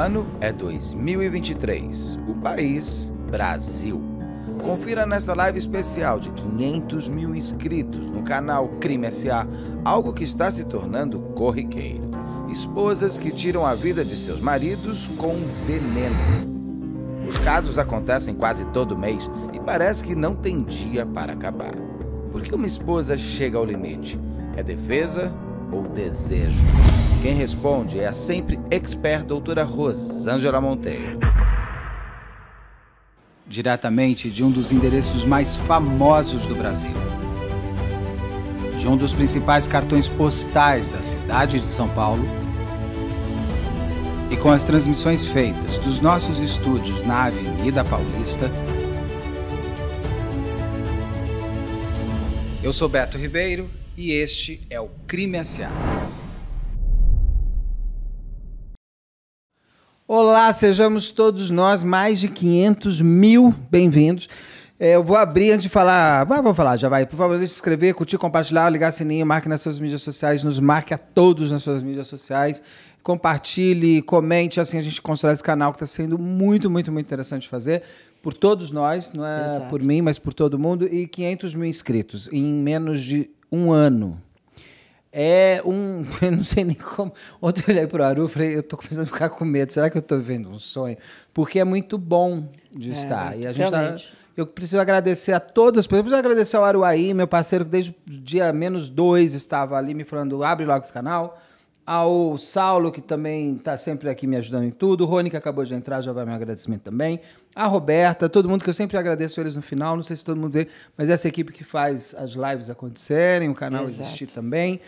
ano é 2023. O país, Brasil. Confira nesta live especial de 500 mil inscritos no canal Crime SA algo que está se tornando corriqueiro. Esposas que tiram a vida de seus maridos com veneno. Os casos acontecem quase todo mês e parece que não tem dia para acabar. Por que uma esposa chega ao limite? É defesa ou desejo? Quem responde é a sempre expert doutora Rosângela Monteiro. Diretamente de um dos endereços mais famosos do Brasil. De um dos principais cartões postais da cidade de São Paulo. E com as transmissões feitas dos nossos estúdios na Avenida Paulista, eu sou Beto Ribeiro e este é o Crime S.A. Olá, sejamos todos nós, mais de 500 mil bem-vindos. É, eu vou abrir antes de falar. Ah, vou falar, já vai. Por favor, deixe se inscrever, curtir, compartilhar, ligar sininho, marque nas suas mídias sociais, nos marque a todos nas suas mídias sociais. Compartilhe, comente, assim a gente constrói esse canal que está sendo muito, muito, muito interessante de fazer por todos nós, não é Exato. por mim, mas por todo mundo, e 500 mil inscritos em menos de um ano é um. Eu não sei nem como. Ontem eu olhei o Aru e falei, eu tô começando a ficar com medo. Será que eu tô vivendo um sonho? Porque é muito bom de é, estar. E a gente tá, eu preciso agradecer a todas as pessoas. Eu preciso agradecer ao Aruaí, meu parceiro, que desde o dia menos dois estava ali me falando: abre logo esse canal ao Saulo, que também está sempre aqui me ajudando em tudo, o Rony, que acabou de entrar, já vai meu agradecimento também, a Roberta, todo mundo, que eu sempre agradeço eles no final, não sei se todo mundo vê, mas essa equipe que faz as lives acontecerem, o canal Exato. existir também,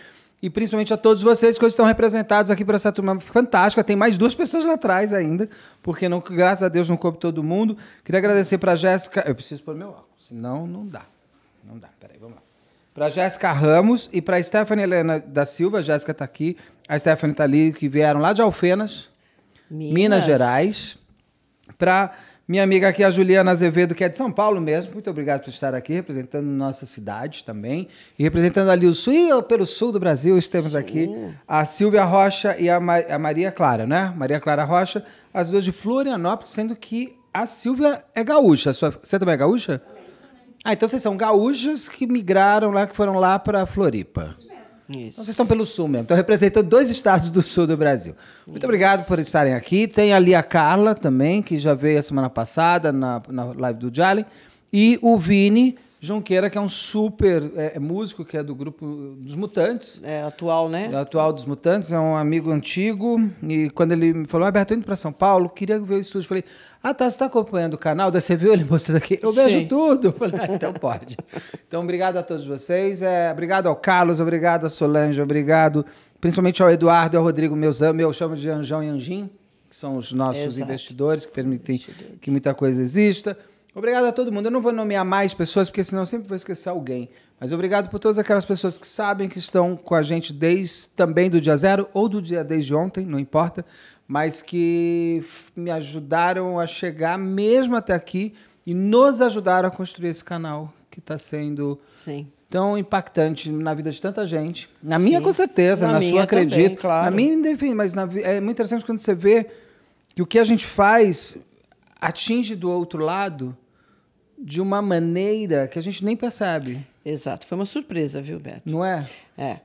e principalmente a todos vocês que hoje estão representados aqui por essa turma fantástica, tem mais duas pessoas lá atrás ainda, porque não, graças a Deus não coube todo mundo, queria agradecer para Jéssica, eu preciso pôr meu óculos, senão não dá, não dá, peraí, vamos lá para Jéssica Ramos e para Stephanie Helena da Silva, Jéssica está aqui, a Stephanie tá ali, que vieram lá de Alfenas, Minas, Minas Gerais, para minha amiga aqui, a Juliana Azevedo, que é de São Paulo mesmo. Muito obrigado por estar aqui, representando nossa cidade também. E representando ali o sul, e pelo sul do Brasil, estamos aqui. A Silvia Rocha e a, Ma a, Maria Clara, né? Maria Clara Rocha, as duas de Florianópolis, sendo que a Silvia é gaúcha. Sua... Você também é gaúcha? Ah, então vocês são gaúchas que migraram lá, que foram lá para Floripa. Sim. Isso. Então vocês estão pelo sul mesmo. Estão representando dois estados do sul do Brasil. Muito Isso. obrigado por estarem aqui. Tem ali a Carla também, que já veio a semana passada na, na live do Jalen. E o Vini, João Queira, que é um super é, é, músico, que é do grupo dos Mutantes. É, atual, né? É atual dos Mutantes, é um amigo antigo. E quando ele me falou, Alberto, ah, indo para São Paulo, queria ver o estúdio. Falei, ah, tá, você está acompanhando o canal? Daí você viu ele mostrando aqui? Eu vejo Sim. tudo. Falei, ah, então pode. então, obrigado a todos vocês. É, obrigado ao Carlos, obrigado a Solange, obrigado principalmente ao Eduardo e ao Rodrigo, meus, eu chamo de Anjão e Anjim, que são os nossos Exato. investidores que permitem investidores. que muita coisa exista. Obrigado a todo mundo. Eu não vou nomear mais pessoas, porque senão eu sempre vou esquecer alguém. Mas obrigado por todas aquelas pessoas que sabem que estão com a gente desde também do dia zero ou do dia desde ontem, não importa, mas que me ajudaram a chegar mesmo até aqui e nos ajudaram a construir esse canal que está sendo Sim. tão impactante na vida de tanta gente. Na Sim. minha, com certeza, na, na sua, acredito. Também, claro. Na minha, enfim, mas na, é muito interessante quando você vê que o que a gente faz atinge do outro lado de uma maneira que a gente nem percebe. Exato, foi uma surpresa, viu, Beto? Não é? É.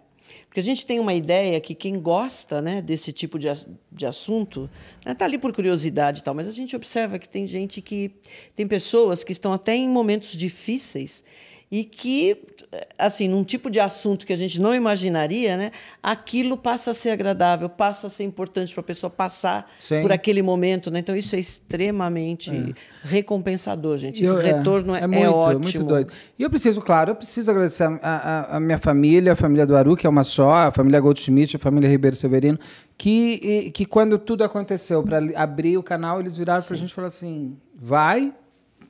Porque a gente tem uma ideia que quem gosta né, desse tipo de, de assunto está né, tá ali por curiosidade e tal, mas a gente observa que tem gente que. tem pessoas que estão até em momentos difíceis e que, assim, num tipo de assunto que a gente não imaginaria, né, aquilo passa a ser agradável, passa a ser importante para a pessoa passar Sim. por aquele momento. Né? Então, isso é extremamente é. recompensador, gente. Esse eu, é, retorno é, é, é muito, muito doido. E eu preciso, claro, eu preciso agradecer a, a, a, minha família, a família do Aru, que é uma só, a família Goldschmidt, a família Ribeiro Severino, que, que quando tudo aconteceu para abrir o canal, eles viraram para a gente e falaram assim, vai,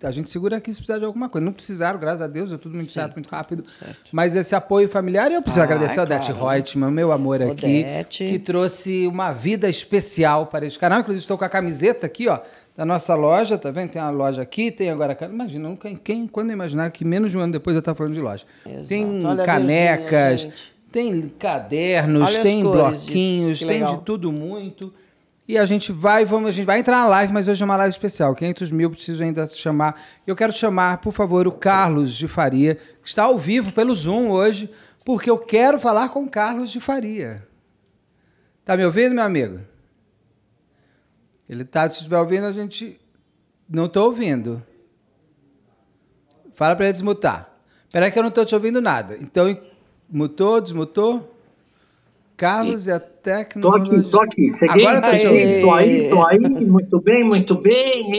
a gente segura aqui se precisar de alguma coisa. Não precisaram, graças a Deus, é tudo muito certo, chato, muito rápido. Certo. Mas esse apoio familiar, eu preciso ah, agradecer ao claro. Reutemann, meu amor aqui, que trouxe uma vida especial para esse canal. Inclusive, estou com a camiseta aqui, ó, da nossa loja, tá vendo? Tem a loja aqui, tem agora. Imagina, quem, quem quando imaginar que menos de um ano depois eu estava tá falando de loja. Exato. Tem Olha canecas, tem cadernos, Olha tem bloquinhos, tem de tudo muito. E a gente vai, vamos, a gente vai entrar na live, mas hoje é uma live especial. 500 mil, preciso ainda chamar. Eu quero chamar, por favor, o Carlos de Faria, que está ao vivo pelo Zoom hoje, porque eu quero falar com o Carlos de Faria. Tá me ouvindo, meu amigo? Ele tá, se estiver ouvindo, a gente. Não estou ouvindo. Fala para ele desmutar. Espera que eu não estou te ouvindo nada. Então, mutou, desmutou. Carlos e a tecnologia. Estou aqui, estou aqui. Agora estou aí, estou aí, tô aí. Muito bem, muito bem.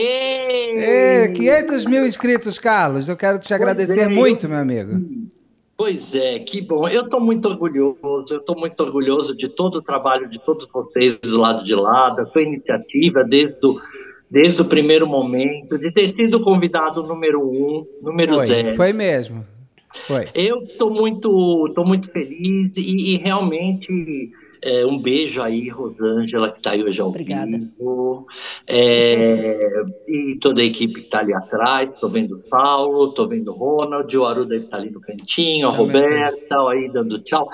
500 mil inscritos, Carlos. Eu quero te pois agradecer é, muito, meu amigo. Pois é, que bom. Eu estou muito orgulhoso, eu estou muito orgulhoso de todo o trabalho de todos vocês do lado de lá, da sua iniciativa desde o, desde o primeiro momento, de ter sido convidado número um, número foi, zero. Foi mesmo. Foi. Eu estou muito, tô muito feliz e, e realmente é, um beijo aí, Rosângela, que está aí hoje ao Obrigada. vivo. É, e toda a equipe que está ali atrás. Estou vendo o Paulo, estou vendo o Ronald, o Aruda está ali no cantinho, a Também. É, Roberta aí dando tchau.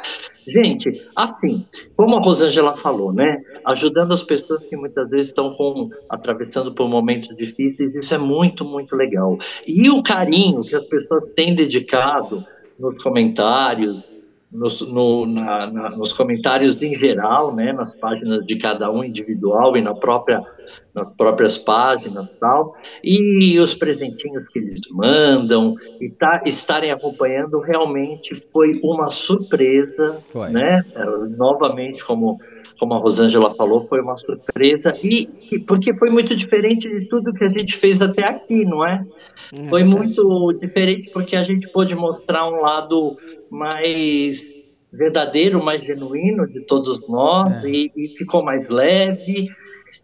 Gente, assim, como a Rosângela falou, né? Ajudando as pessoas que muitas vezes estão com, atravessando por momentos difíceis, isso é muito, muito legal. E o carinho que as pessoas têm dedicado nos comentários, nos, no, na, na, nos comentários em geral, né, nas páginas de cada um individual e na própria, nas próprias páginas tal, e os presentinhos que eles mandam, e tá, estarem acompanhando realmente foi uma surpresa, foi. né, novamente como como a Rosângela falou, foi uma surpresa, e, e porque foi muito diferente de tudo que a gente fez até aqui, não é? é foi muito diferente porque a gente pôde mostrar um lado mais verdadeiro, mais genuíno de todos nós, é. e, e ficou mais leve,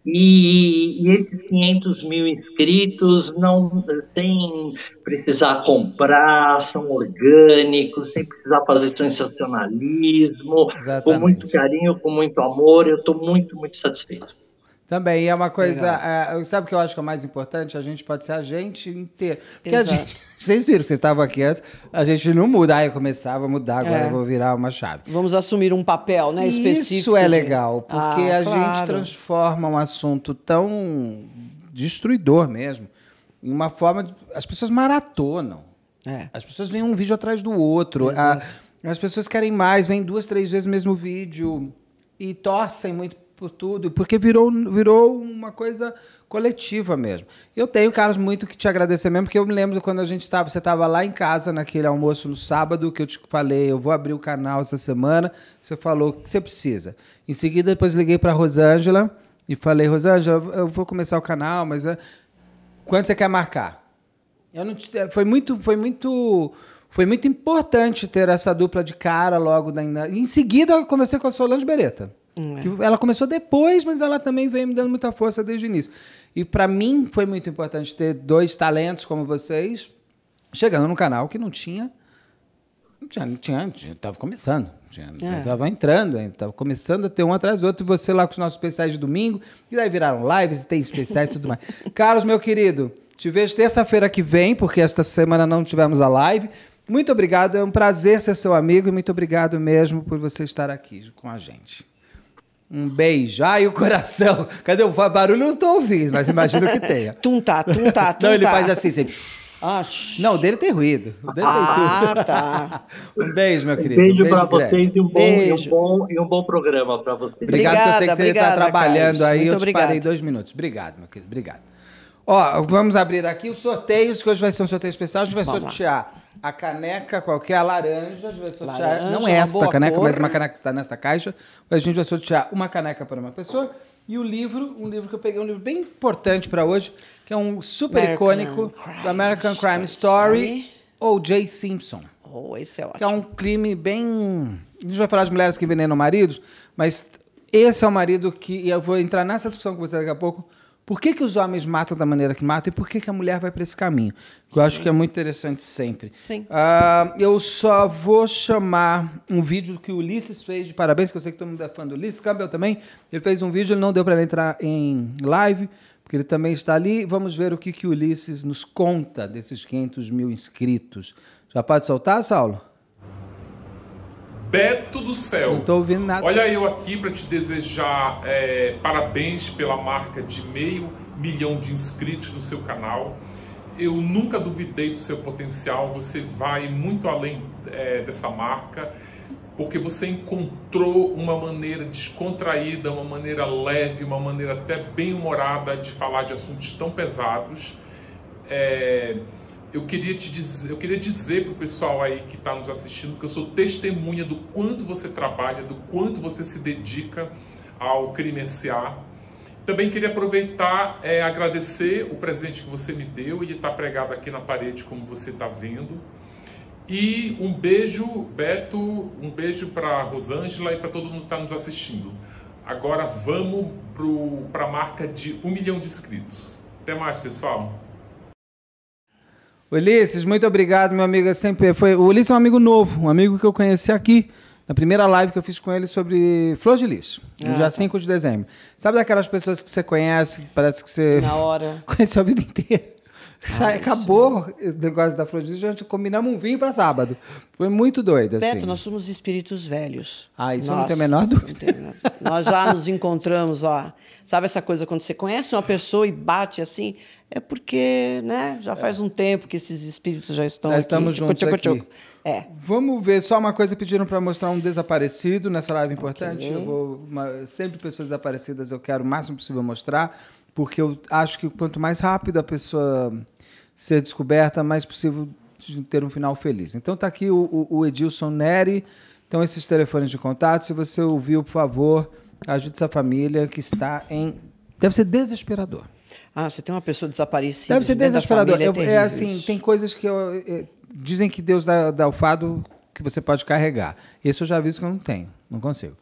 e, e esses 500 mil inscritos não sem precisar comprar, são orgânicos, sem precisar fazer sensacionalismo, Exatamente. com muito carinho, com muito amor. Eu estou muito, muito satisfeito. Também, é uma coisa. É, sabe o que eu acho que é mais importante? A gente pode ser a gente inteiro. Porque Exato. a gente. Vocês viram, vocês estavam aqui antes, a gente não muda. Aí ah, eu começava a mudar, agora é. eu vou virar uma chave. Vamos assumir um papel, né? Específico. Isso é legal, porque ah, a claro. gente transforma um assunto tão destruidor mesmo em uma forma. De, as pessoas maratonam. É. As pessoas veem um vídeo atrás do outro. A, ah, as pessoas querem mais, vêm duas, três vezes o mesmo vídeo e torcem muito por tudo, porque virou, virou uma coisa coletiva mesmo. Eu tenho, Carlos, muito que te agradecer mesmo, porque eu me lembro quando a gente estava, você estava lá em casa naquele almoço no sábado, que eu te falei, eu vou abrir o canal essa semana, você falou o que você precisa. Em seguida, depois liguei para Rosângela e falei, Rosângela, eu vou começar o canal, mas eh, quando você quer marcar? Eu não te... Eh, foi muito, foi muito foi muito importante ter essa dupla de cara logo. Da... Em seguida, eu comecei com a Solange Beretta. Hum, é. ela começou depois, mas ela também veio me dando muita força desde o início. E para mim foi muito importante ter dois talentos como vocês chegando no canal que não tinha. Não tinha, não tinha, estava começando. estava é. entrando, estava começando a ter um atrás do outro, e você lá com os nossos especiais de domingo, e daí viraram lives e tem especiais e tudo mais. Carlos, meu querido, te vejo terça-feira que vem, porque esta semana não tivemos a live. Muito obrigado, é um prazer ser seu amigo e muito obrigado mesmo por você estar aqui com a gente. Um beijo. Ai, o coração. Cadê o barulho? Não tô ouvindo, mas imagino que tenha. tunta, tunta, tunta. Não, ele faz assim sempre. Assim. Ah, não, o dele tem ruído. O dele ah, tem tá. um beijo, meu querido. Um beijo, um beijo pra vocês e um, bom, e um, bom, e um bom programa para vocês. Obrigado, obrigada, eu sei que você está trabalhando Carlos. aí. Muito eu obrigado. te parei dois minutos. Obrigado, meu querido. Obrigado. Ó, vamos abrir aqui os sorteios, que hoje vai ser um sorteio especial. A gente vai vamos sortear. Lá a caneca qualquer, a laranja, a gente vai sortear. Laranja, não é esta caneca, cor. mas uma caneca que está nesta caixa. A gente vai sortear uma caneca para uma pessoa. E o livro, um livro que eu peguei, um livro bem importante para hoje, que é um super American icônico Crime do American Crime Story, ou Jay Simpson. Oh, esse é ótimo. Que é um crime bem. A gente vai falar de mulheres que envenenam maridos, mas esse é o marido que. E eu vou entrar nessa discussão com você daqui a pouco por que, que os homens matam da maneira que matam e por que, que a mulher vai para esse caminho? eu acho que é muito interessante sempre. Sim. Uh, eu só vou chamar um vídeo que o Ulisses fez de parabéns, que eu sei que todo mundo é fã do Ulisses Campbell também. Ele fez um vídeo, ele não deu para ele entrar em live, porque ele também está ali. Vamos ver o que, que o Ulisses nos conta desses 500 mil inscritos. Já pode soltar, Saulo? Beto do céu. Não tô ouvindo nada. Olha eu aqui para te desejar é, parabéns pela marca de meio milhão de inscritos no seu canal. Eu nunca duvidei do seu potencial. Você vai muito além é, dessa marca, porque você encontrou uma maneira descontraída, uma maneira leve, uma maneira até bem humorada de falar de assuntos tão pesados. É, eu queria te dizer, eu queria dizer pro pessoal aí que está nos assistindo que eu sou testemunha do quanto você trabalha, do quanto você se dedica ao Crime S.A. Também queria aproveitar é, agradecer o presente que você me deu, ele está pregado aqui na parede como você está vendo. E um beijo, Beto, um beijo para Rosângela e para todo mundo que está nos assistindo. Agora vamos para a marca de um milhão de inscritos. Até mais, pessoal! Ulisses, muito obrigado, meu amigo. É sempre foi... O Ulisses é um amigo novo, um amigo que eu conheci aqui na primeira live que eu fiz com ele sobre flor de lis, ah, no dia tá. 5 de dezembro. Sabe daquelas pessoas que você conhece, que parece que você. Na hora. Conheceu a vida inteira. Sai, acabou o negócio da Afrodite, a gente combinamos um vinho para sábado. Foi muito doido, Beto, assim. Beto, nós somos espíritos velhos. Ah, isso não tem a menor dúvida. nós já nos encontramos, ó. Sabe essa coisa quando você conhece uma pessoa e bate assim? É porque, né, já faz um tempo que esses espíritos já estão já aqui. estamos juntos tchucu, tchucu, aqui. É. Vamos ver, só uma coisa, pediram para mostrar um desaparecido nessa live importante. Okay. Eu vou, uma, sempre pessoas desaparecidas eu quero o máximo possível mostrar, porque eu acho que quanto mais rápido a pessoa ser descoberta, mas possível de ter um final feliz. Então está aqui o, o, Edilson Neri. Então, esses telefones de contato, se você ouviu, por favor, ajude essa família que está em. Deve ser desesperador. Ah, você tem uma pessoa desaparecida. Deve ser desesperador. É eu, é, assim, tem coisas que eu, é, dizem que Deus dá, dá o fado que você pode carregar. Esse eu já aviso que eu não tenho, não consigo.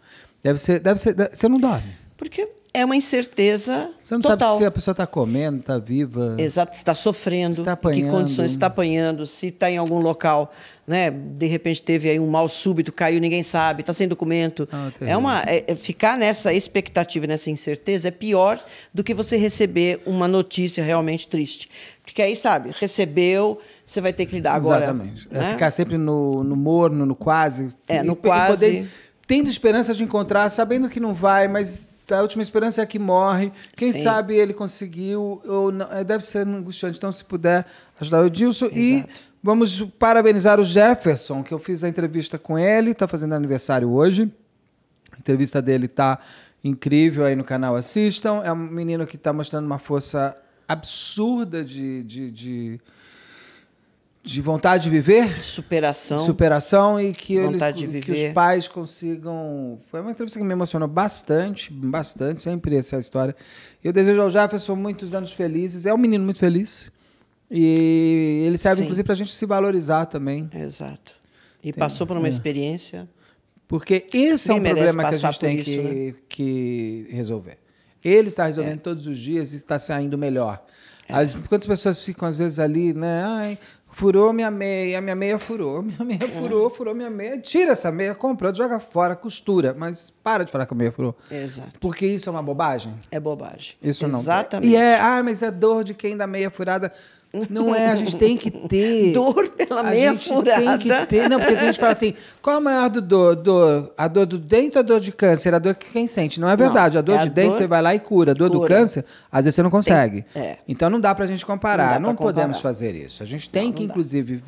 Deve ser, deve ser, deve, você não dorme. Porque é uma incerteza total. Você não total. sabe se a pessoa está comendo, está viva. Exato, está sofrendo, está apanhando. que condições está apanhando, se está em algum local, né? De repente teve aí um mal súbito, caiu, ninguém sabe, está sem documento. Ah, é uma é, é, ficar nessa expectativa, nessa incerteza é pior do que você receber uma notícia realmente triste. Porque aí, sabe, recebeu, você vai ter que lidar agora. Exatamente. É né? É ficar sempre no, no morno, no quase. É, no e, quase. E poder, tendo esperança de encontrar, sabendo que não vai, mas Tá, a última esperança é a que morre. Quem Sim. sabe ele conseguiu. Ou não, é, deve ser angustiante. Então, se puder ajudar o Edilson. E vamos parabenizar o Jefferson, que eu fiz a entrevista com ele. Está fazendo aniversário hoje. A entrevista dele está incrível aí no canal. Assistam. É um menino que está mostrando uma força absurda de, de, de de vontade de viver, de superação, de superação e que, ele, que os pais consigam. Foi uma entrevista que me emocionou bastante, bastante, sempre essa história. Eu desejo ao Jefferson muitos anos felizes. É um menino muito feliz e ele serve Sim. inclusive para a gente se valorizar também. Exato. E tem, passou por uma é. experiência. Porque esse é um problema que a gente tem isso, que, né? que resolver. Ele está resolvendo é. todos os dias e está saindo melhor. As, é. quantas pessoas ficam, às vezes, ali, né? Ai, furou minha meia, minha meia furou, minha meia furou, é. furou minha meia. Tira essa meia, compra, joga fora, costura, mas para de falar que a meia furou. Exato. Porque isso é uma bobagem? É bobagem. Isso Exatamente. não. Exatamente. E é, ah, mas é dor de quem da meia furada. Não é, a gente tem que ter. Dor pela meia furada. Tem que ter. Não, porque a gente fala assim: qual a maior do dor, dor? A dor do dente ou a dor de câncer? A dor que quem sente. Não é verdade. Não, a dor é de a dente dor... você vai lá e cura. A dor cura. do câncer, às vezes você não consegue. Tem... É. Então não dá pra gente comparar. Não, não podemos comparar. fazer isso. A gente tem não, que, inclusive,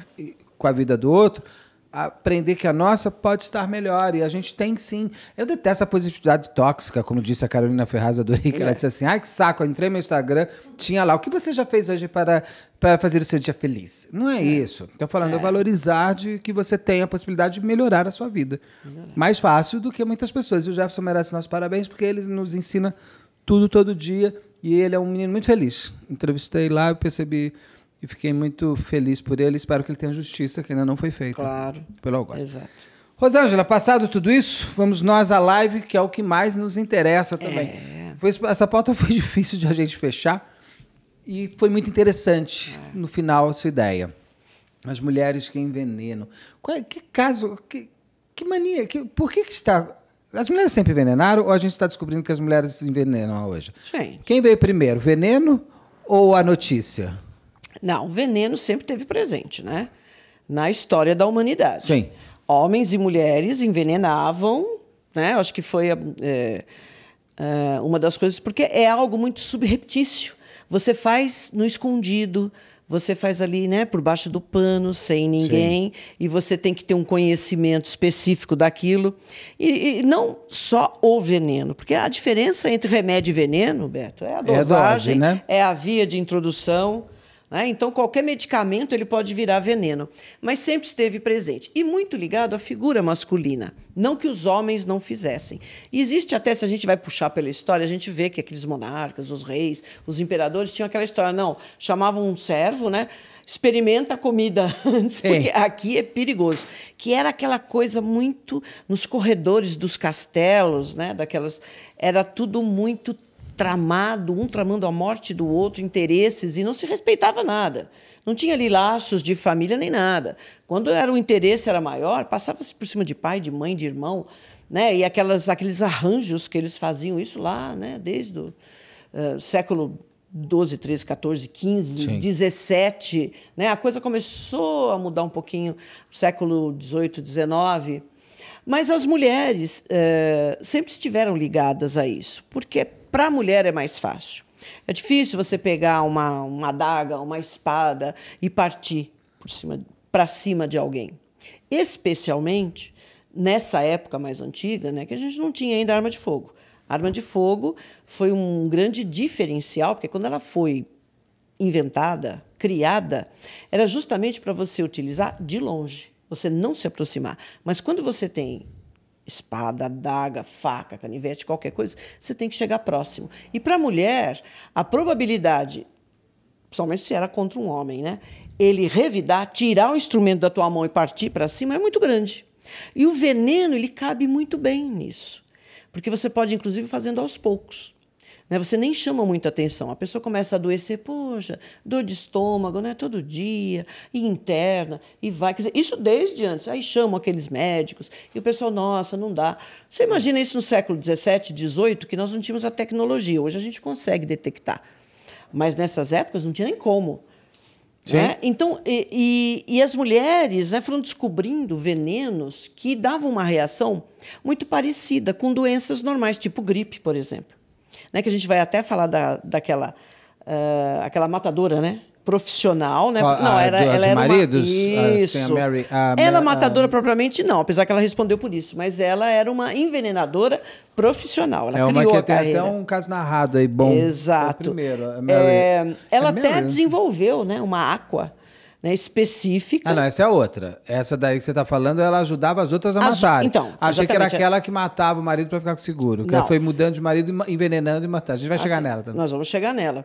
com a vida do outro, aprender que a nossa pode estar melhor e a gente tem sim. Eu detesto a positividade tóxica, como disse a Carolina Ferraz, adorei que é. ela disse assim, ai que saco, eu entrei no Instagram, tinha lá, o que você já fez hoje para, para fazer o seu dia feliz? Não é, é. isso. Estou falando é. é. valorizar de que você tem a possibilidade de melhorar a sua vida. Melhorar. Mais fácil do que muitas pessoas. E o Jefferson merece nossos parabéns porque ele nos ensina tudo todo dia e ele é um menino muito feliz. Entrevistei lá, eu percebi e fiquei muito feliz por ele. Espero que ele tenha justiça que ainda não foi feita. Claro. Pelo Augusto. Exato. Rosângela, passado tudo isso, vamos nós à live, que é o que mais nos interessa também. É. essa pauta foi difícil de a gente fechar e foi muito interessante é. no final a sua ideia. As mulheres que envenenam. Qual, é, que caso, que, que mania, que, por que, que está as mulheres sempre envenenaram ou a gente está descobrindo que as mulheres envenenam hoje? Gente. Quem veio primeiro, veneno ou a notícia? Não, o veneno sempre teve presente, né? Na história da humanidade. Sim. Homens e mulheres envenenavam, né? Acho que foi é, é, uma das coisas, porque é algo muito subreptício. Você faz no escondido, você faz ali, né, por baixo do pano, sem ninguém, Sim. e você tem que ter um conhecimento específico daquilo. E, e, não só o veneno, porque a diferença entre remédio e veneno, Beto, é a dosagem, é a, dose, né? é a via de introdução. Né? Então, qualquer medicamento ele pode virar veneno, mas sempre esteve presente e muito ligado à figura masculina. Não que os homens não fizessem. E existe até, se a gente vai puxar pela história, a gente vê que aqueles monarcas, os reis, os imperadores tinham aquela história, não, chamavam um servo, né? experimenta a comida antes, Sim. porque aqui é perigoso. Que era aquela coisa muito nos corredores dos castelos, né? Daquelas era tudo muito tramado, um tramando a morte do outro, interesses, e não se respeitava nada. Não tinha ali laços de família nem nada. Quando era o interesse era maior, passava-se por cima de pai, de mãe, de irmão, né? E aquelas, aqueles arranjos que eles faziam isso lá, né? Desde o uh, século XII, XIII, 14, 15, Sim. né? A coisa começou a mudar um pouquinho no século XVIII, XIX. Mas as mulheres uh, sempre estiveram ligadas a isso, porque para a mulher é mais fácil. É difícil você pegar uma, uma adaga, uma espada e partir para cima, cima de alguém. Especialmente nessa época mais antiga, né, que a gente não tinha ainda arma de fogo. A arma de fogo foi um grande diferencial, porque quando ela foi inventada, criada, era justamente para você utilizar de longe, você não se aproximar. Mas quando você tem espada, adaga, faca, canivete, qualquer coisa, você tem que chegar próximo. E para a mulher, a probabilidade, principalmente se era contra um homem, né? Ele revidar, tirar o instrumento da tua mão e partir para cima é muito grande. E o veneno, ele cabe muito bem nisso. Porque você pode, inclusive, fazendo aos poucos. Né? Você nem chama muita atenção. A pessoa começa a adoecer, poxa, dor de estômago, né? Todo dia, e interna, e vai. Quer dizer, isso desde antes. Aí chamam aqueles médicos, e o pessoal, nossa, não dá. Você imagina isso no século XVII, XVIII, que nós não tínhamos a tecnologia. Hoje a gente consegue detectar. Mas nessas épocas não tinha nem como. Né? Então, e, e, e, as mulheres né, foram descobrindo venenos que davam uma reação muito parecida com doenças normais, tipo gripe, por exemplo. Né? Que a gente vai até falar da, daquela uh, aquela matadora, né? profissional, né? Ah, ah, a, não, era, a, ela era maridos, uma... Isso. A Mary, a, ela matadora ah. propriamente não, apesar que ela respondeu por isso, mas ela era uma envenenadora profissional. Ela é uma criou que tem até um caso narrado aí bom. É Exato. primeiro, Mary, eh, é, ela até Mary. desenvolveu, né, uma aqua né, específica. Ah, não, essa é outra. Essa daí que você está falando, ela ajudava as outras a matar matarem. Então, Achei que era é. aquela que matava o marido para ficar com seguro. Que não. ela foi mudando de marido, envenenando e matando. A gente vai assim, chegar nela também. Nós vamos chegar nela.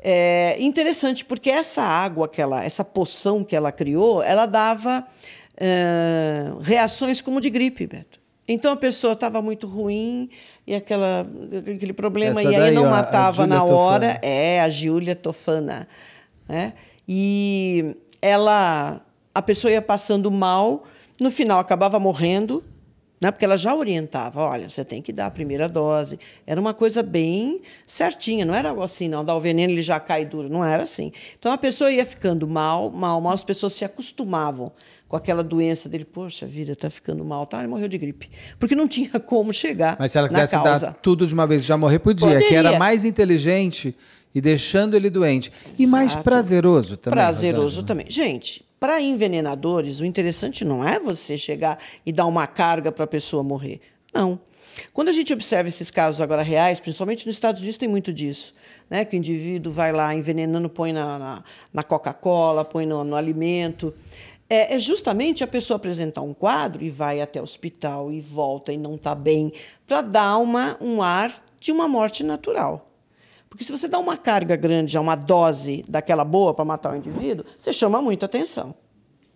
É interessante porque essa água que ela, essa poção que ela criou, ela dava é, reações como de gripe, Beto. Então a pessoa estava muito ruim e aquela, aquele problema essa e aí não matava na hora. Tofana. É a Júlia Tofana, né? E ela a pessoa ia passando mal, no final acabava morrendo, né? Porque ela já orientava, olha, você tem que dar a primeira dose. Era uma coisa bem certinha, não era algo assim, não, dá o veneno ele já cai duro, não era assim. Então a pessoa ia ficando mal, mal, mal, as pessoas se acostumavam com aquela doença dele, poxa vida, tá ficando mal, tá? Ele morreu de gripe. Porque não tinha como chegar. Mas se ela quisesse dar tudo de uma vez já morrer, podia. Poderia. Que era mais inteligente e deixando ele doente. Exato. E mais prazeroso também. Prazeroso também. Gente, para envenenadores, o interessante não é você chegar e dar uma carga para a pessoa morrer. Não. Quando a gente observa esses casos agora reais, principalmente nos Estados Unidos tem muito disso, né? que o indivíduo vai lá envenenando, põe na, na, na Coca-Cola, põe no, no alimento. É, é, justamente a pessoa apresentar um quadro e vai até o hospital e volta e não está bem, para dar uma, um ar de uma morte natural. Porque se você dá uma carga grande, uma dose daquela boa para matar o indivíduo, você chama muita atenção.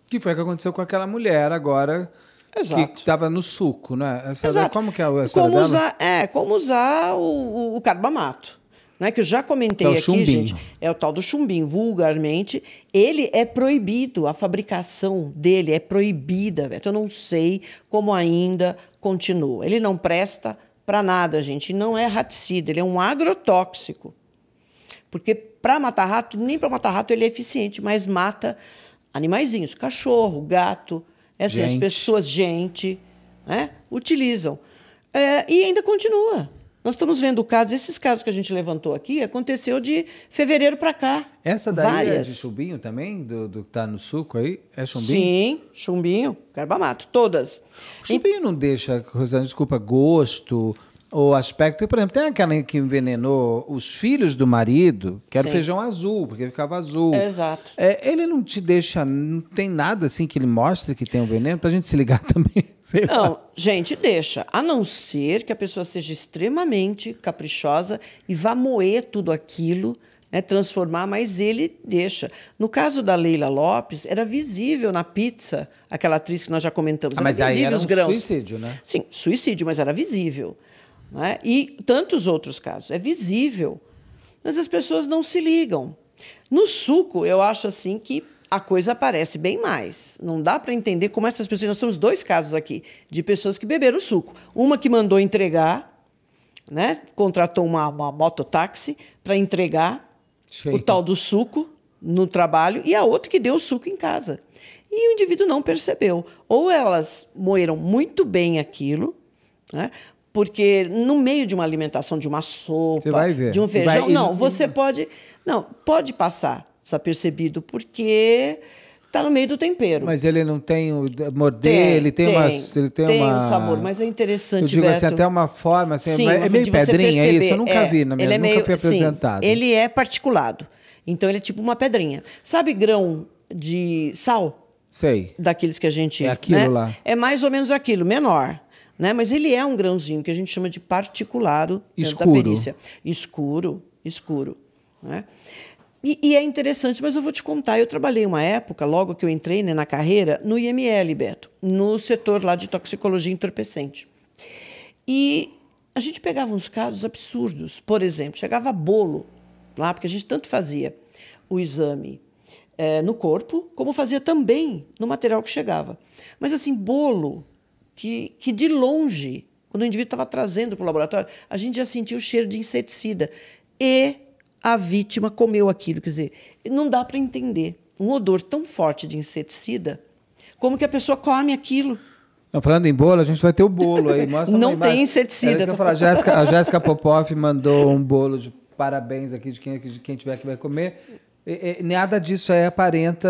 Que foi o que aconteceu com aquela mulher agora Exato. que estava no suco, né? Essa Exato. como que é a história como usar, É, como usar o, o carbamato. Né, que eu já comentei é aqui, chumbinho. gente, é o tal do chumbinho, vulgarmente. Ele é proibido, a fabricação dele é proibida, Beto. Eu não sei como ainda continua. Ele não presta para nada, gente. Não é raticida, ele é um agrotóxico. Porque para matar rato, nem para matar rato ele é eficiente, mas mata animaizinhos, cachorro, gato, é assim, as pessoas, gente, né, utilizam. É, e ainda continua. Nós estamos vendo casos, esses casos que a gente levantou aqui, aconteceu de fevereiro para cá. Essa daí várias. é de chumbinho também, do, do que está no suco aí? É chumbinho? Sim, chumbinho, carbamato, todas. chumbinho e... não deixa, Rosana, desculpa, gosto, o aspecto. Por exemplo, tem aquela que envenenou os filhos do marido, que era feijão azul, porque ficava azul. exato. É, ele não te deixa. Não tem nada assim que ele mostre que tem o um veneno, para a gente se ligar também. não, lá. gente, deixa. A não ser que a pessoa seja extremamente caprichosa e vá moer tudo aquilo. Né, transformar, mas ele deixa. No caso da Leila Lopes, era visível na pizza, aquela atriz que nós já comentamos, ah, mas visível aí era um os grãos. suicídio, né? Sim, suicídio, mas era visível. Né? e tantos outros casos. É visível, mas as pessoas não se ligam. No suco, eu acho assim que a coisa aparece bem mais. Não dá para entender como essas pessoas. Nós temos dois casos aqui de pessoas que beberam suco. Uma que mandou entregar, né? contratou uma, uma mototáxi para entregar o tal do suco no trabalho e a outra que deu o suco em casa. E o indivíduo não percebeu. Ou elas moeram muito bem aquilo, né? Porque no meio de uma alimentação, de uma sopa, de um feijão, vai... não, você pode. Não, pode passar desapercebido, porque está no meio do tempero. Mas ele não tem o morder, tem, ele tem, tem ele tem, tem uma... um sabor, mas é interessante, Eu digo assim, Beto. assim, até uma forma, assim, é sim, é meio pedrinha perceber, isso, eu nunca é, vi, na minha, é meio, nunca fui assim, apresentado. Sim, ele é particulado. Então ele é tipo uma pedrinha. Sabe grão de sal? Sei. Daqueles que a gente. É aquilo né? lá. É mais ou menos aquilo, menor. Né? Mas ele é um grãozinho que a gente chama de particulado escuro. da perícia. Escuro, escuro. Né? E, e, é interessante, mas eu vou te contar. Eu trabalhei uma época, logo que eu entrei né, na carreira, no IML, Beto, no setor lá de toxicologia entorpecente. E a gente pegava uns casos absurdos. Por exemplo, chegava bolo lá, porque a gente tanto fazia o exame é, no corpo, como fazia também no material que chegava. Mas assim, bolo que, que de longe, quando o indivíduo estava trazendo para o laboratório, a gente já sentia o cheiro de inseticida. E a vítima comeu aquilo. Quer dizer, não dá para entender um odor tão forte de inseticida como que a pessoa come aquilo. Não, falando em bolo, a gente vai ter o bolo aí. Mostra não tem inseticida. Tô... Tá falar, a, Jéssica, a Jéssica Popoff mandou um bolo de parabéns aqui de quem, é de quem tiver que vai comer. É, é, nada disso aí aparenta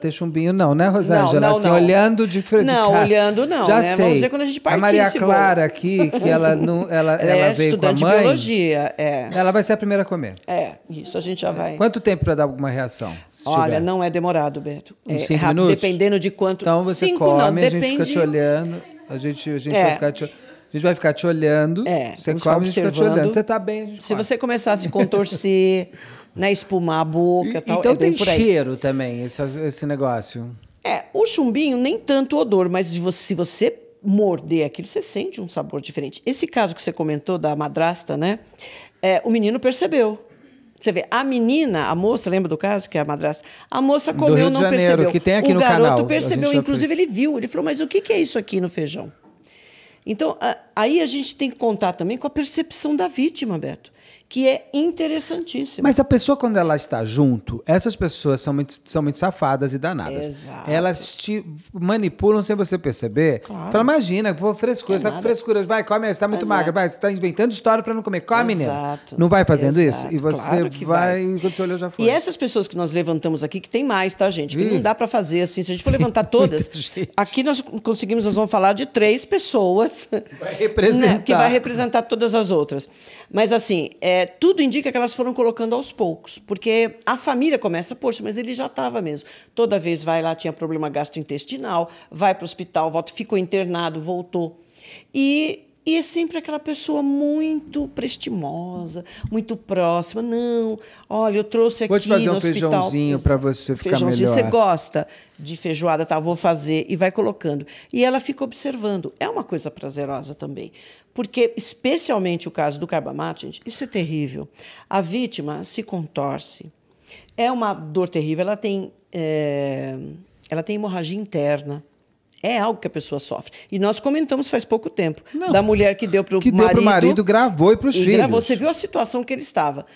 ter chumbinho, não, né, Rosângela? Não, não, assim, não. olhando de frente. Não, olhando não. Já né? sei. Vamos dizer quando a gente participa. A Maria Clara aqui, que ela não, ela, ela, ela é veio com a mãe. De biologia, é. Ela vai ser a primeira a comer. É, isso a gente já vai. Quanto tempo para dar alguma reação? Olha, tiver? não é demorado, Beto. Uns é, cinco minutos. Dependendo de quanto. Então você cinco, come, não, a gente fica te olhando, a gente, a gente é. vai ficar te olhando. A gente vai ficar te olhando. É, você come, a gente fica te olhando. Você tá bem, a gente Se come. você começar a se contorcer, né, espumar a boca e, tal. Então é tem cheiro também esse, esse negócio. É, o chumbinho nem tanto odor, mas se você morder aquilo, você sente um sabor diferente. Esse caso que você comentou da madrasta, né? É, o menino percebeu. Você vê, a menina, a moça, lembra do caso que é a madrasta? A moça comeu, não Janeiro, percebeu. Que tem aqui o no garoto canal, percebeu, inclusive ele viu. Ele falou, mas o que é isso aqui no feijão? Então, aí a gente tem que contar também com a percepção da vítima, Beto que é interessantíssimo. Mas a pessoa, quando ela está junto, essas pessoas são muito, são muito safadas e danadas. Exato. Elas te manipulam sem você perceber. Claro. Fala, imagina, pô, frescura, é com frescura. Vai, come, você está muito Exato. magra, vai, você está inventando história para não comer. Come, menina. Não vai fazendo Exato. isso? E você claro vai, vai, quando você olhou, já foi. E essas pessoas que nós levantamos aqui, que tem mais, tá, gente? Que não dá para fazer assim. Se a gente for levantar todas, aqui nós conseguimos, nós vamos falar de três pessoas. Vai representar. Né, que vai representar todas as outras. Mas assim, é, é, tudo indica que elas foram colocando aos poucos, porque a família começa, poxa, mas ele já estava mesmo. Toda vez vai lá, tinha problema gastrointestinal, vai para o hospital, volta, ficou internado, voltou. E e é sempre aquela pessoa muito prestimosa, muito próxima. Não, olha, eu trouxe aqui Vou te fazer um hospital, feijãozinho para você ficar feijãozinho, melhor. Você gosta de feijoada, tá? Vou fazer e vai colocando. E ela fica observando. É uma coisa prazerosa também, porque especialmente o caso do carbamato, gente, isso é terrível. A vítima se contorce. É uma dor terrível. Ela tem, é... ela tem hemorragia interna é algo que a pessoa sofre. E nós comentamos faz pouco tempo Não, da mulher que deu para o marido. Que deu para o marido, gravou e para os filhos. Gravou. Você viu a situação que ele estava.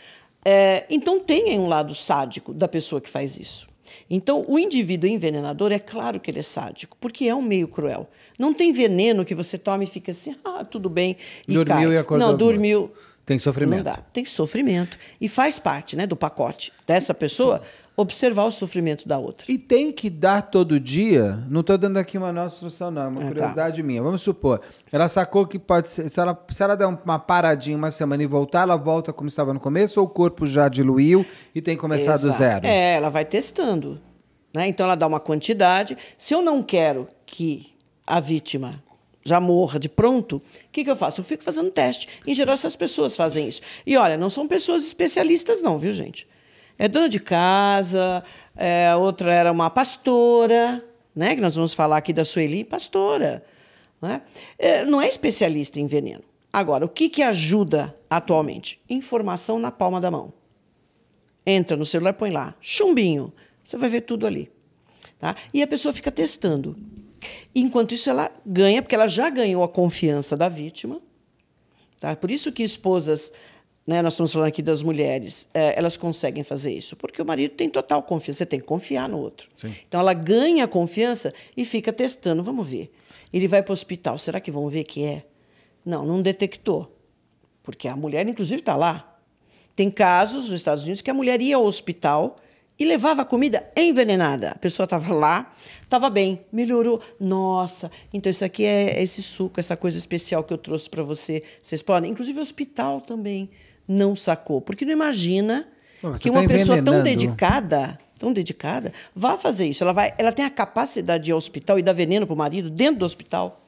É, então tem aí um lado sádico da pessoa que faz isso. Então, o indivíduo envenenador, é claro que ele é sádico, porque é um meio cruel. Não tem veneno que você toma e fica assim, ah, tudo bem. E dormiu cai. e acordou. Não, dormiu. Tem sofrimento. Não dá. Tem sofrimento. E faz parte né, do pacote dessa pessoa. Sim observar o sofrimento da outra. E tem que dar todo dia? Não estou dando aqui uma nossa instrução, não, é uma é, curiosidade tá. minha. Vamos supor, ela sacou que pode ser. Se ela, se ela der uma paradinha uma semana e voltar, ela volta como estava no começo ou o corpo já diluiu e tem que começar Exato. do zero? É, ela vai testando. Né? Então ela dá uma quantidade. Se eu não quero que a vítima já morra de pronto, o que, que eu faço? Eu fico fazendo teste. Em geral, essas pessoas fazem isso. E olha, não são pessoas especialistas, não, viu, gente? é dona de casa, é, outra era uma pastora, né? Que nós vamos falar aqui da Sueli, pastora. Né? É, não é especialista em veneno. Agora, o que, que ajuda atualmente? Informação na palma da mão. Entra no celular, põe lá, chumbinho. Você vai ver tudo ali. Tá? E a pessoa fica testando. Enquanto isso, ela ganha, porque ela já ganhou a confiança da vítima. Tá? Por isso que esposas né, nós estamos falando aqui das mulheres, é, elas conseguem fazer isso, porque o marido tem total confiança, você tem que confiar no outro. Sim. Então ela ganha confiança e fica testando, vamos ver. Ele vai para o hospital, será que vão ver que é? Não, não detectou, porque a mulher, inclusive, está lá. Tem casos nos Estados Unidos que a mulher ia ao hospital e levava comida envenenada. A pessoa estava lá, estava bem, melhorou. Nossa, então isso aqui é esse suco, essa coisa especial que eu trouxe para você. Vocês podem, inclusive hospital também não sacou. Porque não imagina Pô, que uma tá pessoa tão dedicada, tão dedicada, vá fazer isso. Ela, vai, ela tem a capacidade de ir ao hospital e dar veneno para o marido dentro do hospital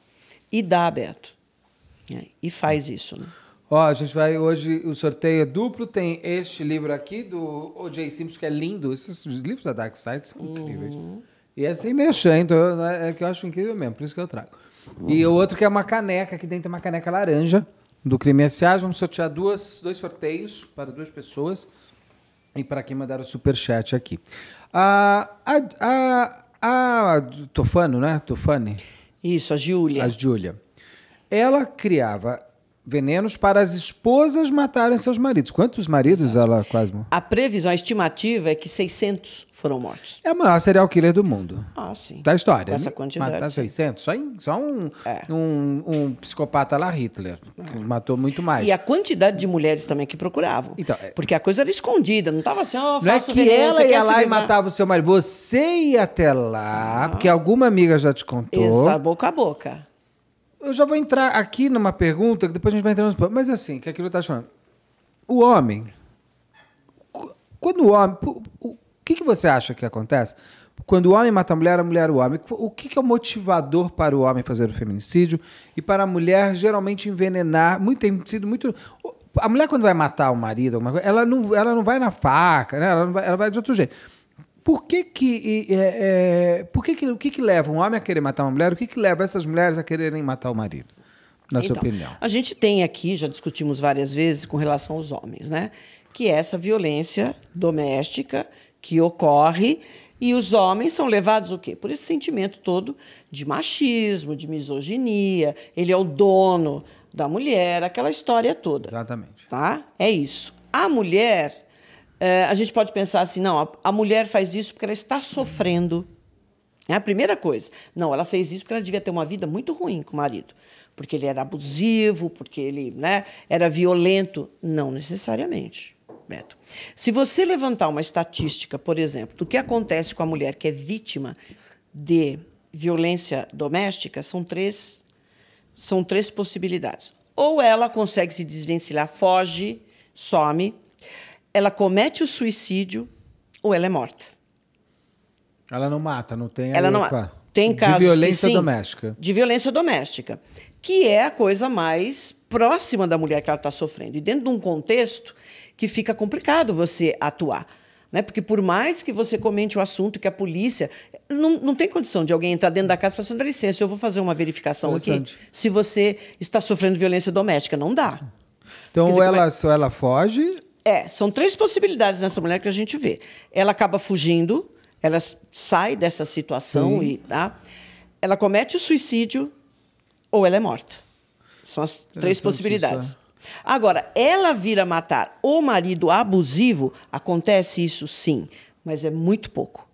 e dá aberto. Né? E faz isso. Né? Ó, a gente vai hoje, o sorteio é duplo, tem este livro aqui do O.J. Simpson, que é lindo. Esses livros da Dark Side são incríveis. Uhum. E é sem mexer, então é que eu acho incrível mesmo, por isso que eu trago. E o outro que é uma caneca, aqui dentro é uma caneca laranja do Crime S.A. Vamos sortear duas, dois sorteios para duas pessoas e para quem mandar o superchat aqui. A, a, a, a Tofano, né? Tofani? Isso, a Júlia. A Júlia. Ela criava venenos para as esposas matarem seus maridos. Quantos maridos Exato. ela quase morreu? A previsão, a estimativa é que 600 foram mortos. É a maior serial killer do mundo. Ah, sim. Da história. Né? essa quantidade. Matar 600? Só, em, só um, é. um, um, psicopata lá, Hitler. É. Matou muito mais. E a quantidade de mulheres também que procuravam. Então, é... Porque a coisa era escondida. Não estava assim, ó, oh, Não é que veneno, ela ia lá e matava o seu marido. Você ia até lá, ah. porque alguma amiga já te contou. Exato, boca a boca. Eu já vou entrar aqui numa pergunta, que depois a gente vai entrar nos planos. Mas é assim, que é aquilo está falando. O homem. Quando o homem. O que, que você acha que acontece? Quando o homem mata a mulher, a mulher o homem. O que, que é o motivador para o homem fazer o feminicídio e para a mulher geralmente envenenar? Muito tem sido muito. A mulher, quando vai matar o marido, ela não, ela não vai na faca, né? ela, vai, ela vai de outro jeito. Por que que, é, é, por que, que o que, que leva um homem a querer matar uma mulher? O que, que leva essas mulheres a quererem matar o marido? Na então, sua opinião. A gente tem aqui, já discutimos várias vezes com relação aos homens, né? Que é essa violência doméstica que ocorre e os homens são levados o quê? Por esse sentimento todo de machismo, de misoginia, ele é o dono da mulher, aquela história toda. Exatamente. Tá? É isso. A mulher eh, a gente pode pensar assim, não, a, a, mulher faz isso porque ela está sofrendo. É a primeira coisa. Não, ela fez isso porque ela devia ter uma vida muito ruim com o marido. Porque ele era abusivo, porque ele né, era violento. Não necessariamente, Beto. Se você levantar uma estatística, por exemplo, do que acontece com a mulher que é vítima de violência doméstica, são três, são três possibilidades. Ou ela consegue se desvencilhar, foge, some, ela comete o suicídio ou ela é morta. Ela não mata, não tem. Ela não mata. Tem casos de violência que, sim, doméstica. De violência doméstica, que é a coisa mais próxima da mulher que ela está sofrendo. E dentro de um contexto que fica complicado você atuar. Né? Porque por mais que você comente o assunto, que a polícia. Não, não tem condição de alguém entrar dentro da casa e falar assim, dá licença, eu vou fazer uma verificação aqui. Se você está sofrendo violência doméstica, não dá. Então, dizer, ou é ela, é? ou ela foge, é, são três possibilidades nessa mulher que a gente vê. Ela acaba fugindo, ela sai dessa situação Sim. e tá? Ela comete o suicídio ou ela é morta. São as três possibilidades. Isso, é. Agora, ela vira matar o marido abusivo, acontece isso sim, mas é muito pouco.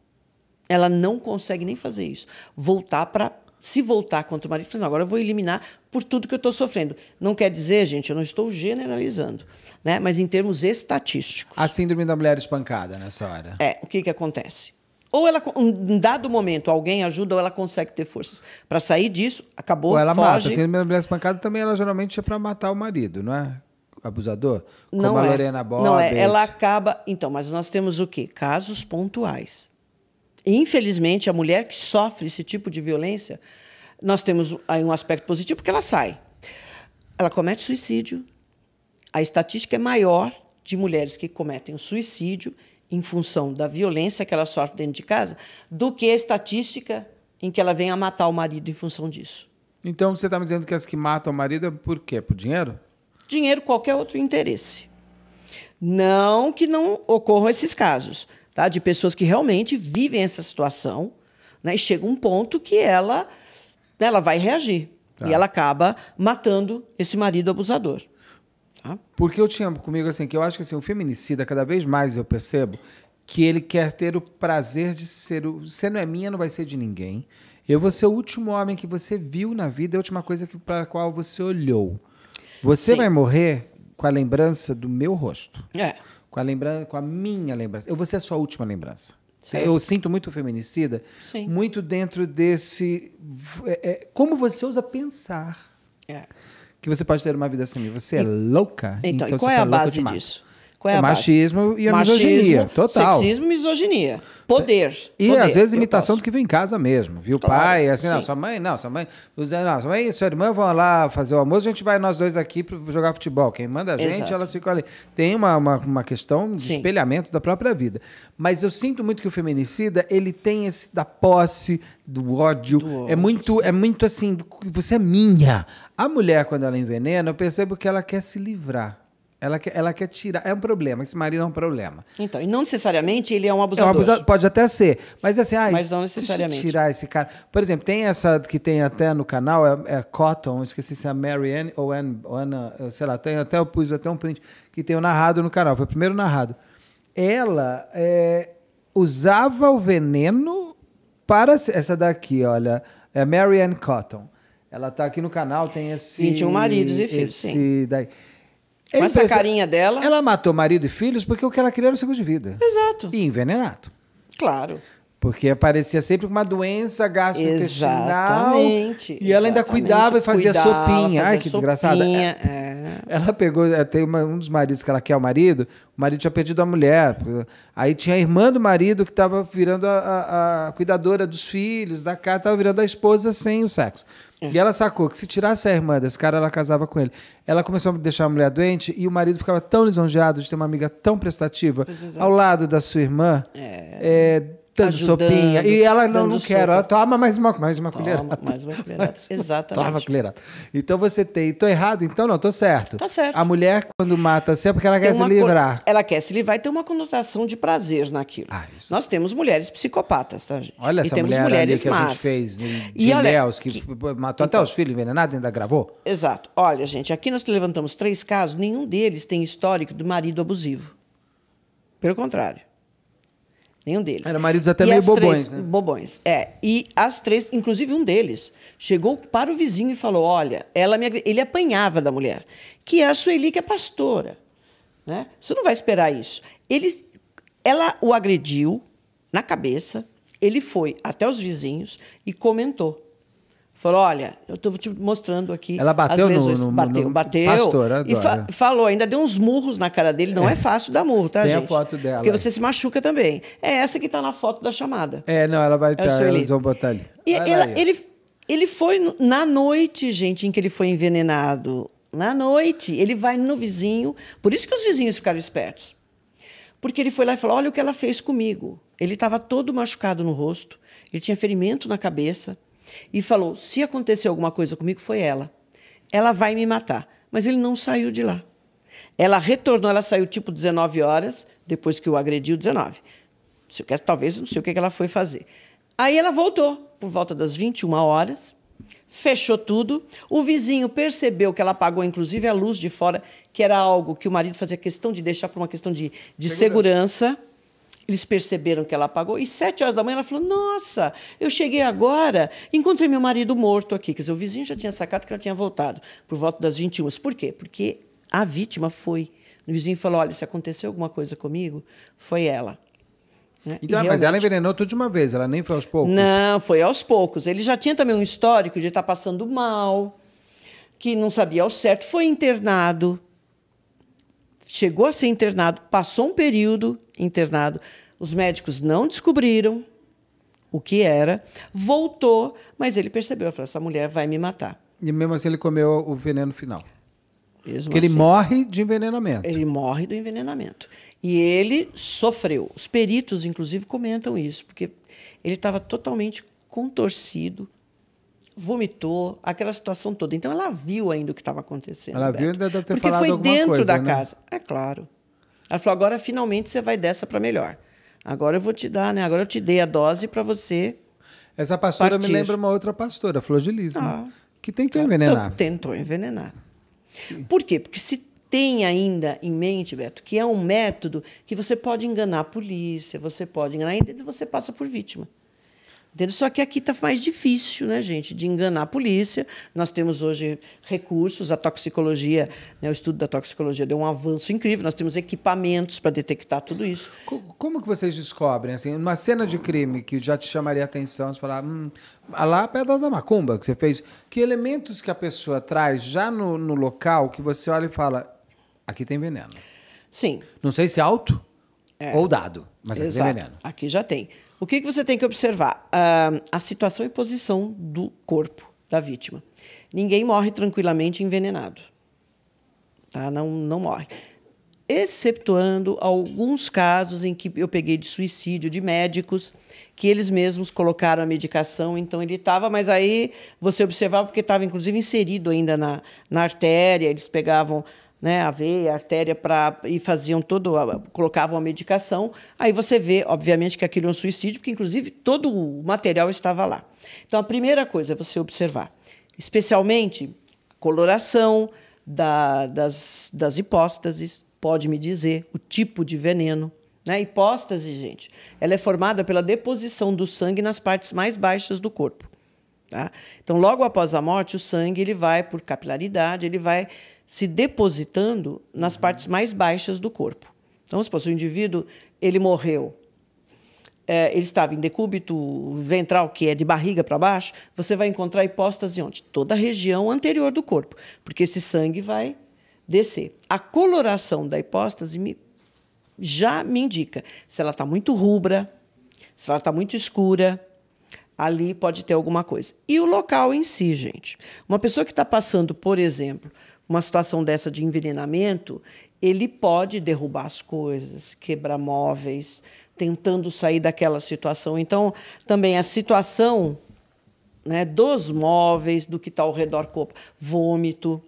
Ela não consegue nem fazer isso. Voltar para se voltar contra o marido, fala, assim, agora eu vou eliminar por tudo que eu estou sofrendo. Não quer dizer, gente, eu não estou generalizando, né? Mas em termos estatísticos. A síndrome da mulher espancada nessa hora. É, o que que acontece? Ou ela, em dado momento, alguém ajuda ou ela consegue ter forças para sair disso, acabou, Ou ela foge. mata. A síndrome da mulher espancada também, ela geralmente é para matar o marido, não é? abusador? Como não a é. Lorena Bobbett. Não é. Ela acaba. Então, mas nós temos o quê? Casos pontuais. Infelizmente, a mulher que sofre esse tipo de violência, nós temos aí um aspecto positivo, porque ela sai. Ela comete suicídio. A estatística é maior de mulheres que cometem o suicídio em função da violência que ela sofre dentro de casa do que a estatística em que ela vem a matar o marido em função disso. Então você está me dizendo que as que matam o marido é por quê? Por dinheiro? Dinheiro, qualquer outro interesse. Não que não ocorram esses casos, tá? De pessoas que realmente vivem essa situação, né? E chega um ponto que ela, ela vai reagir. Tá. E ela acaba matando esse marido abusador. Tá? Porque eu tinha comigo assim, que eu acho que assim, o feminicida, cada vez mais eu percebo que ele quer ter o prazer de ser o. Você não é minha, não vai ser de ninguém. Eu vou ser o último homem que você viu na vida, a última coisa que, para a qual você olhou. Você Sim. vai morrer com a lembrança do meu rosto. É com a lembrança, com a minha lembrança. Eu vou ser a sua última lembrança. Sim. Eu sinto muito feminicida, Sim. muito dentro desse é, é, como você ousa pensar é. que você pode ter uma vida assim. Você é e, é louca. Então, então qual é, é a base disso? Qual é, é a machismo base? e a machismo, misoginia, total. Sexismo e misoginia. Poder. E poder, às vezes imitação do que vem em casa mesmo. Viu claro, pai, assim, não, sua mãe, não, sua mãe, eh, não, sua mãe e sua irmã vão lá fazer o almoço, a gente vai nós dois aqui para jogar futebol. Quem manda a gente, Exato. elas ficam ali. Tem uma, uma, uma questão de sim. espelhamento da própria vida. Mas eu sinto muito que o feminicida, ele tem esse da posse, do ódio. Do ódio. É muito, é muito assim, você é minha. A mulher, quando ela envenena, eu percebo que ela quer se livrar. Ela quer, ela quer tirar. É um problema, esse marido é um problema. Então, e não necessariamente ele é um abusador. É um abusador pode até ser. Mas assim, ah, mas não necessariamente. tirar esse cara. Por exemplo, tem essa que tem até no canal, é, é Cotton, esqueci se é Marianne ou Anne, sei lá, tem até, eu pus até um print que tem o um narrado no canal, foi o primeiro narrado. Ela é, usava o veneno para. Essa daqui, olha. É Marianne Cotton. Ela está aqui no canal, tem esse. 21 maridos e filhos, sim. Daí mas Com essa carinha dela. Ela matou marido e filhos porque o que ela queria era o seguro de vida. Exato. E envenenado. Claro. Porque aparecia sempre com uma doença gastrointestinal. Exatamente. E ela ainda cuidava e fazia cuidava, sopinha. Fazia Ai, que sopinha, desgraçada. É. Ela pegou, eh, tem uma, um dos maridos que ela quer o marido, o marido tinha perdido a mulher. Aí tinha a irmã do marido que estava virando a, a, a, cuidadora dos filhos, da casa, estava virando a esposa sem o sexo. É. E ela sacou que se tirasse a irmã desse cara, ela casava com ele. Ela começou a deixar a mulher doente e o marido ficava tão lisonjeado de ter uma amiga tão prestativa é. ao lado da sua irmã. É. é dando ajudando, sopinha. E ela não, não quero. Sopa. Ela toma mais uma, mais uma toma, colherada. Mais uma colherada. Exatamente. Toma colherada. Então você tem. Tô errado? Então não, tô certo. Tá certo. A mulher, quando mata você, é porque ela tem quer se livrar. Ela quer se livrar e tem uma conotação de prazer naquilo. Ah, Nós temos mulheres psicopatas, tá, gente? Olha e essa temos mulher mulheres que a gente fez de e Ilhéus, que, que, matou então, até os então- filhos envenenados, ainda gravou? Exato. Olha, gente, aqui nós levantamos três casos, nenhum deles tem histórico do marido abusivo. Pelo contrário. Nenhum deles. Era maridos até e meio bobões. Três, né? Bobões. É. E as três, inclusive um deles, chegou para o vizinho e falou: Olha, ela me, ele apanhava da mulher, que é a Sueli, que é pastora. Né? Você não vai esperar isso. Ele, ela o agrediu na cabeça, ele foi até os vizinhos e comentou. Falou, olha, eu estou te mostrando aqui. Ela bateu no, no, bateu, bateu, pastor, E fa falou, ainda deu uns murros na cara dele. Não é, é fácil dar murro, tá, Tem gente? Tem a foto dela. Porque você se machuca também. É essa que está na foto da chamada. É, não, ela vai é tá, estar, eles vão botar ali. E ela, ele, ele foi na noite, gente, em que ele foi envenenado. Na noite, ele vai no vizinho. Por isso que os vizinhos ficaram espertos. Porque ele foi lá e falou: olha o que ela fez comigo. Ele estava todo machucado no rosto, ele tinha ferimento na cabeça e falou: se acontecer alguma coisa comigo, foi ela. Ela vai me matar. Mas ele não saiu de lá. Ela retornou, ela saiu tipo 19 horas, depois que o agrediu, 19. Se eu quero, talvez, não sei o que ela foi fazer. Aí ela voltou, por volta das 21 horas, fechou tudo. O vizinho percebeu que ela apagou, inclusive, a luz de fora, que era algo que o marido fazia questão de deixar por uma questão de, de segurança. segurança eles perceberam que ela apagou e sete horas da manhã ela falou: Nossa, eu cheguei agora, encontrei meu marido morto aqui. Quer dizer, o vizinho já tinha sacado que ela tinha voltado por volta das 21. Por quê? Porque a vítima foi. O vizinho falou: Olha, se aconteceu alguma coisa comigo, foi ela. Né? Então, mas ela envenenou tudo de uma vez, ela nem foi aos poucos? Não, foi aos poucos. Ele já tinha também um histórico de estar tá passando mal, que não sabia ao certo, foi internado chegou a ser internado, passou um período internado, os médicos não descobriram o que era, voltou, mas ele percebeu, falou, essa mulher vai me matar. E mesmo assim ele comeu o veneno final. Mesmo que assim, ele morre de envenenamento. Ele morre do envenenamento. E ele sofreu. Os peritos, inclusive, comentam isso, porque ele estava totalmente contorcido, vomitou, aquela situação toda. Então ela viu ainda o que estava acontecendo. Ela Beto, viu ainda ter Porque foi dentro coisa, da né? casa. É claro. Ela falou: agora finalmente você vai dessa para melhor. Agora eu vou te dar, né? Agora eu te dei a dose para você. Essa pastora partir. me lembra uma outra pastora, Flor de Lis, né? ah, né? que tentou envenenar. Tentou envenenar. Por quê? Porque se tem ainda em mente, Beto, que é um método que você pode enganar a polícia, você pode enganar, e você passa por vítima. Entendeu? Só que aqui está mais difícil, né, gente, de enganar a polícia. Nós temos hoje recursos, a toxicologia, né, o estudo da toxicologia deu um avanço incrível, nós temos equipamentos para detectar tudo isso. Como que vocês descobrem, assim, uma cena de crime que já te chamaria a atenção, você falar, hum, lá é a pedra da macumba que você fez, que elementos que a pessoa traz já no, no local que você olha e fala, aqui tem veneno. Sim. Não sei se é alto é. ou dado, mas aqui tem veneno. Aqui já tem. O que, que você tem que observar? Uh, a situação e posição do corpo da vítima. Ninguém morre tranquilamente envenenado. Tá? Não, não morre. Exceptuando alguns casos em que eu peguei de suicídio de médicos, que eles mesmos colocaram a medicação, então ele estava, mas aí você observava, porque estava inclusive inserido ainda na, na artéria, eles pegavam né, a veia, a artéria, pra, e faziam todo, colocavam a medicação. Aí você vê, obviamente, que aquilo é um suicídio, porque inclusive todo o material estava lá. Então a primeira coisa é você observar, especialmente a coloração da, das, das hipóstases, pode me dizer o tipo de veneno. Né? Hipóstase, gente, ela é formada pela deposição do sangue nas partes mais baixas do corpo. Tá? Então, logo após a morte, o sangue ele vai, por capilaridade, ele vai se depositando nas uhum. partes mais baixas do corpo. Então, se o indivíduo ele morreu, é, ele estava em decúbito ventral, que é de barriga para baixo, você vai encontrar hipóstase onde? Toda a região anterior do corpo, porque esse sangue vai descer. A coloração da hipóstase me, já me indica se ela está muito rubra, se ela está muito escura, ali pode ter alguma coisa. E o local em si, gente. Uma pessoa que está passando, por exemplo, uma situação dessa de envenenamento, ele pode derrubar as coisas, quebrar móveis, tentando sair daquela situação. Então, também a situação né, dos móveis, do que está ao redor corpo, vômito,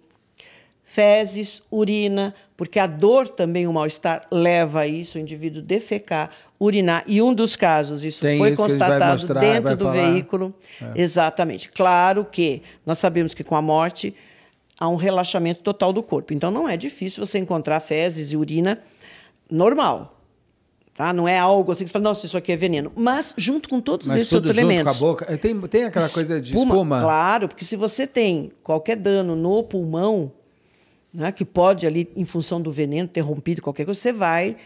fezes, urina, porque a dor também, o mal-estar, leva a isso, o indivíduo defecar, urinar. E um dos casos, isso Tem foi isso constatado mostrar, dentro do falar. veículo. É. Exatamente. Claro que nós sabemos que com a morte a um relaxamento total do corpo. Então não é difícil você encontrar fezes e urina normal. Tá? Não é algo assim que você fala, nossa, isso aqui é veneno. Mas junto com todos Mas esses tudo outros junto elementos. Com a boca. Tem, tem aquela espuma, coisa de espuma? Claro, porque se você tem qualquer dano no pulmão, né, que pode ali, em função do veneno, ter rompido qualquer coisa, você vai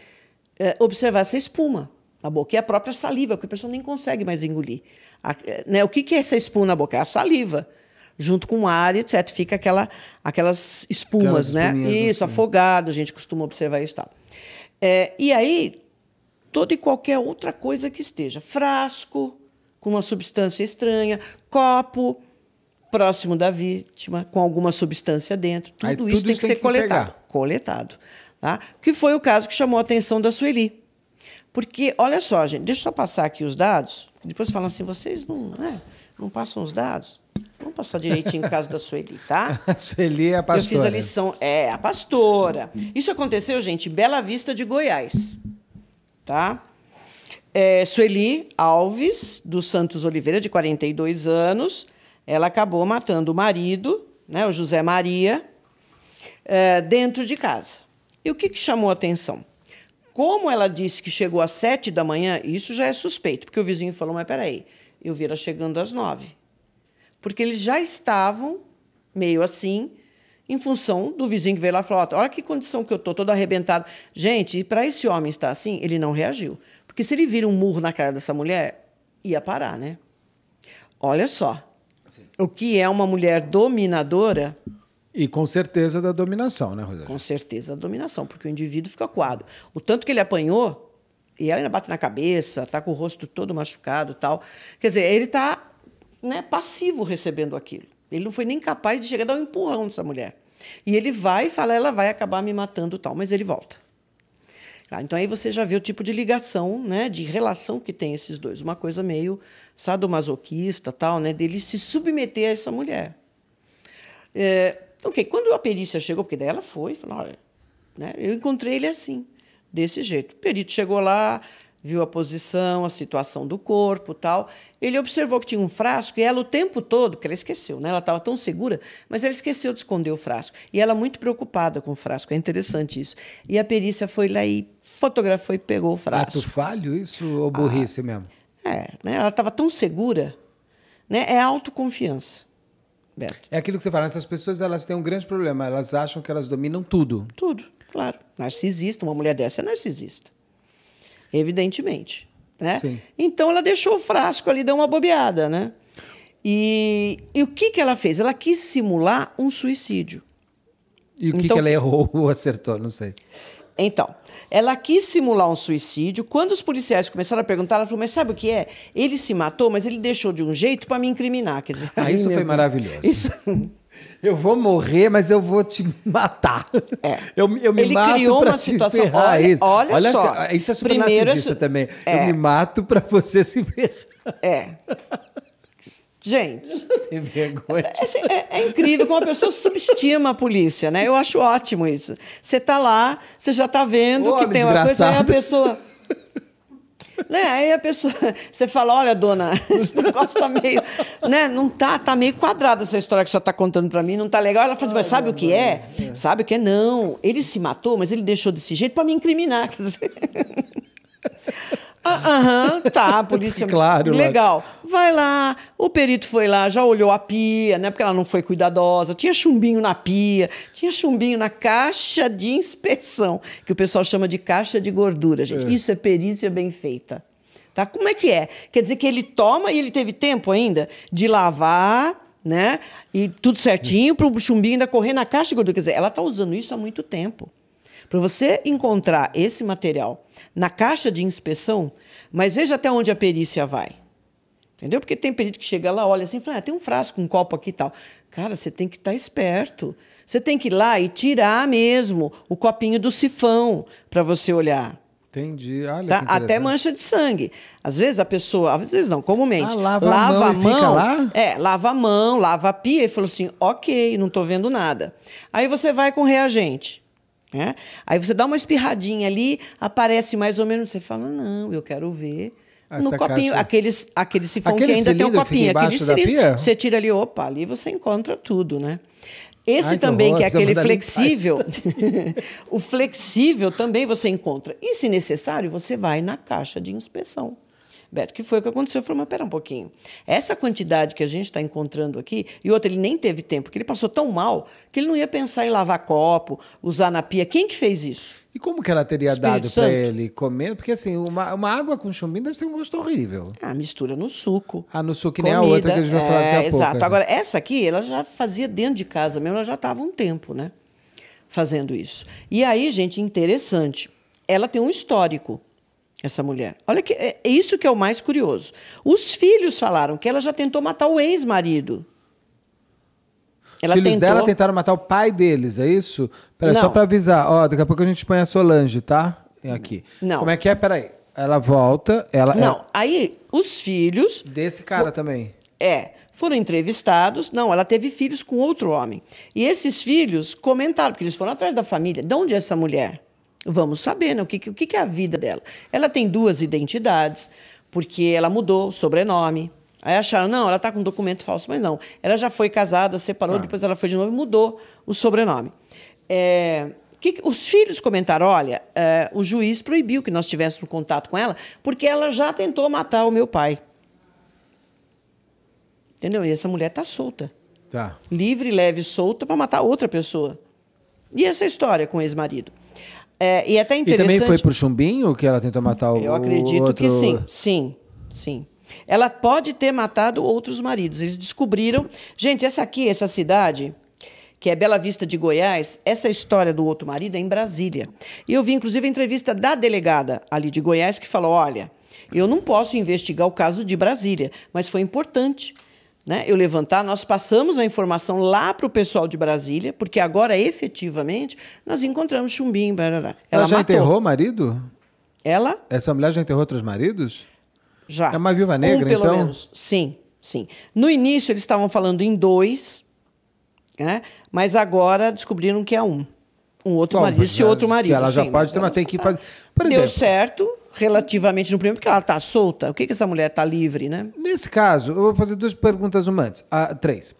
é, observar essa espuma na boca. E a própria saliva, porque a pessoa nem consegue mais engolir. A, eh, né, o que, que é essa espuma na boca? É a saliva junto com ar, etc. Fica aquela, aquelas espumas, aquelas né? Isso, assim. afogado, a gente costuma observar isso e tal. É, e aí, toda e qualquer outra coisa que esteja. Frasco com uma substância estranha, copo próximo da vítima, com alguma substância dentro. Tudo, Aí, tudo isso, isso tem que ser que coletado. Pegar. Coletado. Tá? Que foi o caso que chamou a atenção da Sueli. Porque, olha só, gente, deixa eu só passar aqui os dados. Depois falam assim, vocês não, né, não passam os dados. Vamos passar direitinho em casa da Sueli, tá? A Sueli é a pastora. Eu fiz a lição. É, a pastora. Isso aconteceu, gente, Bela Vista de Goiás. Tá? É, Sueli Alves, dos Santos Oliveira, de 42 anos. Ela acabou matando o marido, né, o José Maria, é, dentro de casa. E o que, que chamou a atenção? Como ela disse que chegou às sete da manhã, isso já é suspeito, porque o vizinho falou: mas peraí, eu vi ela chegando às nove porque eles já estavam meio assim, em função do vizinho que veio lá e falou: olha que condição que eu tô, todo arrebentado. Gente, e para esse homem estar assim, ele não reagiu. Porque se ele vira um murro na cara dessa mulher, ia parar, né? Olha só. Sim. O que é uma mulher dominadora. E com certeza da dominação, né, Rosângela? Com certeza da dominação, porque o indivíduo fica coado. O tanto que ele apanhou, e ela ainda bate na cabeça, tá com o rosto todo machucado tal. Quer dizer, ele tá né, passivo recebendo aquilo. Ele não foi nem capaz de chegar a dar um empurrão nessa mulher. E ele vai e fala, ela vai acabar me matando tal, mas ele volta. Ah, então aí você já vê o tipo de ligação, né, de relação que tem esses dois. Uma coisa meio sadomasoquista, tal, né, dele se submeter a essa mulher. É, ok, quando a perícia chegou, porque daí ela foi, falou, olha, né, eu encontrei ele assim, desse jeito. O perito chegou lá, viu a posição, a situação do corpo, tal. Ele observou que tinha um frasco e ela o tempo todo, que ela esqueceu, né? Ela estava tão segura, mas ela esqueceu de esconder o frasco. E ela muito preocupada com o frasco. É interessante isso. E a perícia foi lá e fotografou e pegou o ah, frasco. Ato falho isso ou burrice ah, mesmo? É, né? Ela estava tão segura, né? É autoconfiança. Beto. É aquilo que você fala, essas pessoas elas têm um grande problema, elas acham que elas dominam tudo. Tudo, claro. Narcisista, uma mulher dessa é narcisista evidentemente. Né? Então ela deixou o frasco ali, deu uma bobeada, né? E, e o que, que ela fez? Ela quis simular um suicídio. E o que, então, que ela errou ou acertou? Não sei. Então, ela quis simular um suicídio. Quando os policiais começaram a perguntar, ela falou: Mas sabe o que é? Ele se matou, mas ele deixou de um jeito para me incriminar. Quer dizer, ah, isso foi maravilhoso. Isso... Eu vou morrer, mas eu vou te matar. É. Eu, eu me Ele mato criou pra uma te situação. olha, isso. olha, olha só. isso é super Primeiro, narcisista também. É. Eu me mato para você se ver. É. Gente. Tem vergonha. É, assim, é, é, incrível como a pessoa subestima a polícia, né? Eu acho ótimo isso. Você está lá, você já está vendo que tem desgraçado. uma coisa, aí a pessoa né? Aí a pessoa, você fala, olha, dona, esse negócio tá meio, né? Não tá, tá meio quadrada essa história que você está tá contando para mim, não tá legal. Ela fala assim, mas sabe o que é? Sabe o que é? Não, ele se matou, mas ele deixou desse jeito para me incriminar. Ah, aham, uh -huh, tá, a polícia. claro. Legal. Vai lá, o perito foi lá, já olhou a pia, né? Porque ela não foi cuidadosa. Tinha chumbinho na pia, tinha chumbinho na caixa de inspeção, que o pessoal chama de caixa de gordura, gente. É. Isso é perícia bem feita. Tá? Como é que é? Quer dizer que ele toma e ele teve tempo ainda de lavar, né? E tudo certinho para o chumbinho ainda correr na caixa de gordura. Quer dizer, ela está usando isso há muito tempo. Para você encontrar esse material na caixa de inspeção, mas veja até onde a perícia vai. Entendeu? Porque tem perito que chega lá, olha assim, fala, ah, tem um frasco, um copo aqui e tal. Cara, você tem que estar tá esperto. Você tem que ir lá e tirar mesmo o copinho do sifão para você olhar. Entendi. Olha tá? Até mancha de sangue. Às vezes a pessoa, às vezes não, comumente. Ah, lava, lava a mão. A mão lá? É, lava a mão, lava a pia e falou assim: ok, não estou vendo nada. Aí você vai com reagente. Né? Aí você dá uma espirradinha ali, aparece mais ou menos, você fala, não, eu quero ver. Ah, essa no copinho, caixa... aqueles, aquele sifão aquele que ainda tem um copinho, aquele cilindro. Você tira ali, opa, ali você encontra tudo, né? Esse Ai, também, que, que é aquele flexível, o flexível também você encontra. E, se necessário, você vai na caixa de inspeção. Beto, que foi o que aconteceu. Eu falei, mas pera um pouquinho. Essa quantidade que a gente está encontrando aqui, e outra, ele nem teve tempo, porque ele passou tão mal que ele não ia pensar em lavar copo, usar na pia. Quem que fez isso? E como que ela teria Espírito dado para ele comer? Porque assim, uma, uma água com chumbinho deve ser um gosto horrível. Ah, mistura no suco. Ah, no suco, que comida, nem a outra que a gente vai é, falar daqui a é, pouco. Exato. Agora, essa aqui, ela já fazia dentro de casa mesmo, ela já estava um tempo, né? Fazendo isso. E aí, gente, interessante. Ela tem um histórico essa mulher. Olha que é, é isso que é o mais curioso. Os filhos falaram que ela já tentou matar o ex-marido. Ela Os filhos tentou... dela tentaram matar o pai deles, é isso? Peraí, só para avisar. Ó, daqui a pouco a gente põe a Solange, tá? É aqui. Não. Como é que é? Peraí. Ela volta, ela. Não, ela... É aí os filhos. Desse cara for... também. É. Foram entrevistados. Não, ela teve filhos com outro homem. E esses filhos comentaram, porque eles foram atrás da família. De onde é essa mulher? Vamos saber né? o, que, o que é a vida dela. Ela tem duas identidades, porque ela mudou o sobrenome. Aí acharam, não, ela está com um documento falso, mas não. Ela já foi casada, separou, ah. depois ela foi de novo e mudou o sobrenome. É, que, os filhos comentaram: olha, é, o juiz proibiu que nós tivéssemos contato com ela, porque ela já tentou matar o meu pai. Entendeu? E essa mulher está solta. Tá. Livre, leve, solta para matar outra pessoa. E essa história com o ex-marido? É, e é até interessante. E também foi por chumbinho que ela tentou matar o Eu acredito outro... que sim, sim, sim. Ela pode ter matado outros maridos. Eles descobriram. Gente, essa aqui, essa cidade, que é Bela Vista de Goiás, essa história do outro marido é em Brasília. E eu vi, inclusive, a entrevista da delegada ali de Goiás que falou: olha, eu não posso investigar o caso de Brasília, mas foi importante né, eu levantar, nós passamos a informação lá para o pessoal de Brasília, porque agora, efetivamente, nós encontramos chumbinho. Ela, Ela já matou. enterrou o marido? Ela? Essa mulher já enterrou outros maridos? Já. É uma viúva negra, um, pelo então? menos. Sim, sim. No início, eles estavam falando em dois, né, mas agora descobriram que é um. Um outro Bom, marido, esse né? outro marido. Ela já sim, né? pode ter, mas tem que fazer. Tá. Por exemplo, deu certo, relativamente no primeiro, porque ela está solta. O que, que essa mulher está livre, né? Nesse caso, eu vou fazer duas perguntas humanas. Ah, três.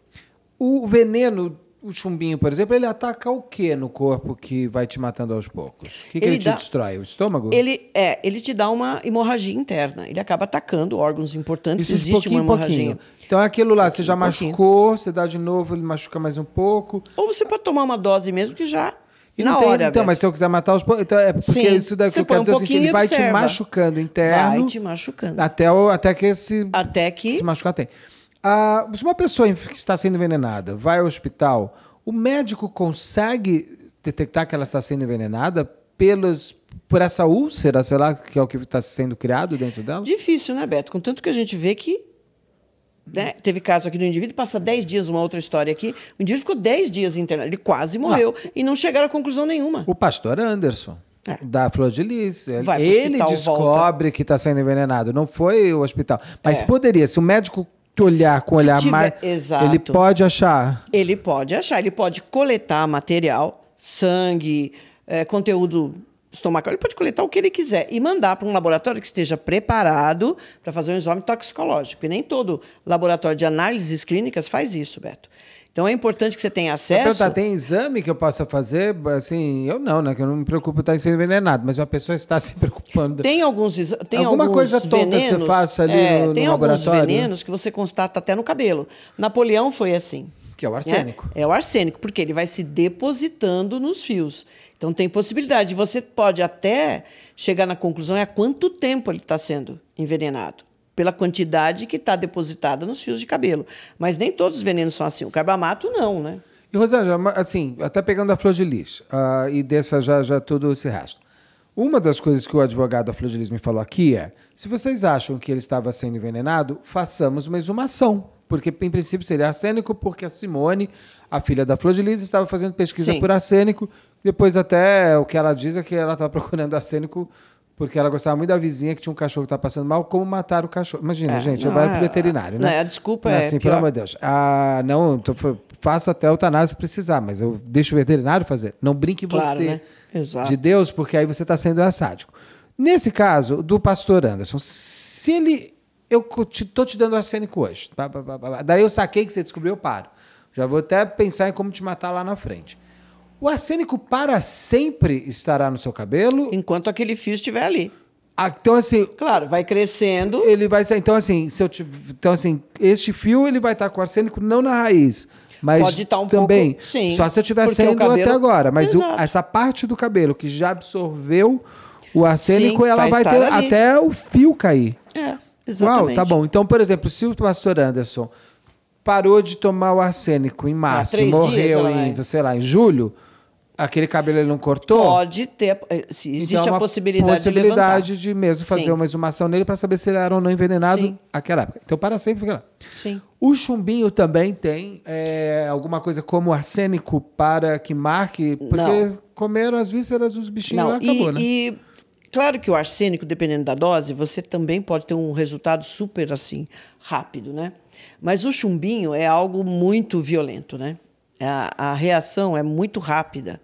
O veneno, o chumbinho, por exemplo, ele ataca o que no corpo que vai te matando aos poucos? O que, que ele, ele te dá... destrói? O estômago? Ele é, ele te dá uma hemorragia interna. Ele acaba atacando órgãos importantes. Isso existe pouquinho, uma hemorragia. Pouquinho. Então é aquilo lá, pouquinho, você já machucou, você dá de novo, ele machuca mais um pouco. Ou você pode tomar uma dose mesmo que já e na tem, hora. Então, mas se eu quiser matar os. Então, é porque Sim. isso daqui eu quero um dizer é o seguinte: ele vai te machucando interno. Vai te machucando. Até, o, até que esse. Até que. Se machucar tem. Ah, se uma pessoa que está sendo envenenada vai ao hospital, o médico consegue detectar que ela está sendo envenenada pelos, por essa úlcera, sei lá, que é o que está sendo criado dentro dela? Difícil, né, Beto? Contanto que a gente vê que né? Teve caso aqui do indivíduo, passa 10 dias, uma outra história aqui. O indivíduo ficou 10 dias internado, ele quase morreu e não chegaram a conclusão nenhuma. O pastor Anderson. É. Da flor de lis. ele hospital, descobre volta. que está sendo envenenado. Não foi o hospital. Mas é. poderia, se o médico olhar com olhar tiver, mais. Exato. Ele pode achar. Ele pode achar, ele pode coletar material, sangue, é, conteúdo estomacal, ele pode coletar o que ele quiser e mandar para um laboratório que esteja preparado para fazer um exame toxicológico. E nem todo laboratório de análises clínicas faz isso, Beto. Então é importante que você tenha acesso. Tá, tem exame que eu possa fazer? Assim, eu não, né? Que eu não me preocupo tá estar sendo envenenado, mas uma pessoa está se preocupando. Tem alguns tem Alguma alguns coisa tonta venenos, que você faça ali é, no, tem no laboratório? Tem venenos que você constata até no cabelo. Napoleão foi assim. Que é o né? arsênico. É, é o arsênico, porque ele vai se depositando nos fios. Então tem possibilidade. Você pode até chegar na conclusão é há quanto tempo ele está sendo envenenado. Pela quantidade que está depositada nos fios de cabelo. Mas nem todos os venenos são assim. O carbamato, não, né? E, Rosângela, assim, até pegando a flor de lis uh, e dessa já, já todo esse rastro. Uma das coisas que o advogado da flor de lis me falou aqui é: se vocês acham que ele estava sendo envenenado, façamos uma exumação porque em princípio seria arsênico, porque a Simone a filha da Flor de Lis estava fazendo pesquisa Sim. por arsênico. Depois até o que ela diz é que ela estava procurando arsênico porque ela gostava muito da vizinha que tinha um cachorro que estava passando mal, como matar o cachorro. Imagina, é, gente, não, vai é para o veterinário, né? Não, a desculpa não, é, é assim, pelo amor de Deus. Ah, não, tô, faça até eutanásia se precisar, mas eu deixo o veterinário fazer. Não brinque claro, você né? de Deus, porque aí você está sendo assádico. Nesse caso do pastor Anderson, se ele... Eu estou te, te dando arsênico hoje. Daí eu saquei que você descobriu, eu paro. Já vou até pensar em como te matar lá na frente. O arsênico para sempre estará no seu cabelo. Enquanto aquele fio estiver ali. Ah, então, assim. Claro, vai crescendo. Ele vai ser. Então, assim, se eu te, então, assim, este fio ele vai estar com arsênico não na raiz. Mas Pode estar tá um também, pouco, sim. Só se eu estiver sendo cabelo... até agora. Mas o, essa parte do cabelo que já absorveu o arsênico, sim, ela vai, ter ali. até o fio cair. É, exatamente. Uau, tá bom. Então, por exemplo, se o pastor Anderson parou de tomar o arsênico em março, morreu dias, em, vai. sei lá, em julho, aquele cabelo ele não cortou? Pode ter, eh, se então, existe então, a possibilidade, possibilidade de, de mesmo fazer Sim. uma exumação nele para saber se ele era ou não envenenado naquela aquela época. Então para sempre fica lá. Sim. O chumbinho também tem é, alguma coisa como arsênico para que marque, porque não. comeram as vísceras dos bichinhos não. e acabou, e, né? E claro que o arsênico, dependendo da dose, você também pode ter um resultado super assim rápido, né? Mas o chumbinho é algo muito violento, né? A, a reação é muito rápida.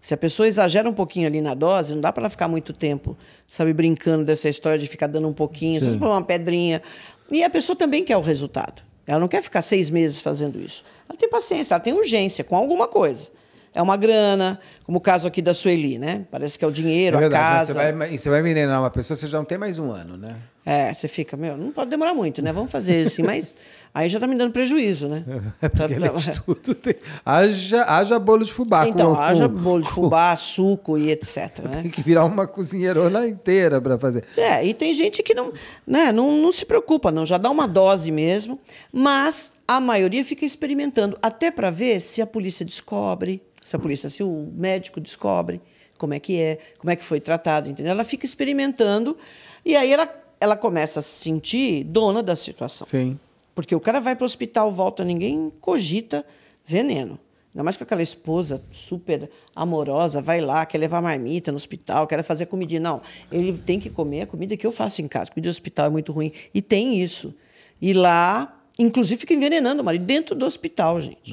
Se a pessoa exagera um pouquinho ali na dose, não dá para ela ficar muito tempo, sabe, brincando dessa história de ficar dando um pouquinho, Sim. só pôr uma pedrinha. E a pessoa também quer o resultado. Ela não quer ficar seis meses fazendo isso. Ela tem paciência, ela tem urgência com alguma coisa. É uma grana, como o caso aqui da Sueli, né? Parece que é o dinheiro, é verdade, a né? casa. Você vai, você vai envenenar uma pessoa, você já não tem mais um ano, né? É, você fica, meu, não pode demorar muito, né? Vamos fazer assim, mas aí já tá me dando prejuízo, né? É tá porque tá, tá... Tudo tem... haja, haja bolo de fubá. Então, com, haja bolo de fubá, com... suco e etc. Né? Tem que virar uma cozinheirona inteira para fazer. É, e tem gente que não, né, não, não se preocupa, não, já dá uma dose mesmo, mas a maioria fica experimentando, até para ver se a polícia descobre, se a polícia, se o médico descobre como é que é, como é que foi tratado, entendeu? Ela fica experimentando e aí ela ela começa a se sentir dona da situação. Sim. Porque o cara vai para o hospital, volta, ninguém cogita veneno. Ainda mais com aquela esposa super amorosa, vai lá, quer levar marmita no hospital, quer fazer comidinha. Não, ele tem que comer a comida que eu faço em casa. Comida do hospital é muito ruim. E tem isso. E lá, inclusive, fica envenenando o marido dentro do hospital, gente.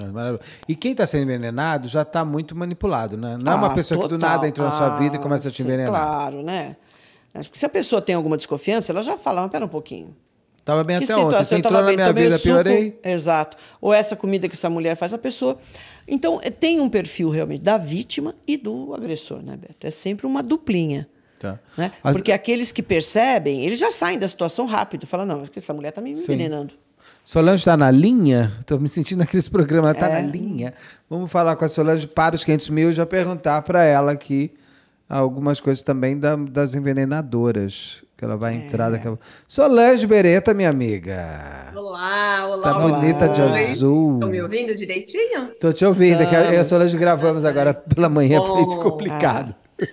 E quem está sendo envenenado já está muito manipulado, né? Não é uma ah, pessoa total. que do nada entrou ah, na sua ah, vida e começa a te envenenar. Claro, né? Né? Porque se a pessoa tem alguma desconfiança, ela já fala, mas pera um pouquinho. Tava bem que até situação? ontem, você entrou na bem, minha vida, piorei. Exato. Ou essa comida que essa mulher faz a pessoa. Então, é, tem um perfil realmente da vítima e do agressor, né, Beto? É sempre uma duplinha. Tá. Né? As... Porque aqueles que percebem, eles já saem da situação rápido. Falam, não, essa mulher tá me envenenando. Sim. Solange está na linha? Estou me sentindo naqueles programas. Ela está é. na linha. Vamos falar com a Solange para os 500 mil e já perguntar para ela aqui algumas coisas também da, das envenenadoras. Que ela vai é. entrar daqui a pouco. Solange Bereta, minha amiga. Olá, olá. Tá olá. bonita de azul. Estão me ouvindo direitinho? Tô te ouvindo. É que eu e a Solange gravamos agora pela manhã, Bom, foi muito complicado.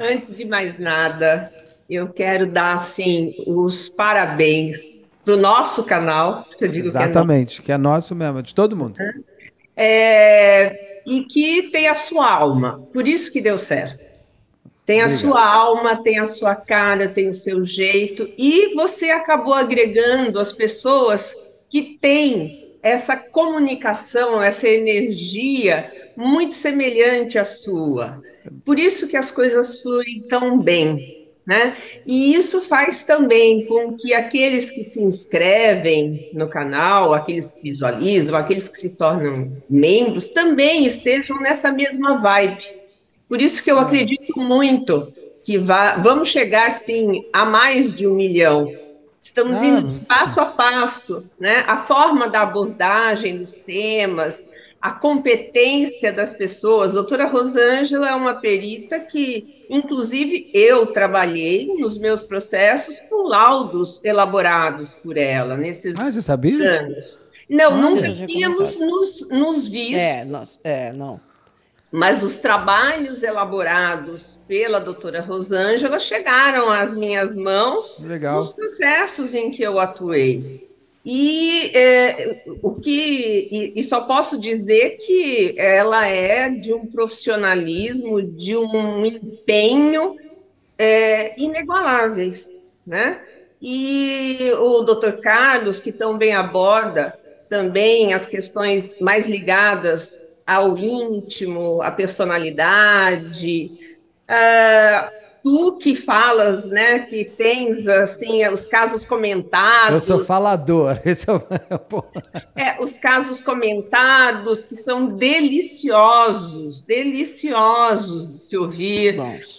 Antes de mais nada, eu quero dar, assim, os parabéns pro nosso canal, que eu digo é Exatamente, que é nosso, que é nosso mesmo, de todo mundo. É, e que tem a sua alma. Por isso que deu certo. Tem a Obrigado. sua alma, tem a sua cara, tem o seu jeito, e você acabou agregando as pessoas que têm essa comunicação, essa energia muito semelhante à sua. Por isso que as coisas fluem tão bem, né? E isso faz também com que aqueles que se inscrevem no canal, aqueles que visualizam, aqueles que se tornam membros, também estejam nessa mesma vibe por isso que eu é. acredito muito que vá, vamos chegar, sim, a mais de um milhão. Estamos ah, indo passo a passo, né? A forma da abordagem dos temas, a competência das pessoas. A doutora Rosângela é uma perita que, inclusive, eu trabalhei nos meus processos com laudos elaborados por ela nesses ah, você sabia? anos. Não, ah, nunca tínhamos nos, nos é, visto. É, nós, é, não. Mas os trabalhos elaborados pela doutora Rosângela chegaram às minhas mãos Legal. nos processos em que eu atuei. E é, o que e, e, só posso dizer que ela é de um profissionalismo, de um empenho é, inigualáveis, né? E o Dr. Carlos, que também aborda também as questões mais ligadas ao íntimo, à personalidade. Uh, tu que falas, né, que tens assim os casos comentados. Eu sou falador. Esse é, o... é os casos comentados que são deliciosos, deliciosos de se ouvir.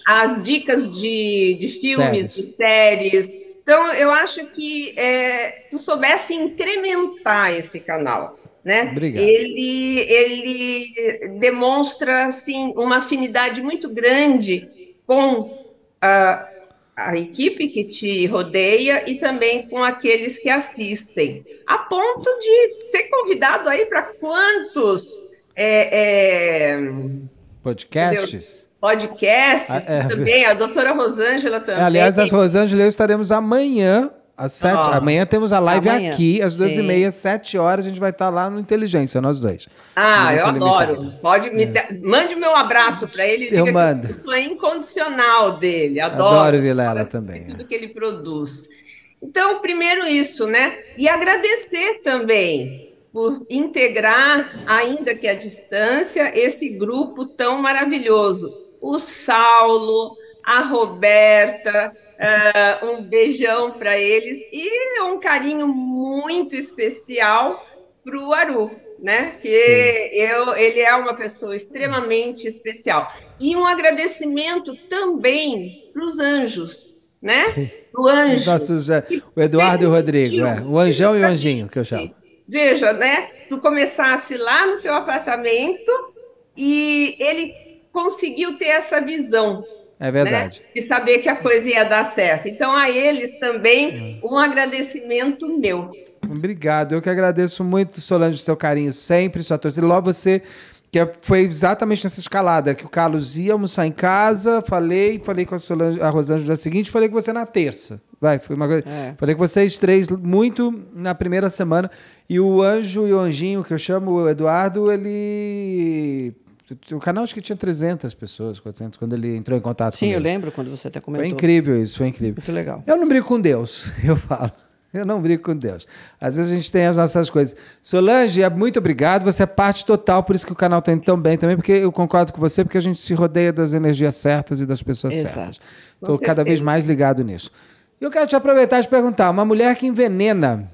As dicas de, de filmes, séries. de séries. Então eu acho que é, tu soubesse incrementar esse canal né? Obrigado. Ele, ele demonstra assim, uma afinidade muito grande com a, a equipe que te rodeia e também com aqueles que assistem, a ponto de ser convidado aí para quantos é, é, podcasts? Podcasts ah, é. também, a doutora Rosângela é, também. Aliás, a Rosângela eu estaremos amanhã às sete, amanhã temos a live amanhã. aqui, às duas Sim. e meia, sete horas, a gente vai estar tá lá no Inteligência, nós dois. Ah, eu adoro. Pode me é. Mande meu abraço para ele. Eu mando. Que eu sou incondicional dele. Adoro. Adoro Vilela também. É. Tudo é. que ele produz. Então, primeiro isso, né? E agradecer também por integrar, ainda que à distância, esse grupo tão maravilhoso. O Saulo, a Roberta, Uh, um beijão para eles e um carinho muito especial para o Aru, né? Que eu, ele é uma pessoa extremamente especial. E um agradecimento também para os anjos, né? O anjo. Nossos, é, o Eduardo e o Rodrigo, é. o anjão e o anjinho, que eu chamo. Veja, né? Tu começasse lá no teu apartamento e ele conseguiu ter essa visão é verdade. Né? E saber que a coisa ia dar certo. Então, a eles também é. um agradecimento meu. Obrigado. Eu que agradeço muito, Solange, o seu carinho sempre, sua torcida. Logo você que é- foi exatamente nessa escalada que o Carlos ia almoçar em casa, falei, falei com a, Solange, a Rosângela da seguinte, falei com você na terça. Vai, foi uma coisa. É. Falei com vocês três muito na primeira semana e o Anjo e o Anjinho que eu chamo, o Eduardo, ele o canal acho que tinha 300 pessoas, 400, quando ele entrou em contato Sim, comigo. eu lembro quando você até comentou. Foi incrível isso, foi incrível. Muito legal. Eu não brinco com Deus, eu falo. Eu não brinco com Deus. Às vezes a gente tem as nossas coisas. Solange, é muito obrigado. Você é parte total, por isso que o canal está indo tão bem também, porque eu concordo com você, porque a gente se rodeia das energias certas e das pessoas Exato. certas. Estou cada vez é mais ligado nisso. Eu quero te aproveitar e te perguntar: uma mulher que envenena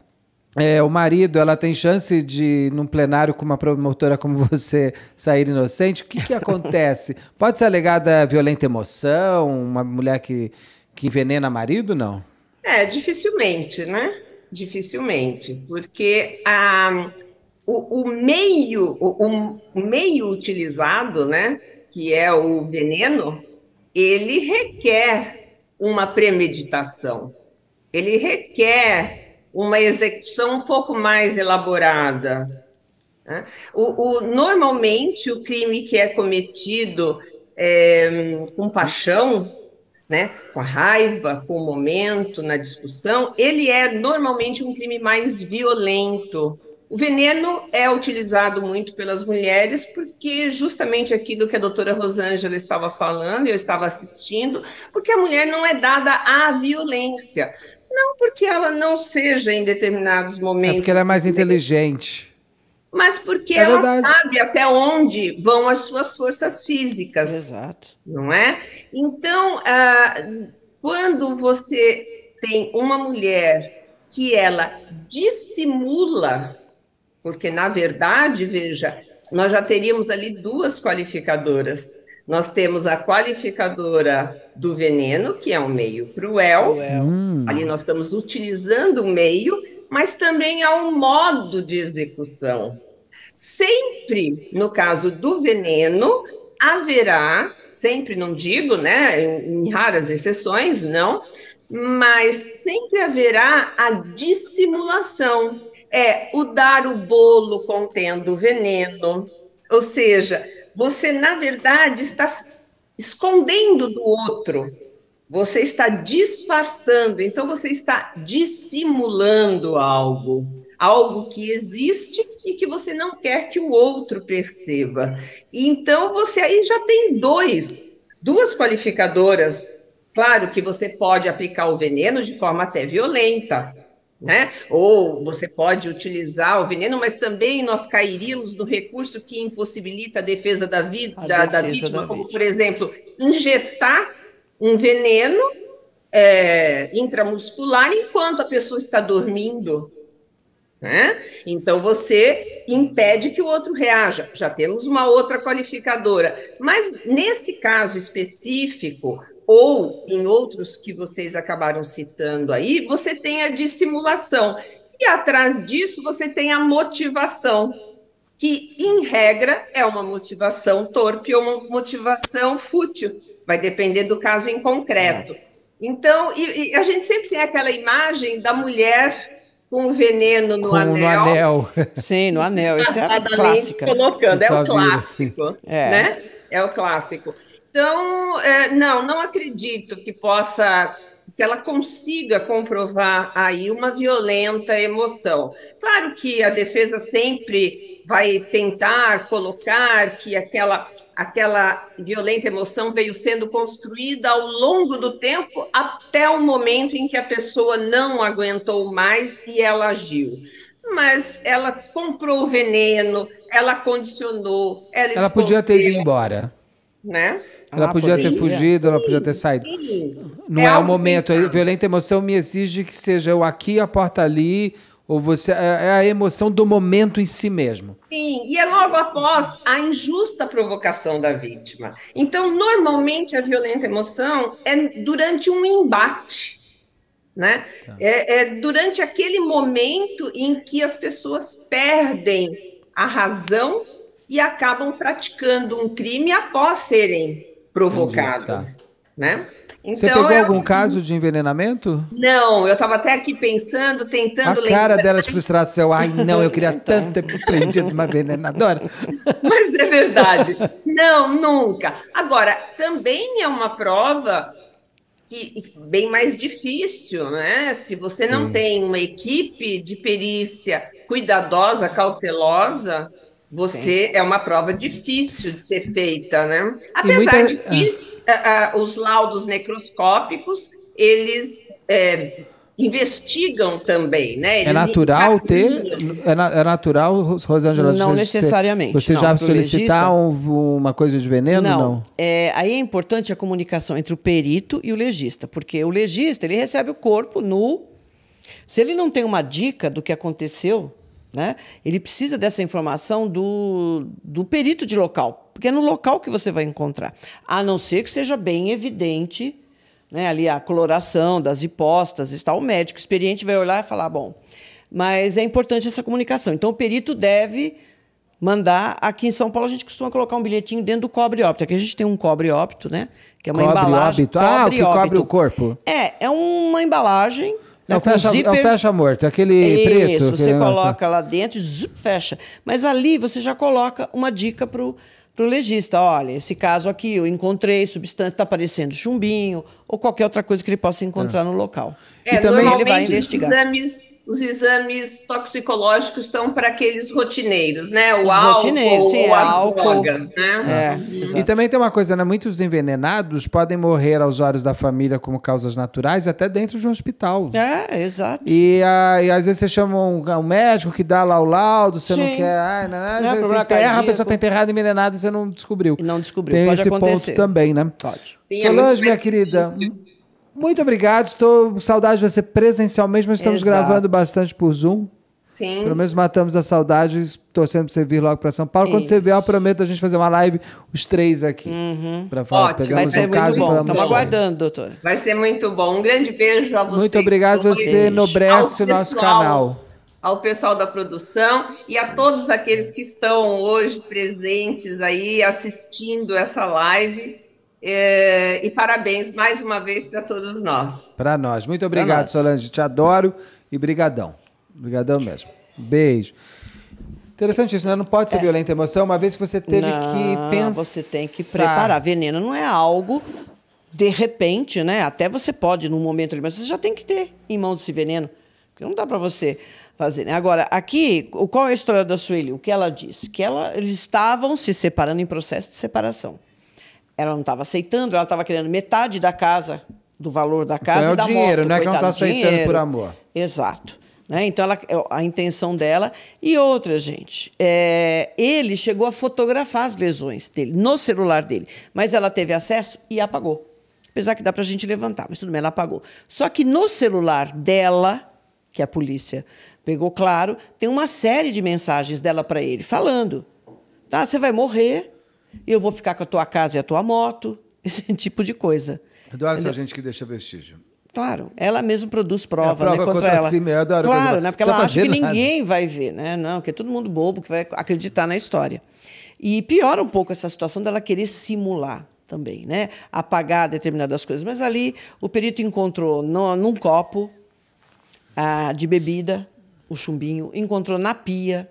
é, o marido, ela tem chance de, num plenário com uma promotora como você, sair inocente? O que, que acontece? Pode ser alegada violenta emoção, uma mulher que, que envenena marido, não? É, dificilmente, né? Dificilmente, porque a, ah, o, o meio, o, o meio utilizado, né, que é o veneno, ele requer uma premeditação, ele requer uma execução um pouco mais elaborada. Né? O, o, normalmente, o crime que é cometido é, com paixão, né, com a raiva, com o momento, na discussão, ele é normalmente um crime mais violento. O veneno é utilizado muito pelas mulheres, porque justamente aquilo que a doutora Rosângela estava falando, eu estava assistindo, porque a mulher não é dada à violência. Não porque ela não seja em determinados é momentos. É porque ela é mais inteligente. Mas porque é ela sabe até onde vão as suas forças físicas. Exato. Não é? Então, ah, quando você tem uma mulher que ela dissimula, porque na verdade, veja, nós já teríamos ali duas qualificadoras. Nós temos a qualificadora do veneno, que é um meio cruel. Hum. Ali nós estamos utilizando o meio, mas também há um modo de execução. Sempre, no caso do veneno, haverá, sempre não digo, né, em raras exceções, não, mas sempre haverá a dissimulação. É o dar o bolo contendo veneno, ou seja, você, na verdade, está escondendo do outro, você está disfarçando, então você está dissimulando algo, algo que existe e que você não quer que o outro perceba. E então você aí já tem dois, duas qualificadoras. Claro que você pode aplicar o veneno de forma até violenta, né? Ou você pode utilizar o veneno, mas também nós cairíamos no recurso que impossibilita a defesa da, vida da, da vítima, da como, por exemplo, injetar um veneno é, intramuscular enquanto a pessoa está dormindo. Né? Então você impede que o outro reaja. Já temos uma outra qualificadora. Mas nesse caso específico, ou em outros que vocês acabaram citando aí, você tem a dissimulação. E atrás disso você tem a motivação, que em regra é uma motivação torpe ou uma motivação fútil, vai depender do caso em concreto. É. Então, e, e a gente sempre tem aquela imagem da mulher com o veneno no anel, no anel. Sim, no anel. Isso é clássico. colocando. é o é clássico. É. Né? é o clássico. Então, é, não, não acredito que possa que ela consiga comprovar aí uma violenta emoção. Claro que a defesa sempre vai tentar colocar que aquela aquela violenta emoção veio sendo construída ao longo do tempo até o momento em que a pessoa não aguentou mais e ela agiu. Mas ela comprou o veneno, ela condicionou, ela, ela podia ter ido embora, né? Ela ah, podia poderia. ter fugido, ela podia ter saído. Sim. Não é, é o momento. A violenta emoção me exige que seja eu aqui, a porta ali, ou você. É, é a emoção do momento em si mesmo. Sim, e é logo após a injusta provocação da vítima. Então, normalmente, a violenta emoção é durante um embate. Né? Tá. É, é durante aquele momento em que as pessoas perdem a razão e acabam praticando um crime após serem provocados, Entendi, tá. né? Então, Você pegou então, eu... algum caso de envenenamento? Não, eu estava até aqui pensando, tentando A lembrar. cara dela de frustração. Ai, não, eu queria então. tanto ter prendido uma envenenadora. Mas é verdade. Não, nunca. Agora, também é uma prova que, bem mais difícil, né? Se você Sim. não tem uma equipe de perícia cuidadosa, cautelosa, você Sim. é uma prova difícil de ser feita, né? Apesar muita... de que ah. os laudos necroscópicos, eles é, investigam também, né? É eles é natural ter... É, na, é natural, Rosângela? Não necessariamente. Você não, já solicitar um, uma coisa de veneno? Não. não? É, aí é importante a comunicação entre o perito e o legista, porque o legista, ele recebe o corpo nu. Se ele não tem uma dica do que aconteceu né? Ele precisa dessa informação do, do perito de local, porque é no local que você vai encontrar. A não ser que seja bem evidente né, ali a coloração das hipostas, está o médico experiente vai olhar e falar, bom, mas é importante essa comunicação. Então o perito deve mandar. Aqui em São Paulo a gente costuma colocar um bilhetinho dentro do cobre óbito. Aqui a gente tem um cobre óbito, né? Que é uma cobre embalagem. Óbito. ah, o que cobre o corpo. É, é uma embalagem é, o fecha, zíper, é o fecha morto, é aquele Isso, preto. Isso, você coloca lá dentro, zup, fecha. Mas ali você já coloca uma dica para o legista, olha, esse caso aqui eu encontrei substância, está aparecendo chumbinho ou qualquer outra coisa que ele possa encontrar é. no local. É, e também ele vai investigar. Exames os exames toxicológicos são para aqueles rotineiros, né? O os álcool, rotineiros, sim, é as álcool, drogas, né? É, uhum. E também tem uma coisa, né? Muitos envenenados podem morrer aos olhos da família como causas naturais, até dentro de um hospital. É, exato. E, a, e às vezes você chama um, um, médico que dá lá o laudo, você sim. não quer... Ai, não, não, não, é, você enterra, a pessoa está enterrada, envenenada e você não descobriu. Não descobriu, tem pode esse acontecer. ponto também, né? Pode. Sim, é Solange, é minha querida... Difícil muito obrigado. Estou com saudade de você presencialmente, mas estamos Exato. gravando bastante por Zoom. Sim. Pelo menos matamos a saudade, torcendo para você vir logo para São Paulo. Isso. Quando você vier, eu prometo a gente fazer uma live, os três aqui. Uhum. Pra falar. Ótimo, vai ser um muito bom. Estamos aguardando, doutor. Vai ser muito bom. Um grande beijo a você. Muito obrigado, dois. você nobrece o nosso canal. Ao pessoal da produção e a todos aqueles que estão hoje presentes aí assistindo essa live. É, e parabéns mais uma vez para todos nós. Para nós. Muito obrigado, nós. Solange. Te adoro e brigadão. Brigadão mesmo. Beijo. Interessante isso, né? Não pode ser é. violenta emoção, uma vez que você teve não, que pensar. Você tem que preparar. Veneno não é algo de repente, né? Até você pode, num momento ali, mas você já tem que ter em mãos esse veneno. Porque não dá para você fazer. Né? Agora, aqui, qual é a história da Sueli? O que ela disse? Que ela, eles estavam se separando em processo de separação. Ela não estava aceitando, ela estava querendo metade da casa, do valor da casa então é o da dinheiro, moto, não é que ela não está aceitando dinheiro. por amor. Exato. Né? Então, ela, a intenção dela. E outra, gente, é, ele chegou a fotografar as lesões dele no celular dele, mas ela teve acesso e apagou. Apesar que dá para a gente levantar, mas tudo bem, ela apagou. Só que no celular dela, que a polícia pegou claro, tem uma série de mensagens dela para ele, falando: tá, você vai morrer, eu vou ficar com a tua casa e a tua moto, esse tipo de coisa. Eduardo, essa gente que deixa vestígio. Claro, ela mesma produz prova, é prova né, contra, contra ela. Si, eu adoro claro, né, porque Você ela acha que nada. ninguém vai ver, né? Não, que é todo mundo bobo que vai acreditar na história. E piora um pouco essa situação dela querer simular também, né? Apagar determinadas coisas. Mas ali o perito encontrou no, num copo ah, de bebida o chumbinho, encontrou na pia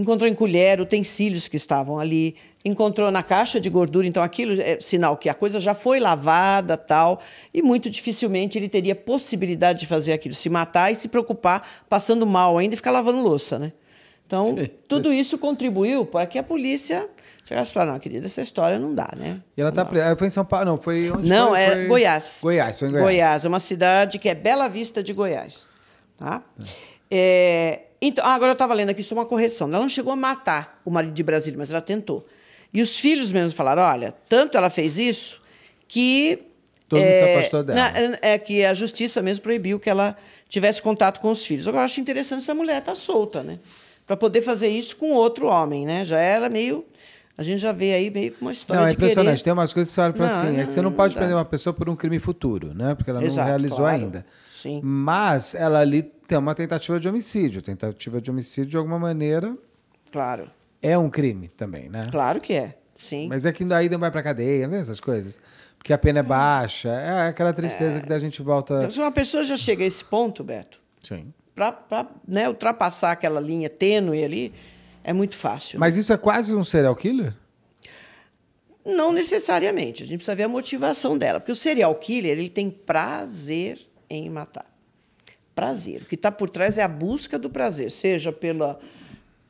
encontrou em colher utensílios que estavam ali, encontrou na caixa de gordura, então aquilo é sinal que a coisa já foi lavada, tal, e muito dificilmente ele teria possibilidade de fazer aquilo, se matar e se preocupar passando mal ainda e ficar lavando louça, né? Então, Sim. É. tudo isso contribuiu para que a polícia chegasse e falasse, não, querida, essa história não dá, né? E ela está ah, Foi em São Paulo, não, foi onde Não, foi, é foi... Goiás. Goiás, foi em Goiás. Goiás, é uma cidade que é Bela Vista de Goiás, tá? tá. É. É... Então, ah, agora eu estava lendo aqui só uma correção. Ela não chegou a matar o marido de Brasília, mas ela tentou. E os filhos mesmo falaram: olha, tanto ela fez isso que. Todo é, mundo se é, afastou dela. Na, é, é que a justiça mesmo proibiu que ela tivesse contato com os filhos. Agora, eu acho interessante essa mulher estar tá solta, né? Para poder fazer isso com outro homem, né? Já era meio. A gente já vê aí meio com uma história. Não, é impressionante. Querer... Tem umas coisas que você olha para assim: não, é que você não, não pode não prender uma pessoa por um crime futuro, né? Porque ela Exato, não realizou claro. ainda. Sim. Mas ela ali tem uma tentativa de homicídio. Tentativa de homicídio, de alguma maneira. Claro. É um crime também, né? Claro que é, sim. Mas é que ainda não vai pra cadeia, né? Essas coisas. Porque a pena é baixa. É aquela tristeza é. que da gente volta. Então, se uma pessoa já chega a esse ponto, Beto. Sim. Pra, pra né, ultrapassar aquela linha tênue ali, é muito fácil. Né? Mas né? isso é quase um serial killer? Não necessariamente. A gente precisa ver a motivação dela. Porque o serial killer, ele tem prazer em matar prazer. O que está por trás é a busca do prazer, seja pela,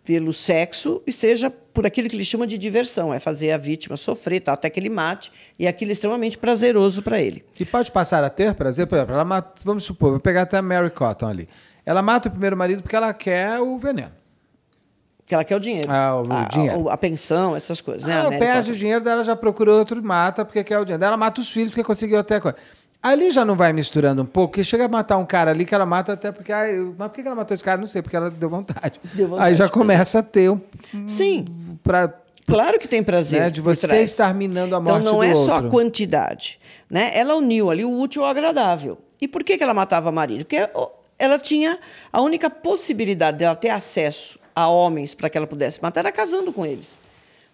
pelo sexo e seja por aquilo que ele chama de diversão, é fazer a vítima sofrer, tá, até que ele mate, e aquilo é extremamente prazeroso para ele. E pode passar a ter prazer, por exemplo, mata, vamos supor, vou pegar até a Mary Cotton ali. Ela mata o primeiro marido porque ela quer o veneno. Que ela quer o dinheiro. Ah, o a, dinheiro. A, a, pensão, essas coisas. Né? Ah, né? perde o dinheiro, dela já procura outro e mata porque quer o dinheiro. ela mata os filhos porque conseguiu até coisa. Ali já não vai misturando um pouco, porque chega a matar um cara ali que ela mata até porque. mas por que ela matou esse cara? Não sei, porque ela deu vontade. Deu vontade Aí já começa a ter um. Sim. Pra, claro que tem prazer. Né, de você estar minando a então, morte do outro. Então não é só a quantidade. Né? Ela uniu ali o útil ao agradável. E por que, que ela matava marido? Porque ela tinha a única possibilidade dela ter acesso a homens para que ela pudesse matar era casando com eles.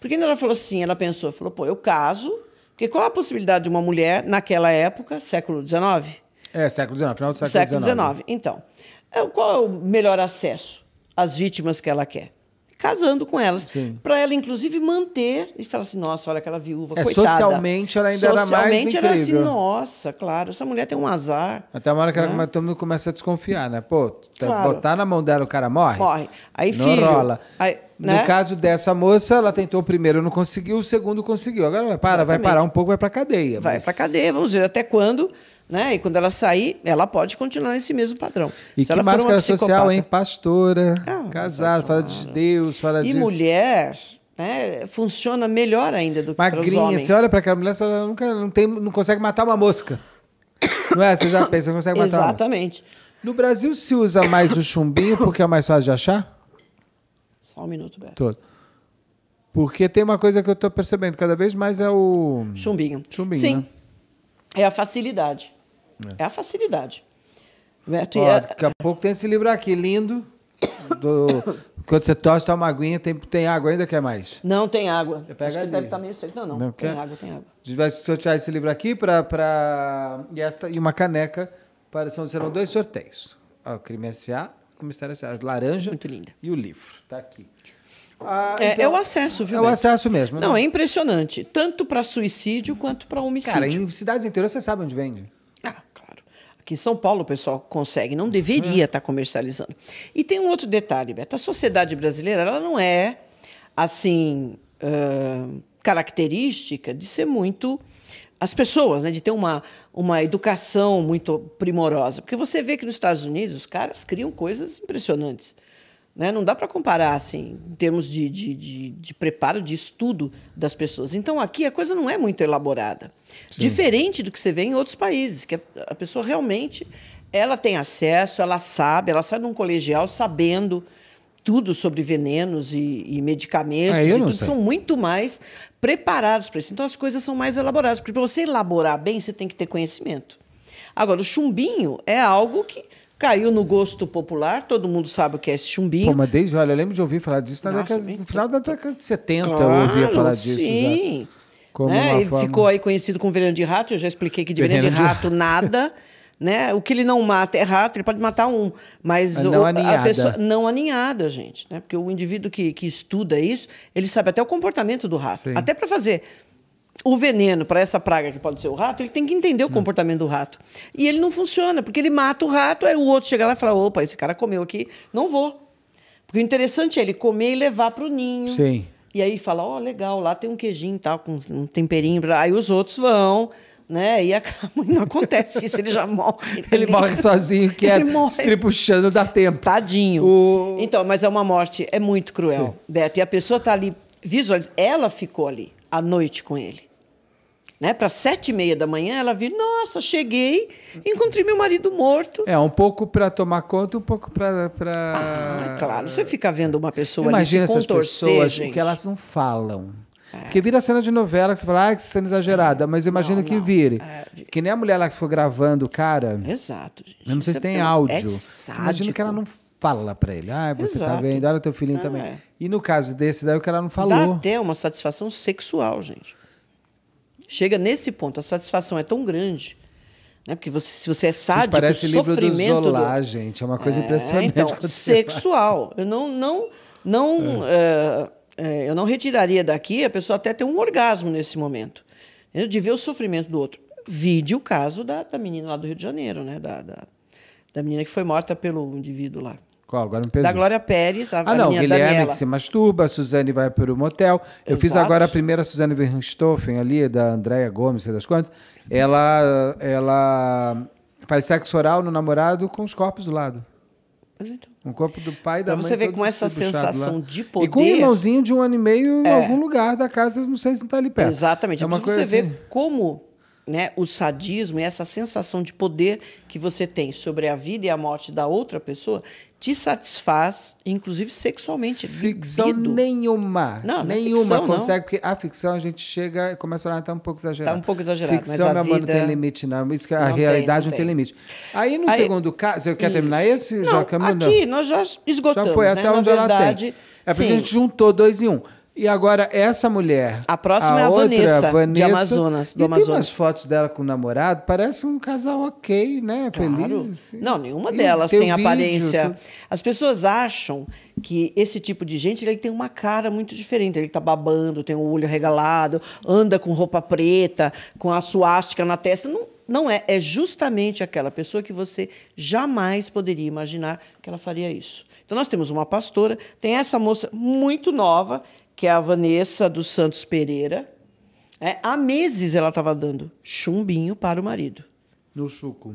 Porque quando ela falou assim, ela pensou, falou, pô, eu caso, porque qual a possibilidade de uma mulher naquela época, século XIX? É, século XIX, final do século XIX. Século XIX. Então, é, qual é o melhor acesso às vítimas que ela quer? casando com elas. Para ela, inclusive, manter e falar assim: nossa, olha aquela viúva. É, coitada. Socialmente ela ainda socialmente, era mais. Socialmente era assim: nossa, claro, essa mulher tem um azar. Até uma hora que né? ela, todo mundo começa a desconfiar, né? Pô, tá, claro. botar na mão dela o cara morre. Morre. Aí não filho, rola. Aí, né? No caso dessa moça, ela tentou o primeiro, não conseguiu, o segundo conseguiu. Agora vai, para, Exatamente. vai parar um pouco, vai para cadeia. Vai para cadeia, vamos ver até quando né? E quando ela sair, ela pode continuar nesse mesmo padrão. E Se que máscara social, hein? Pastora, ah, casada, fala de Deus, fala de... E disso. mulher... Né? Funciona melhor ainda do que Magrinha, para os homens. você olha para aquela mulher e fala, ela nunca, não, tem, não consegue matar uma mosca. Não é? Você já pensa, não consegue matar Exatamente. uma mosca. No Brasil se usa mais o chumbinho porque é mais fácil de achar? Só um minuto, Beto. Todo. Porque tem uma coisa que eu estou percebendo cada vez mais é o... Chumbinho. Chumbinho, Sim. Né? É a facilidade. É, é a facilidade. Beto, né? Ó, Daqui a pouco tem esse livro aqui, lindo. Do... Quando você tosse, uma aguinha. Tem, tem água ainda? Quer mais? Não, tem água. Acho que deve estar tá meio seco. Não, não. não tem quer? água, tem água. A gente vai sortear esse livro aqui pra, pra... E, esta, e uma caneca. Para... São, serão dois sorteios. Ó, Crime S.A., Mistério S.A. Laranja. Muito linda. E o livro. Está aqui. Ah, é, então, é, é, o acesso, viu? É o acesso mesmo. Não, né? é impressionante. Tanto para suicídio quanto para homicídio. Cara, em cidade inteira você sabe onde vende que em São Paulo o pessoal consegue, não uhum. deveria estar uhum. tá comercializando. E tem um outro detalhe, Beto. A sociedade brasileira ela não é assim uh, característica de ser muito as pessoas, né, de ter uma, uma educação muito primorosa. Porque você vê que nos Estados Unidos os caras criam coisas impressionantes. Né? Não dá para comparar assim, em termos de, de, de, de, preparo, de estudo das pessoas. Então, aqui a coisa não é muito elaborada. Sim. Diferente do que você vê em outros países, que a, a pessoa realmente ela tem acesso, ela sabe, ela sai de um colegial sabendo tudo sobre venenos e, e medicamentos ah, e tudo, são muito mais preparados para isso. Então as coisas são mais elaboradas, porque para você elaborar bem, você tem que ter conhecimento. Agora, o chumbinho é algo que Caiu no gosto popular, todo mundo sabe o que é esse chumbinho. Pô, mas desde, olha, eu lembro de ouvir falar disso na tá Nossa, década, no final da década de 70 claro, eu ouvia falar disso. Sim. Já, como né? Ele forma... ficou aí conhecido como veneno de rato, eu já expliquei que de veneno, veneno de, de rato nada. né? O que ele não mata é rato, ele pode matar um, mas não o, aninhada. a pessoa não aninhada, gente, né? Porque o indivíduo que, que estuda isso, ele sabe até o comportamento do rato, Sim. até para fazer o veneno para essa praga que pode ser o rato, ele tem que entender o comportamento do rato. E ele não funciona, porque ele mata o rato, aí o outro chega lá e fala: opa, esse cara comeu aqui, não vou. Porque o interessante é ele comer e levar para o ninho. Sim. E aí fala: ó, oh, legal, lá tem um queijinho tal, com um temperinho. Aí os outros vão né? E acaba, não acontece isso, ele já morre. ele morre sozinho, que é estripuchando, dá tempo. Tadinho. O... Então, mas é uma morte, é muito cruel, Sim. Beto. E a pessoa tá ali visualizando, ela ficou ali a noite com ele. Né? Para sete e meia da manhã, ela viu, nossa, cheguei, encontrei meu marido morto. É, um pouco para tomar conta, um pouco para... Pra... Ah, é claro, você fica vendo uma pessoa Imagina ali se contorcer, pessoas, gente. que elas não falam. É. Porque vira cena de novela que você fala, ah, que cena exagerada, mas eu imagino não, que vire. É, Que nem a mulher lá que ficou gravando o cara. Exato, gente. Eu não sei se é tem é áudio. Imagina Imagino que ela não fala para ele. Ah, você tá Exato. tá vendo, olha teu filhinho também. É. E no caso desse, daí o cara não falou. Dá até uma satisfação sexual, gente. Chega nesse ponto, a satisfação é tão grande. Né? Porque você, se você é sádico, parece livro sofrimento do Zola, do... gente. É uma coisa é, impressionante. Então, sexual. Eu não, não, não, é. É, é. eu não retiraria daqui a pessoa até ter um orgasmo nesse momento. De ver o sofrimento do outro. Vide o caso da, da menina lá do Rio de Janeiro, né? Da, da, da menina que foi morta pelo indivíduo lá. Qual? Agora me perdi. Da Glória Pérez, a Ah, não, Guilherme Daniela. que se masturba, a Suzane vai para o motel. Eu fiz agora a primeira Suzane Verstoffen ali, da Andréia Gomes, sei das quantas. Ela, ela faz sexo oral no namorado com os corpos do lado. Mas então. Um corpo do pai e da pra mãe. você ver com essa sensação lá. de poder. E com um irmãozinho de um ano e meio é. em algum lugar da casa, não sei se não está ali perto. Exatamente. É uma coisa você assim. ver como né, o sadismo e essa sensação de poder que você tem sobre a vida e a morte da outra pessoa te satisfaz, inclusive sexualmente. Ficção libido. nenhuma. Não, é nenhuma ficção, consegue, não. porque a ficção a gente chega e começa a olhar, tá um pouco exagerado. Está um pouco exagerado, ficção, mas a meu vida... amor, não tem limite, não. Isso que é a não realidade tem, não, tem. não, tem. limite. Aí, no Aí, segundo caso, você quer e... terminar esse? Não, já caminhou, aqui nós já esgotamos, Já foi até né? onde ela tem. É porque sim. a gente juntou dois em um. E agora, essa mulher. A próxima a é a outra, Vanessa, Vanessa, de Amazonas. Do e Amazonas. tem umas fotos dela com o namorado, parece um casal ok, né? Claro. Feliz. Assim. Não, nenhuma e delas tem, aparência. As pessoas acham que esse tipo de gente ele tem uma cara muito diferente. Ele tá babando, tem o olho regalado, anda com roupa preta, com a suástica na testa. Não, não é. É justamente aquela pessoa que você jamais poderia imaginar que ela faria isso. Então, nós temos uma pastora, tem essa moça muito nova que é a Vanessa dos Santos Pereira. É, há meses ela estava dando chumbinho para o marido. No suco.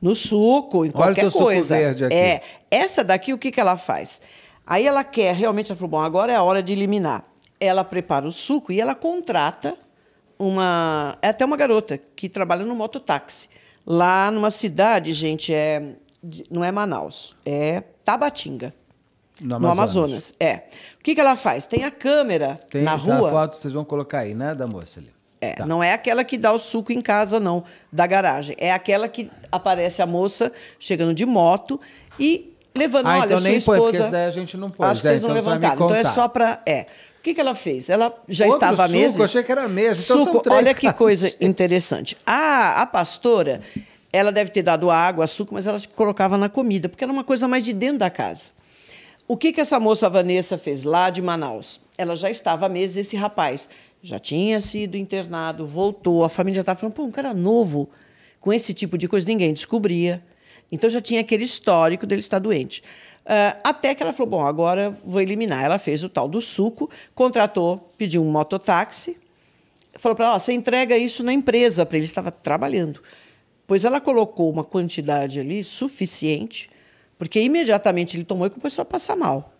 No suco, em Olha qualquer coisa. É, essa daqui o que, que ela faz? Aí ela quer, realmente ela falou: "Bom, agora é a hora de eliminar". Ela prepara o suco e ela contrata uma, é até uma garota que trabalha no mototáxi, lá numa cidade, gente, é não é Manaus, é Tabatinga. No Amazonas. no Amazonas. É. O que, que ela faz? Tem a câmera Tem, na tá rua. Tá, a foto vocês vão colocar aí, né, da moça ali. É, tá. não é aquela que dá o suco em casa, não, da garagem. É aquela que aparece a moça chegando de moto e levando, ah, olha, então sua nem esposa. Foi, porque a gente não pôs. Acho que é, vocês não então levantaram. Então é só para. É. O que, que ela fez? Ela já Outro estava suco, mesa. Eu achei que era mesa. Então suco, três, olha que coisa interessante. A, a pastora, ela deve ter dado água, suco, mas ela colocava na comida, porque era uma coisa mais de dentro da casa. O que, que essa moça Vanessa fez lá de Manaus? Ela já estava há meses, esse rapaz já tinha sido internado, voltou, a família já estava falando, pô, um cara novo, com esse tipo de coisa, ninguém descobria. Então já tinha aquele histórico dele estar doente. Uh, até que ela falou: bom, agora vou eliminar. Ela fez o tal do suco, contratou, pediu um mototáxi, falou para ela: você entrega isso na empresa, para ele estava trabalhando. Pois ela colocou uma quantidade ali suficiente porque imediatamente ele tomou e começou a passar mal.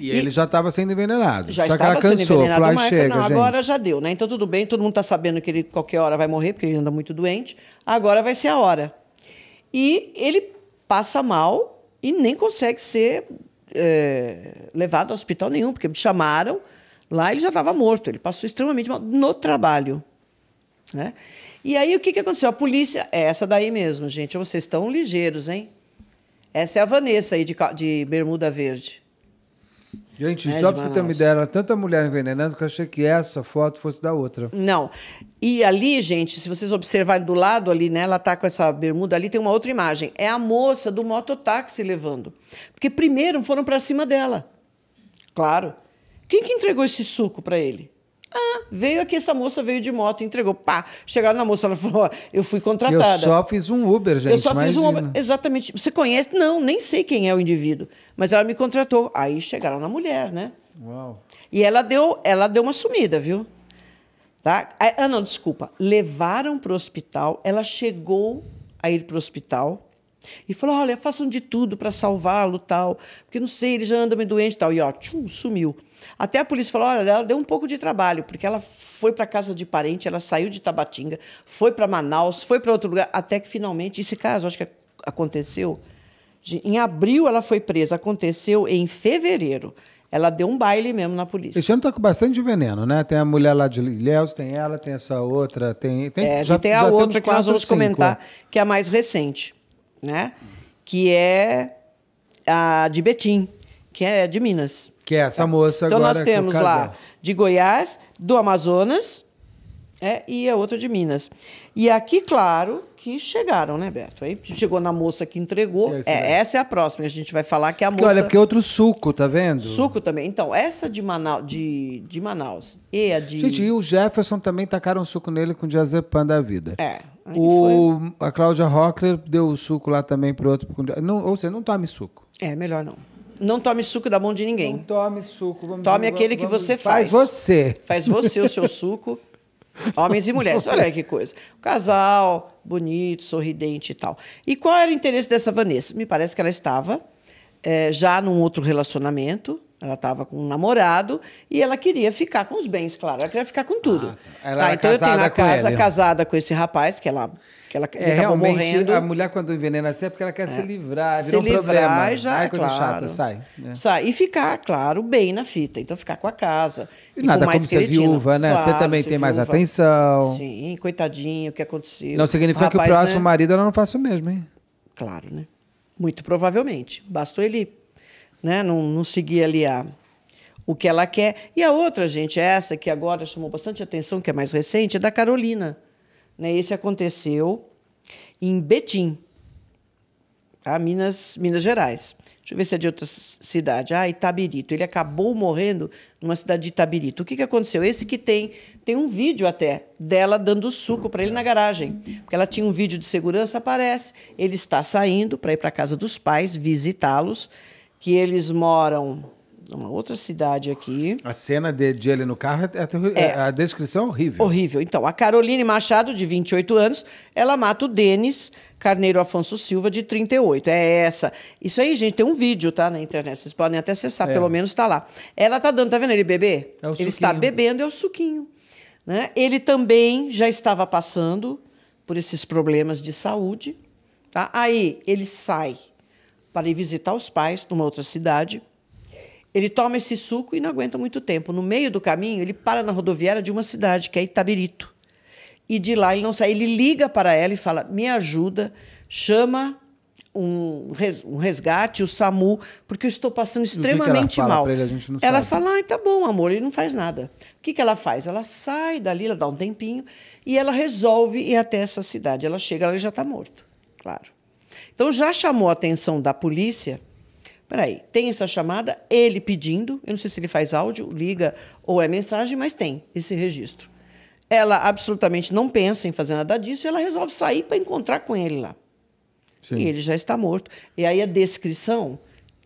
E, e ele já estava sendo envenenado. Já estava cansou, sendo envenenado. Falou, chega, não, agora já deu, né? Então tudo bem, todo mundo está sabendo que ele qualquer hora vai morrer, porque ele anda muito doente. Agora vai ser a hora. E ele passa mal e nem consegue ser é, levado ao hospital nenhum, porque me chamaram lá ele já estava morto. Ele passou extremamente mal no trabalho. Né? E aí o que, que aconteceu? A polícia, é essa daí mesmo, gente. Vocês estão ligeiros, hein? Essa é a Vanessa aí de, de bermuda verde. Gente, né, só pra você ter uma ideia, tanta mulher envenenando que eu achei que essa foto fosse da outra. Não. E ali, gente, se vocês observarem do lado ali, né? Ela tá com essa bermuda ali, tem uma outra imagem. É a moça do mototáxi levando. Porque primeiro foram para cima dela. Claro. Quem que entregou esse suco para ele? Ah, veio aqui essa moça, veio de moto, entregou. Pá, chegaram na moça, ela falou: ó, eu fui contratada. Eu só fiz um Uber, gente. Eu só imagina. fiz um Uber. Exatamente. Você conhece? Não, nem sei quem é o indivíduo. Mas ela me contratou. Aí chegaram na mulher, né? Uau. E ela deu, ela deu uma sumida, viu? Tá? Ah, não, desculpa. Levaram para o hospital, ela chegou a ir para o hospital. E falou: olha, façam de tudo para salvá-lo, tal. Porque não sei, ele já anda meio doente tal. E ó, tchum, sumiu. Até a polícia falou: olha, ela deu um pouco de trabalho, porque ela foi para casa de parente, ela saiu de Tabatinga, foi para Manaus, foi para outro lugar, até que finalmente, esse caso, acho que aconteceu. em abril ela foi presa, aconteceu em fevereiro. Ela deu um baile mesmo na polícia. Esse ano tá com bastante veneno, né? Tem a mulher lá de Ilhéus, tem ela, tem essa outra, tem. tem é, já, tem a já outra que nós vamos comentar, que é a mais recente, né? Que é a de Betim, que é de Minas. Que é essa tá. moça então, agora. Então nós temos lá de Goiás, do Amazonas é, e a é outra de Minas. E aqui, claro, que chegaram, né, Beto? Aí chegou na moça que entregou. é, Essa é a próxima. A gente vai falar que é a moça. Que olha, porque é outro suco, tá vendo? Suco também. Então, essa de Manaus, de, de Manaus e a de. Gente, e o Jefferson também tacaram suco nele com o Diazepam da vida. É. O, A Cláudia Rockler deu o suco lá também para outro. Não, ou seja, não tome suco. É, melhor não. Não tome suco da mão de ninguém. Não tome suco. Vamos tome vamos, aquele vamos, que você faz. Faz você. Faz você o seu suco. Homens e mulheres, olha que coisa. Casal, bonito, sorridente e tal. E qual era o interesse dessa Vanessa? Me parece que ela estava é, já num outro relacionamento, ela estava com um namorado e ela queria ficar com os bens, claro. Ela queria ficar com tudo. Ah, tá. Ela tá, então eu tenho na casa ele. casada com esse rapaz, que ela ela é, realmente, morrendo. A mulher, quando envenena assim, é porque ela quer é. se livrar, se um problema. já. Ai, coisa claro. chata, sai. É. Sai. E ficar, claro, bem na fita. Então, ficar com a casa. E, e nada, como ser viúva, né? Claro, você também tem viúva. mais atenção. Sim, coitadinho, o que aconteceu. Não significa o rapaz, que né? o próximo né? marido ela não faça o mesmo, hein? Claro, né? Muito provavelmente. Bastou ele né, não, não seguir ali a, o que ela quer. E a outra, gente, é essa que agora chamou bastante atenção, que é mais recente, é da Carolina. Né? Esse aconteceu em Betim, tá? Minas, Minas Gerais. Deixa eu ver se é de outra cidade. Ah, Itabirito. Ele acabou morrendo numa cidade de Itabirito. O que, que aconteceu? Esse que tem tem um vídeo até dela dando suco para ele na garagem. Porque ela tinha um vídeo de segurança, aparece. Ele está saindo para ir para a casa dos pais, visitá-los, que eles moram uma outra cidade aqui. A cena de, de ele no carro é, é, é. é a descrição é horrível. Horrível. Então, a Caroline Machado, de 28 anos, ela mata o Denis Carneiro Afonso Silva, de 38. É essa. Isso aí, gente, tem um vídeo, tá, na internet. Vocês podem até acessar, é. pelo menos está lá. Ela tá dando, tá vendo ele beber? É ele suquinho. está bebendo, é o suquinho. Né? Ele também já estava passando por esses problemas de saúde. Tá? Aí ele sai para ir visitar os pais numa outra cidade ele toma esse suco e não aguenta muito tempo. No meio do caminho, ele para na rodoviária de uma cidade, que é Itabirito. E de lá ele não sai. Ele liga para ela e fala: me ajuda, chama um, resgate, o SAMU, porque eu estou passando extremamente que que ela mal. Ele, ela sabe. fala: ah, tá bom, amor, ele não faz nada. O que, que ela faz? Ela sai dali, ela dá um tempinho e ela resolve ir até essa cidade. Ela chega, ela já está morto, claro. Então já chamou a atenção da polícia Peraí, tem essa chamada, ele pedindo, eu não sei se ele faz áudio, liga ou é mensagem, mas tem esse registro. Ela absolutamente não pensa em fazer nada disso e ela resolve sair para encontrar com ele lá. Sim. E ele já está morto. E aí a descrição,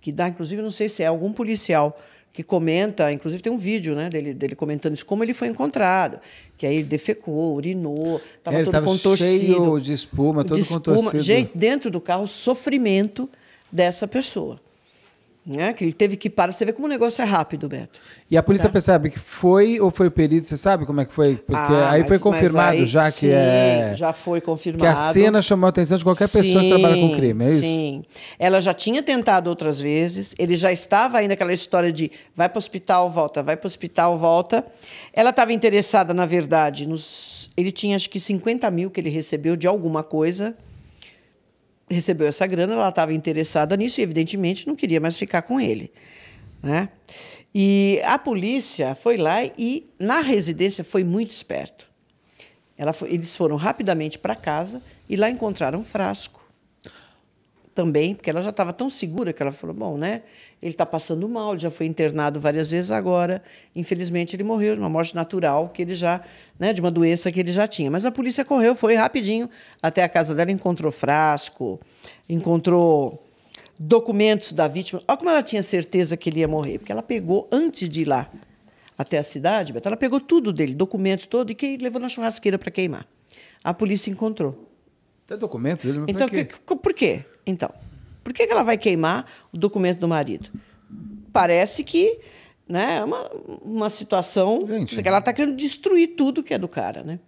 que dá, inclusive, não sei se é algum policial que comenta, inclusive tem um vídeo né, dele, dele comentando isso, como ele foi encontrado. Que aí ele defecou, urinou, estava é, todo contorcido. Cheio de espuma, todo de espuma. contorcido. Gente, dentro do carro, sofrimento dessa pessoa. Né? Que ele teve que parar. Você vê como o negócio é rápido, Beto. E a polícia tá? percebe que foi ou foi o perito? Você sabe como é que foi? Porque ah, aí mas, foi confirmado aí, já sim, que é. Já foi confirmado. Que a cena chamou a atenção de qualquer sim, pessoa que trabalha com crime, é isso? Sim. Ela já tinha tentado outras vezes, ele já estava ainda aquela história de vai para o hospital, volta, vai para o hospital, volta. Ela estava interessada, na verdade, nos. Ele tinha acho que 50 mil que ele recebeu de alguma coisa recebeu essa grana, ela estava interessada nisso e, evidentemente, não queria mais ficar com ele. Né? E a polícia foi lá e, na residência, foi muito esperto. Foi, eles foram rapidamente para casa e lá encontraram um frasco também, porque ela já estava tão segura que ela falou: bom, né? Ele está passando mal, ele já foi internado várias vezes agora. Infelizmente, ele morreu de uma morte natural, que ele já, né, de uma doença que ele já tinha. Mas a polícia correu, foi rapidinho até a casa dela, encontrou frasco, encontrou documentos da vítima. Olha como ela tinha certeza que ele ia morrer, porque ela pegou antes de ir lá até a cidade, Beto, ela pegou tudo dele, documento todo, e que levou na churrasqueira para queimar. A polícia encontrou. Até documento dele, mas então, por quê? Que, por quê? Então, por que, ela vai queimar o documento do marido? Parece que né, é uma, uma situação Gente. que ela está querendo destruir tudo que é do cara, né?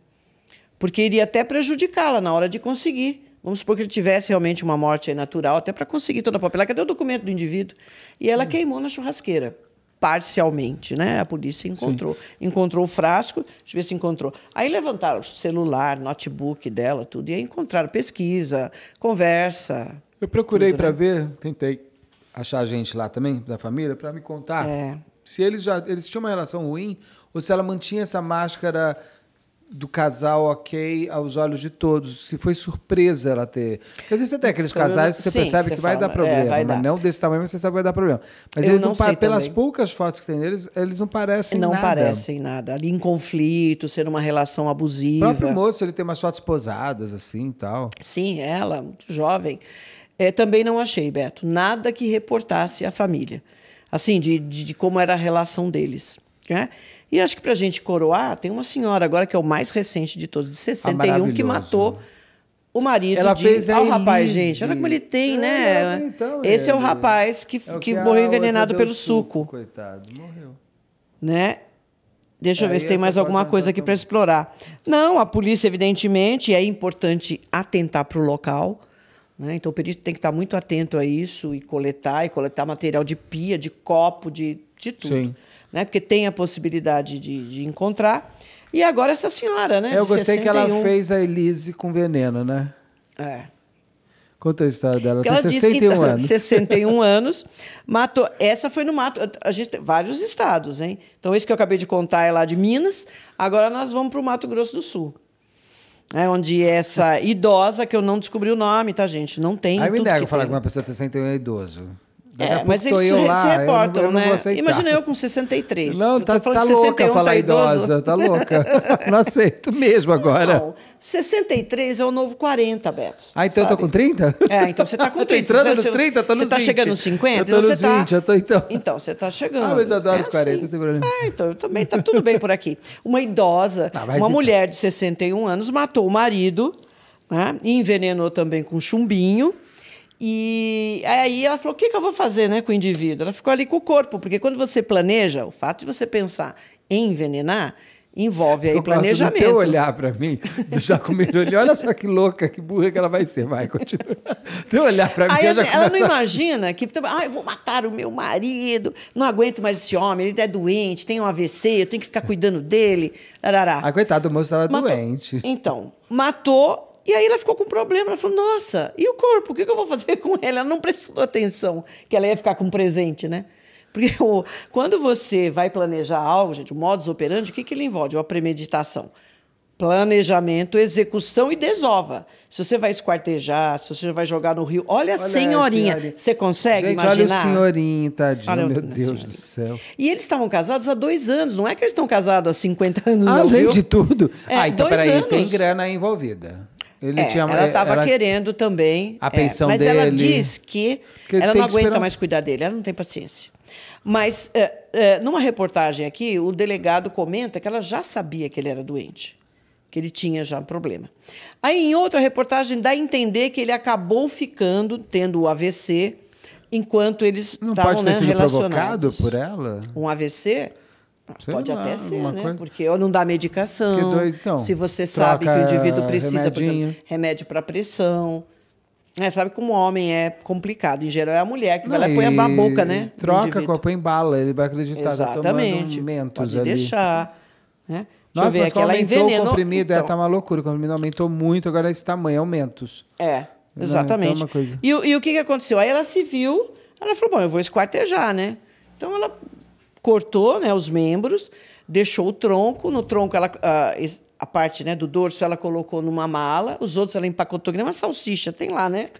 Porque iria até prejudicá-la na hora de conseguir. Vamos supor que ele tivesse realmente uma morte natural, até para conseguir toda a papelada. Cadê o documento do indivíduo? E ela hum. queimou na churrasqueira parcialmente, né? A polícia encontrou, Sim. encontrou o frasco, deixa eu ver se encontrou. Aí levantaram o celular, notebook dela, tudo e aí encontraram pesquisa, conversa, eu procurei para né? ver, tentei achar gente lá também, da família, para me contar é. se eles já eles tinham uma relação ruim ou se ela mantinha essa máscara do casal ok aos olhos de todos, se foi surpresa ela ter. Porque às vezes até aqueles casais que você Sim, percebe você que vai dar é, problema, é, vai dar. não desse tamanho você sabe que vai dar problema. Mas Eu eles não, não pelas também. poucas fotos que tem deles, eles não parecem não nada. Não parecem nada. Ali em conflito, ser uma relação abusiva. O próprio moço, ele tem umas fotos posadas assim e tal. Sim, ela, muito jovem. É, também não achei, Beto, nada que reportasse a família, assim, de, de, de como era a relação deles. Né? E acho que para a gente coroar, tem uma senhora agora que é o mais recente de todos, de 61, ah, que matou o marido ela de... fez ao é rapaz, gente. Olha como ele tem, é, né? Ela, é, então, é, Esse é, é, o né? rapaz que, é o que, que morreu envenenado pelo suco, suco. Coitado, morreu. Né? Deixa eu ver se tem mais alguma coisa aqui para explorar. Não, a polícia, evidentemente, é importante atentar para o local. Né? Então o perito tem que estar muito atento a isso e coletar, e coletar material de pia, de copo, de, de tudo. Sim. Né? Porque tem a possibilidade de, de encontrar. E agora essa senhora, né? Eu gostei 61. que ela fez a Elise com veneno, né? É. Conta a história dela. Ela tem 61 disse que, então, anos. 61 anos. Matou. Essa foi no mato. A gente tem vários estados, hein? Então, esse que eu acabei de contar é lá de Minas. Agora nós vamos para o Mato Grosso do Sul. É onde essa idosa, que eu não descobri o nome, tá, gente? Não tem. Aí me nego falar que né? uma pessoa de 61 é idoso. É, mas eles se, lá, se reportam, eu não, eu né? Imagina eu com 63. Não, eu tá, tá louca falar idosa, tá louca. não aceito mesmo agora. Não, 63 é o novo 40, Beto. Ah, então sabe? eu tô com 30? É, então você tá com 30. Eu tô entrando você, nos 30, tô nos 20. Você tá chegando nos 50? Eu tô nos 20, tá... eu tô então. Então, você tá ah, chegando. Ah, mas eu adoro é os 40, assim. não tem problema. Ah, então, também tá tudo bem por aqui. Uma idosa, não, ah, uma de... Então. mulher de 61 anos matou o marido, né? E envenenou também com chumbinho. E aí ela falou: o que, que eu vou fazer né, com o indivíduo? Ela ficou ali com o corpo, porque quando você planeja, o fato de você pensar em envenenar envolve aí eu planejamento. Teu olhar para mim, já comeram ali, olha só que louca, que burra que ela vai ser, vai, continua. Teu olhar para mim, aí, ela, ela não imagina que, ah, eu vou matar o meu marido, não aguento mais esse homem, ele é doente, tem um AVC, eu tenho que ficar cuidando dele, arará. Ah, coitado, o moço estava doente. Então, matou e aí ela ficou com um problema. Ela falou: Nossa, e o corpo? O que eu vou fazer com ele? Ela não prestou atenção que ela ia ficar com um presente, né? Porque o, quando você vai planejar algo, gente, o modus operandi, o que, que ele envolve? Uma premeditação. Planejamento, execução e desova. Se você vai esquartejar, se você vai jogar no rio. Olha, olha a senhorinha. Você consegue gente, imaginar? Olha o senhorinho, tadinho. Olha, meu Deus senhorinha. do céu. E eles estavam casados há dois anos. Não é que eles estão casados há 50 anos. Além não, de tudo. É, ah, então peraí, tem grana envolvida. Ele é, tinha, ela estava querendo também. A é, pensão é, mas dele. Mas ela diz que, que ela não aguenta mais cuidar dele, ela não tem paciência. Mas, eh, eh, numa reportagem aqui, o delegado comenta que ela já sabia que ele era doente, que ele tinha já um problema. Aí, em outra reportagem, dá a entender que ele acabou ficando, tendo o AVC, enquanto eles estavam né, relacionados. Não pode ter né, sido provocado por ela? Um AVC? Sei Pode lá, até ser, né? Coisa... Porque ou não dá medicação. Dois, então, se você sabe que o indivíduo precisa, remédio para pressão. É, sabe como o homem é complicado. Em geral é a mulher que não, vai lá e põe a boca, né? Troca, com, põe bala, ele vai acreditar. Tá exatamente. Tá Pode ali. deixar. Né? Nossa, mas que ela aumentou o comprimido, é, então. é, tá uma loucura. O comprimido aumentou muito, agora esse tamanho, aumentos. É, é, né? então é, exatamente. Não, então é e, e o que, que aconteceu? Aí ela se viu, ela falou, bom, eu vou esquartejar, né? Então ela cortou né, os membros, deixou o tronco. No tronco, ela, a, ah, a parte né, do dorso ela colocou numa mala, os outros ela empacotou, que nem uma salsicha, tem lá, né?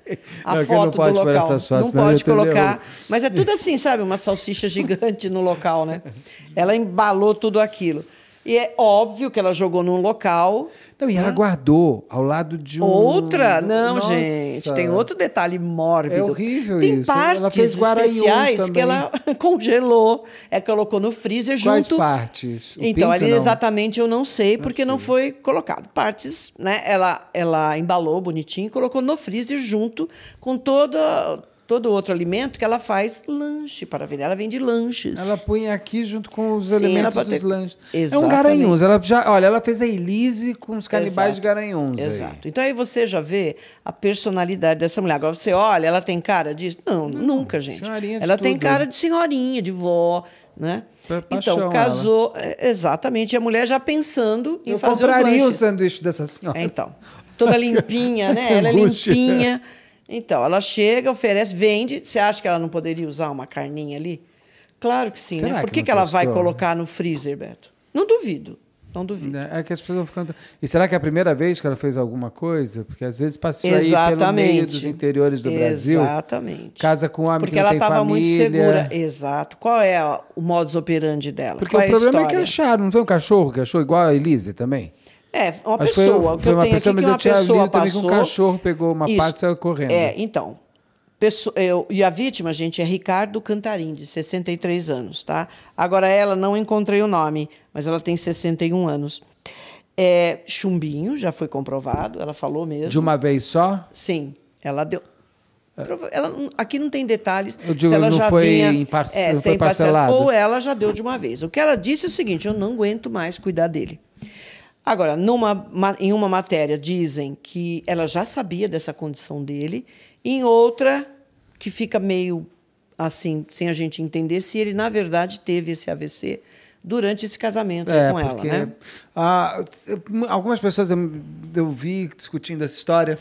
A não, foto do local. não, não pode colocar. Mas é tudo assim, sabe? Uma salsicha gigante no local, né? Ela embalou tudo aquilo. E é óbvio que ela jogou num local. Não, e ela né? guardou ao lado de um... Outra? Não, Nossa. gente. Tem outro detalhe mórbido. É horrível tem isso. Tem partes especiais que ela congelou, é, colocou no freezer Quais junto. Quais partes? O então, pinto, ali não? exatamente eu não sei, porque não, sei. não, foi colocado. Partes, né? Ela, ela embalou bonitinho e colocou no freezer junto com toda, todo outro alimento que ela faz lanche para vender. Ela vende lanches. Ela põe aqui junto com os Sim, elementos dos lanches. Exatamente. É um garanhuns. Ela já, olha, ela fez a Elise com os canibais Exato. de garanhuns. Exato. Aí. Então aí você já vê a personalidade dessa mulher. Agora você olha, ela tem cara disso? Não, não nunca, gente. Senhorinha de ela tudo. tem cara de senhorinha, de vó, né? Então, paixão, então, casou. Ela. É, exatamente. a mulher já pensando em Eu fazer o lanches. Eu compraria o sanduíche dessa senhora. É, então. Toda limpinha, né? ela é limpinha. Então, ela chega, oferece, vende. Você acha que ela não poderia usar uma carninha ali? Claro que sim, né? Por que, que, que ela vai colocar no freezer, Beto? Não duvido. Não duvido. É, é que as pessoas vão ficando. E será que é a primeira vez que ela fez alguma coisa? Porque às vezes passa aí pelo meio dos interiores do Brasil. Exatamente. Casa com um homem Porque que ela estava muito segura. Exato. Qual é o modus operandi dela? Porque Qual o é problema é que acharam. Não foi um cachorro que achou igual a Elise também? É, uma Acho pessoa. Foi, o que eu tenho pessoa, aqui que uma pessoa passou... Também um cachorro pegou uma Isso. parte e saiu correndo. É, então. Pessoa, eu, e a vítima, gente, é Ricardo Cantarim, de 63 anos, tá? Agora, ela, não encontrei o nome, mas ela tem 61 anos. É, chumbinho, já foi comprovado, ela falou mesmo. De uma vez só? Sim, ela deu... É. Ela, aqui não tem detalhes. Eu digo, se ela já foi vinha em par, é, sem parcelado. ou ela já deu de uma vez. O que ela disse é o seguinte: eu não aguento mais cuidar dele. Agora, numa, em uma matéria dizem que ela já sabia dessa condição dele, em outra que fica meio assim, sem a gente entender se ele na verdade teve esse AVC durante esse casamento é, com ela, né? porque algumas pessoas eu, eu, vi discutindo essa história,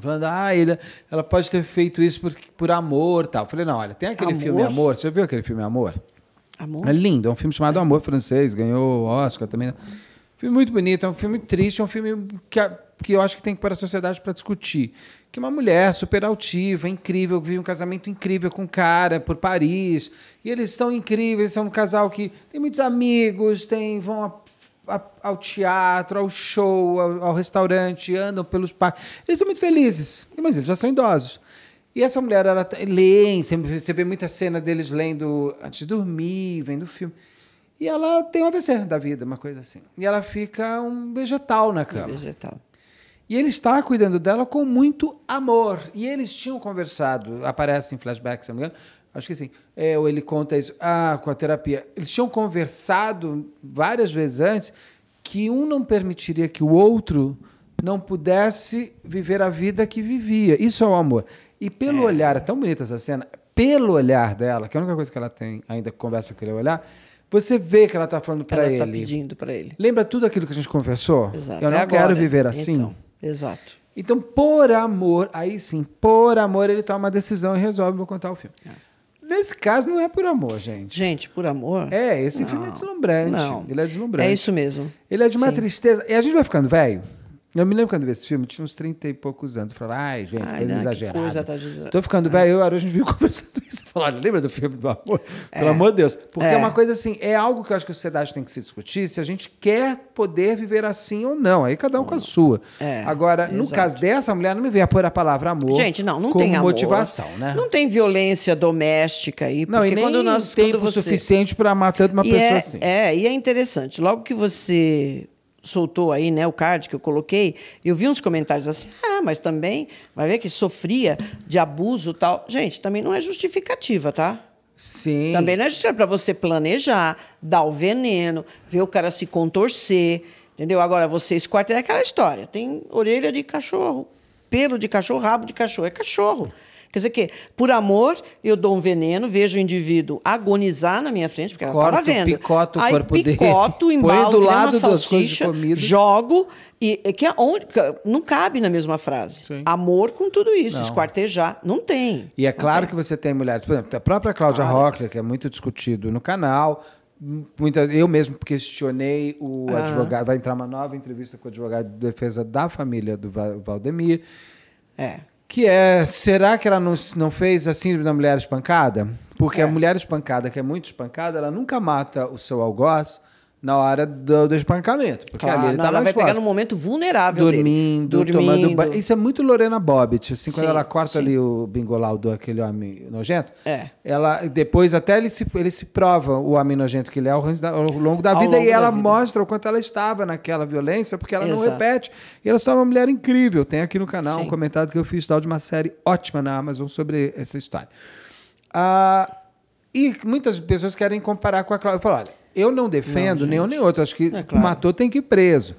falando, ah, ele, ela pode ter feito isso por, por amor, tal. Eu falei, não, olha, tem aquele amor? filme Amor. Você viu aquele filme Amor? Amor. É lindo, é um filme chamado é. Amor francês, ganhou Oscar também. Né? Filme muito bonito, é um filme triste, é um filme que, que eu acho que tem que para a sociedade para discutir. Que uma mulher super altiva, incrível, vive um casamento incrível com um cara por Paris. E eles são incríveis, são um casal que tem muitos amigos, tem, vão a ao teatro, ao show, ao, ao restaurante, andam pelos parques. Eles são muito felizes, mas eles já são idosos. E essa mulher, ela tá, lê, você vê muita cena deles lendo antes de dormir, vendo filme. E ela tem um AVC da vida, uma coisa assim. E ela fica um vegetal na cama. Um vegetal. E ele está cuidando dela com muito amor. E eles tinham conversado, aparece em flashbacks, se não me engano, acho que sim, é, ou ele conta isso, ah, com a terapia. Eles tinham conversado várias vezes antes que um não permitiria que o outro não pudesse viver a vida que vivia. Isso é o amor. E pelo é. olhar, é tão bonita essa cena, pelo olhar dela, que é a única coisa que ela tem ainda que conversa com ele é olhar, você vê que ela está falando para tá ele. Ela está pedindo para ele. Lembra tudo aquilo que a gente conversou? Exato. Eu não é quero viver assim. Então, exato. Então, por amor, aí sim, por amor, ele toma uma decisão e resolve vou contar o filme. É. Nesse caso, não é por amor, gente. Gente, por amor? É, esse não. filme é deslumbrante. Não. Ele é deslumbrante. É isso mesmo. Ele é de uma sim. tristeza. E a gente vai ficando velho. Eu me lembro quando eu vi esse filme, tinha uns 30 e poucos anos. Eu falava, ai, gente, ai, coisa não, exagerada. Coisa tá de... Tô ficando é. velho, eu e a gente viu conversando isso. Falaram, lembra do filme do amor? É. Pelo amor de Deus. Porque é. é. uma coisa assim, é algo que eu acho que a sociedade tem que se discutir, se a gente quer poder viver assim ou não. Aí cada um com a sua. É. Agora, Exato. no caso dessa mulher, não me a pôr a palavra amor. Gente, não, não como tem amor. motivação, né? Não tem violência doméstica aí. Não, e nem quando nós, tempo quando você... suficiente para matar uma e pessoa é assim. É, e é interessante. Logo que você soltou aí, né, o card que eu coloquei, eu vi uns comentários assim, ah, mas também, vai ver que sofria de abuso tal. Gente, também não é justificativa, tá? Sim. Também não é justificativa para você planejar, dar o veneno, ver o cara se contorcer, entendeu? Agora, você esquarta, é aquela história, tem orelha de cachorro, pelo de cachorro, rabo de cachorro, é cachorro. Quer dizer que, por amor, eu dou um veneno, vejo o indivíduo agonizar na minha frente, porque Corto, ela estava vendo. Picoto o Aí, corpo picoto, dele. embalo, Põe do né, lado uma salsicha, jogo. E que é onde, não cabe na mesma frase. Sim. Amor com tudo isso, não. esquartejar, não tem. E é claro que você tem mulheres. Por exemplo, a própria Cláudia claro. Rockler, que é muito discutido no canal, muita, eu mesmo questionei o ah. advogado. Vai entrar uma nova entrevista com o advogado de defesa da família do Valdemir. É. Que é, será que ela não, não fez a síndrome da mulher espancada? Porque é. a mulher espancada, que é muito espancada, ela nunca mata o seu algoz, na hora do, do espancamento. Porque claro, ali ele não, tava ela vai pegar no momento vulnerável dormindo, dele. Dormindo, tomando banho. Isso é muito Lorena Bobbitt. Assim, sim, quando ela corta sim. ali o do aquele homem nojento, é. ela, depois até ele se, ele se prova o homem nojento que ele é ao, ao longo da ao vida longo e da ela vida. mostra o quanto ela estava naquela violência, porque ela Exato. não repete. E ela se torna uma mulher incrível. Tem aqui no canal sim. um comentário que eu fiz tal de uma série ótima na Amazon sobre essa história. Ah, e muitas pessoas querem comparar com a Cláudia. Eu falo, olha, eu não defendo não, nenhum nem outro. Acho que é, claro. matou tem que ir preso.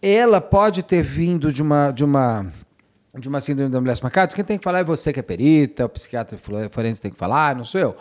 Ela pode ter vindo de uma de uma de uma síndrome da mulher macaca. Quem tem que falar é você que é perita, o psiquiatra o forense tem que falar, não sou eu.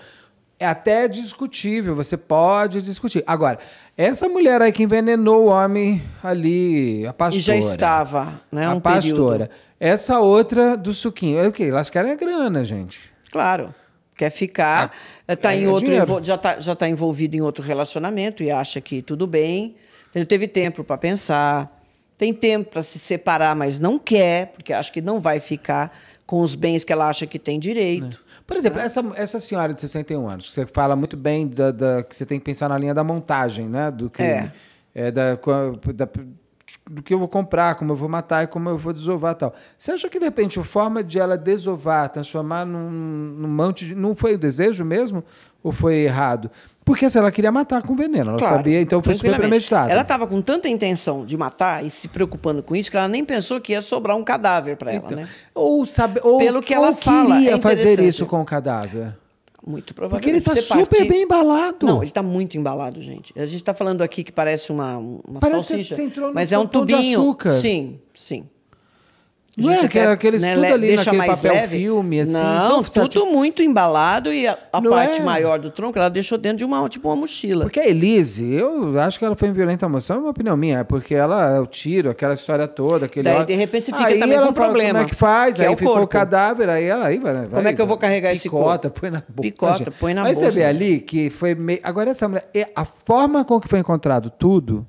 É até discutível, você pode discutir. Agora, essa mulher aí que envenenou o homem ali, a pastora. E já estava, né? Um a pastora. Período. Essa outra do suquinho. É o quê? Elas querem a grana, gente. Claro quer ficar, ah, eh, tá é, em é outro, já está já tá envolvido em outro relacionamento e acha que tudo bem. Ele teve tempo para pensar, tem tempo para se separar, mas não quer, porque acha que não vai ficar com os bens que ela acha que tem direito. É. Por exemplo, né? essa, essa senhora de 61 anos, você fala muito bem da, da, que você tem que pensar na linha da montagem, né? Do que. É. É, da, da, do que eu vou comprar, como eu vou matar e como eu vou desovar tal. Você acha que de repente a forma de ela desovar, transformar num, num monte de. Não foi o desejo mesmo? Ou foi errado? Porque assim, ela queria matar com veneno, ela claro, sabia, então foi super premeditado. Ela estava com tanta intenção de matar e se preocupando com isso que ela nem pensou que ia sobrar um cadáver para ela, então, né? Ou sabe, ou, Pelo que ou ela fala, queria é fazer isso com o cadáver. Muito provavelmente. Porque ele está super bem embalado. Não, ele está muito embalado, gente. A gente está falando aqui que parece uma, uma parece salsicha, mas é um tubinho. De açúcar. Sim, sim. Não é, que era aqueles né, tudo ali aquele naquele papel leve. filme, assim. Não, então, tudo muito embalado e a, a parte é. maior do tronco ela deixou dentro de uma, tipo, uma mochila. Porque a Elise, eu acho que ela foi em violenta emoção, é uma opinião minha, é porque ela, é o tiro, aquela história toda, aquele... Daí, de repente, você fica aí também ela com um problema. Como é que faz? Que é aí é o ficou corpo. o cadáver, aí ela... Aí vai, vai, como é que eu vou carregar picota, esse corpo? Põe na boca, picota, põe na aí bolsa. Aí você vê né? ali que foi meio... Agora, essa mulher, a forma com que foi encontrado tudo,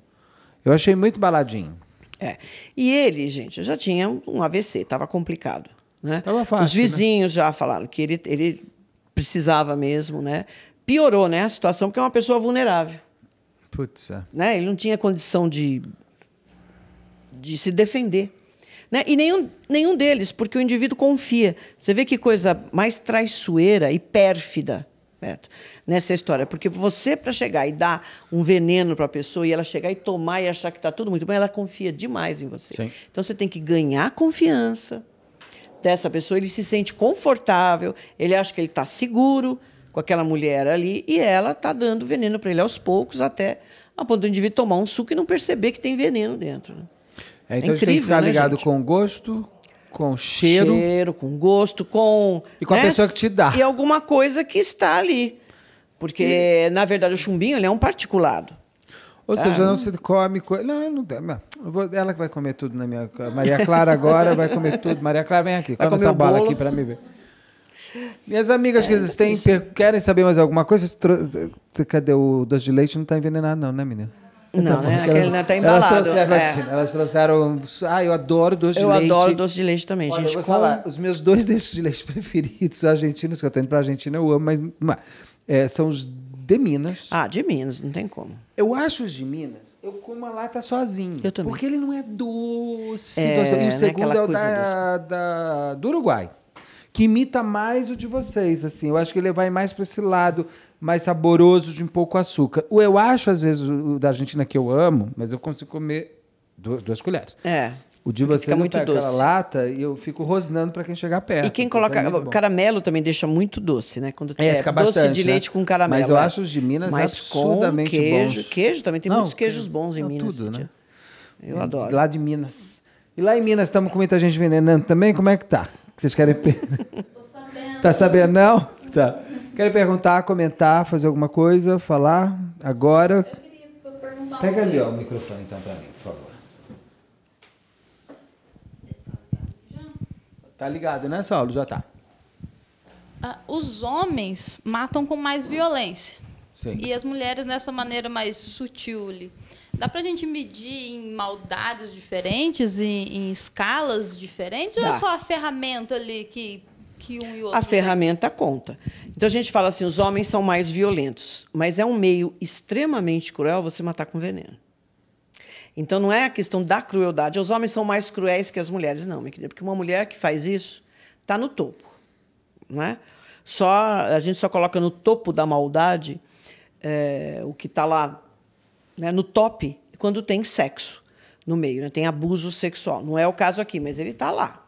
eu achei muito baladinho. É. E ele, gente, já tinha um AVC, estava complicado. Né? Tava fácil, Os né? vizinhos né? já falaram que ele, ele precisava mesmo, né? Piorou né, a situação, porque é uma pessoa vulnerável. Putz. É. Né? Ele não tinha condição de, de se defender. Né? E nenhum, nenhum deles, porque o indivíduo confia. Você vê que coisa mais traiçoeira e pérfida, Beto nessa história. Porque você, para chegar e dar um veneno para a pessoa e ela chegar e tomar e achar que está tudo muito bem, ela confia demais em você. Sim. Então você tem que ganhar confiança dessa pessoa, ele se sente confortável, ele acha que ele está seguro com aquela mulher ali e ela está dando veneno para ele aos poucos até a ponto de tomar um suco e não perceber que tem veneno dentro. Né? É, então é incrível, a gente tem que estar né, ligado com o gosto, com cheiro. Cheiro, com gosto, com. E com né? a pessoa que te dá. E alguma coisa que está ali. Porque, e... na verdade, o chumbinho ele é um particulado. Ou tá? seja, não se come. Não, não dá. Vou... Ela que vai comer tudo na minha. Maria Clara agora vai comer tudo. Maria Clara, vem aqui, vai come essa bala bolo. aqui para mim ver. Minhas amigas é, que eles têm, querem saber mais alguma coisa? Eh, cadê o doce de leite? Não está envenenado, não, né, menina? Não, então, né? Aquele elas, não é, tá embalado. Elas trouxeram, é. elas trouxeram. Ah, eu adoro doce eu de leite. Eu adoro doce de leite também, Olha, gente. Eu vou com... falar, os meus dois doces de leite preferidos argentinos, que eu tô indo pra Argentina, eu amo, mas é, são os de Minas. Ah, de Minas, não tem como. Eu acho os de Minas, eu como a lata sozinho. Eu também. Porque ele não é doce. É, e o né, segundo é, é o da, da, do Uruguai, que imita mais o de vocês. assim. Eu acho que ele vai mais para esse lado mais saboroso de um pouco açúcar. O eu acho, às vezes, o da Argentina que eu amo, mas eu consigo comer duas, duas colheres. É. O de você fica muito eu doce. lata e eu fico rosnando para quem chegar perto. E quem então coloca é caramelo também deixa muito doce, né? Quando é, é fica doce bastante, de né? leite né? com caramelo. Mas eu é. acho os de Minas Mas absurdamente com queijo, bons. Queijo também tem Não, muitos queijos bons em é Minas. Tudo, né? Eu é, adoro. Lá de Minas. E lá em Minas estamos com muita gente vendendo também, como é que tá? Vocês querem Tô sabendo. Tá sabendo não? Tá. Querem perguntar, comentar, fazer alguma coisa, falar agora? Eu queria perguntar. Pega ali ó, o microfone então para mim. Tá ligado, né, Saulo? Já tá. Ah, os homens matam com mais violência. Sim. E as mulheres dessa maneira mais sutil. Dá para a gente medir em maldades diferentes, em, em escalas diferentes, Dá. ou é só a ferramenta ali que, que um e outro? A ferramenta conta. Então a gente fala assim: os homens são mais violentos, mas é um meio extremamente cruel você matar com veneno. Então não é a questão da crueldade. Os homens são mais cruéis que as mulheres, não, minha querida, porque uma mulher que faz isso está no topo, né? Só a gente só coloca no topo da maldade é, o que está lá né, no top quando tem sexo no meio, né? tem abuso sexual. Não é o caso aqui, mas ele está lá,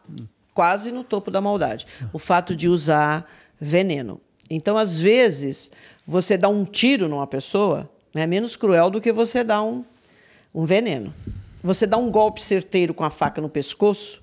quase no topo da maldade. O fato de usar veneno. Então, às vezes, você dá um tiro numa pessoa né, é né, menos cruel do que você dá um um veneno. Você dá um golpe certeiro com a faca no pescoço,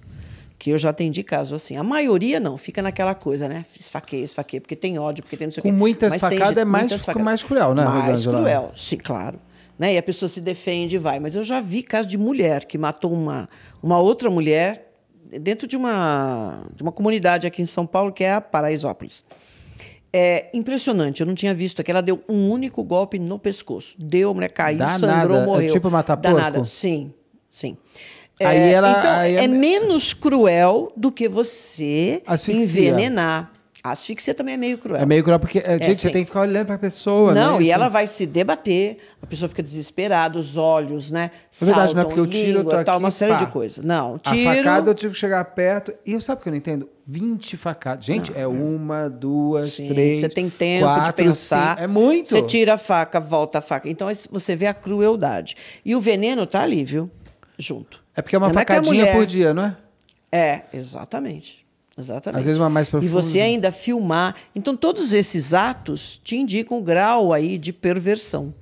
que eu já atendi casos assim. A maioria não, fica naquela coisa, né? Esfaqueia, esfaqueia, porque tem ódio, porque tem não sei o quê. Com muitas facadas é mais, facadas. mais cruel, né? Mais Rosângela? cruel, sim, claro. Né? E a pessoa se defende e vai. Mas eu já vi casos de mulher que matou uma, uma outra mulher dentro de uma, de uma comunidade aqui em São Paulo, que é a Paraisópolis. É impressionante, eu não tinha visto aqui. Ela deu um único golpe no pescoço. Deu, a mulher caiu, Dá sangrou, nada. É morreu. É tipo matar Danada. porco? Sim, sim. É, ela, então, é menos cruel do que você Asfixia. envenenar. A asfixia também é meio cruel. É meio cruel porque, eh, é, gente, você tem que ficar olhando para a pessoa, né? Não, né? e ela é vai se debater, a pessoa fica desesperada, os olhos, né? É verdade, não é porque eu tiro, língua, eu estou tal, aqui, uma série pá. de coisas. Não, tiro... A facada eu tive que chegar perto, e eu sabe o que eu não entendo? 20 facadas. Gente, não, é, é uma, duas, sim, três. Você tem tempo quatro, de pensar. é muito. Você tira a faca, volta a faca. Então você vê a crueldade. E o veneno tá ali, viu? Junto. É porque é uma é facadinha é mulher... por dia, não é? É, exatamente. Exatamente. Às vezes uma mais profunda. E você ainda filmar. Então, todos esses atos te indicam o grau aí de perversão,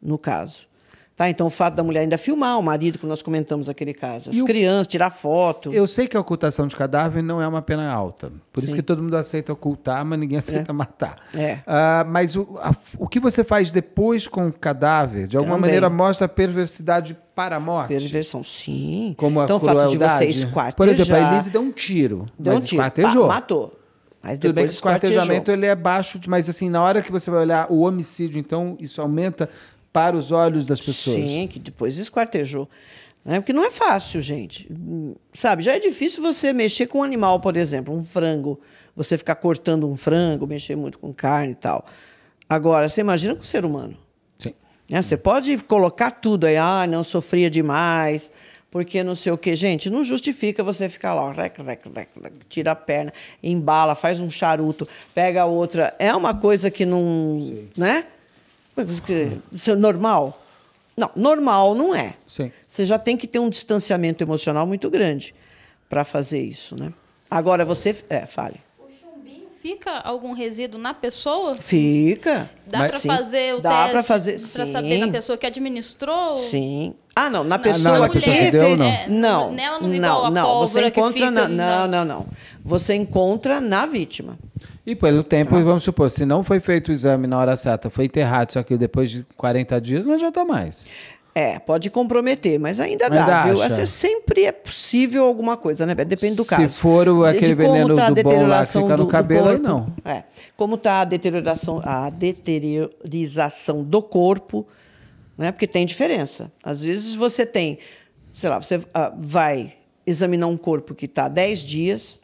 no caso. Tá? Então, o fato da mulher ainda filmar o marido, que nós comentamos aquele caso, as e crianças, o... tirar foto. Eu sei que a ocultação de cadáver não é uma pena alta. Por Sim. isso que todo mundo aceita ocultar, mas ninguém aceita é. matar. É. Uh, mas o, a, o que você faz depois com o cadáver, de alguma Também. maneira, mostra a perversidade para a morte. Perversão, sim. Como a então, o fato de você esquartejar... Por exemplo, a Elise deu um tiro. Deu um tiro. matou. Mas Tudo bem que o esquartejamento ele é baixo, mas assim, na hora que você vai olhar o homicídio, então isso aumenta para os olhos das pessoas. Sim, que depois esquartejou. Né? Porque não é fácil, gente. Sabe, já é difícil você mexer com um animal, por exemplo, um frango. Você ficar cortando um frango, mexer muito com carne e tal. Agora, você imagina com o ser humano. Sim. Né? você pode colocar tudo aí, ah, não sofria demais, porque não sei o quê. Gente, não justifica você ficar lá, rec, rec, rec, rec, tira a perna, embala, faz um charuto, pega outra. É uma coisa que não. Sim. né? Porque isso é normal. Não, normal não é. Sim. Você já tem que ter um distanciamento emocional muito grande para fazer isso, né? Agora você. É, fale. O chumbinho Fica algum resíduo na pessoa? Fica. Dá para fazer o Dá teste? Dá para fazer, Para saber na pessoa que administrou? Sim. Ah, não, na pessoa na que, que deu, não. É, não. Nela não, não, não, você encontra fica, na, não, não, não. Você encontra na vítima. E pelo tempo, ah. vamos supor, se não foi feito o exame na hora certa, foi enterrado, só que depois de 40 dias não adianta mais. É, pode comprometer, mas ainda, ainda dá, viu? Assim, sempre é possível alguma coisa, né? Depende do caso. Se for o, aquele veneno tá do bom lá que fica do, no cabelo, aí não. É. Como está a deterioração, a deteriorização do corpo, né? Porque tem diferença. Às vezes você tem, sei lá, você ah, vai examinar um corpo que está 10 dias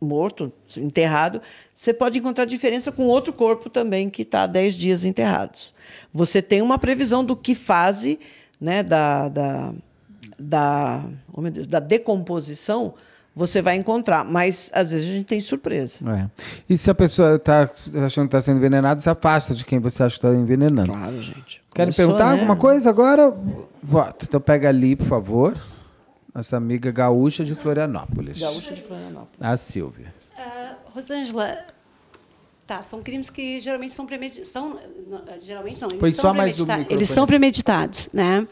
morto, enterrado, você pode encontrar diferença com outro corpo também que está 10 dias enterrados. Você tem uma previsão do que fase né, da, da, da, oh Deus, da decomposição você vai encontrar, mas às vezes a gente tem surpresa. É. E se a pessoa está achando que está sendo envenenada, se afasta de quem você acha que está envenenando. Claro, gente. Começou, Querem perguntar né? alguma coisa agora? Voto. Então pega ali, por favor, nossa amiga gaúcha de Florianópolis. Gaúcha de Florianópolis. A Silvia. Uh, Rosângela, Tá, são crimes que geralmente são premeditados. Eh, geralmente não, eles pois são, premedita eles são premeditados. Né?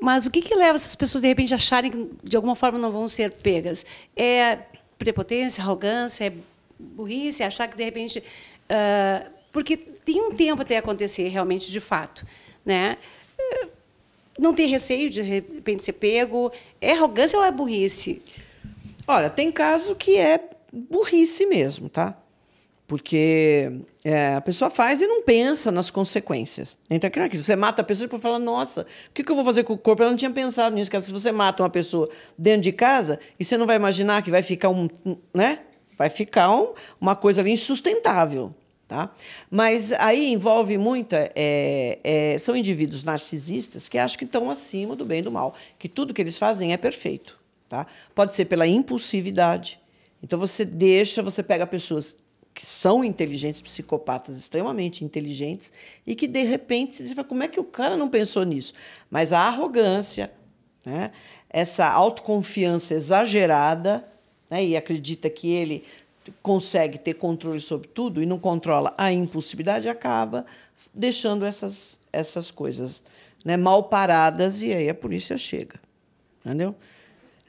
Mas o que, que leva essas pessoas, de repente, a acharem que, de alguma forma, não vão ser pegas? É prepotência, arrogância, é burrice, é achar que, de repente... Uh, porque tem um tempo até acontecer, realmente, de fato. Né? Eh, não ter receio de, de repente, ser pego. É arrogância ou é burrice? Olha, tem caso que é burrice mesmo, tá? Porque é, a pessoa faz e não pensa nas consequências. Então, é que você mata a pessoa e depois fala, nossa, o que, eu vou fazer com o corpo? Ela não tinha pensado nisso, cara. Se você mata uma pessoa dentro de casa, e você não vai imaginar que vai ficar um. né? Vai ficar um, uma coisa ali insustentável. Tá? Mas aí envolve muita. É, é, são indivíduos narcisistas que acham que estão acima do bem e do mal, que tudo que eles fazem é perfeito. Tá? Pode ser pela impulsividade. Então você deixa, você pega pessoas que são inteligentes, psicopatas extremamente inteligentes, e que de repente se diz, como é que o cara não pensou nisso? Mas a arrogância, né? essa autoconfiança exagerada, né? e acredita que ele consegue ter controle sobre tudo e não controla a impulsividade, acaba deixando essas, essas coisas né? mal paradas e aí a polícia chega. Entendeu?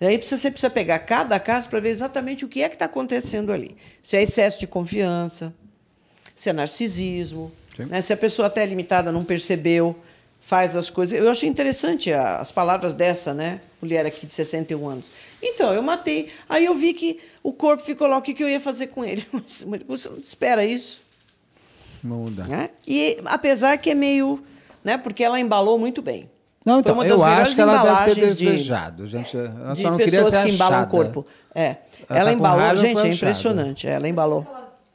aí você precisa pegar cada caso para ver exatamente o que é que está acontecendo ali. Se é excesso de confiança, se é narcisismo, né? se a pessoa até é limitada não percebeu, faz as coisas. Eu achei interessante as palavras dessa, né? Mulher aqui de 61 anos. Então, eu matei. Aí eu vi que o corpo ficou lá, o que, que eu ia fazer com ele? Você espera isso. Muda. Né? E apesar que é meio. Né? Porque ela embalou muito bem. Não, então, eu acho que ela deve ter desejado. De, gente, ela de só não pessoas queria ser que embalam achada. o corpo. É. Ela, ela tá embalou, gente, é impressionante. Ela embalou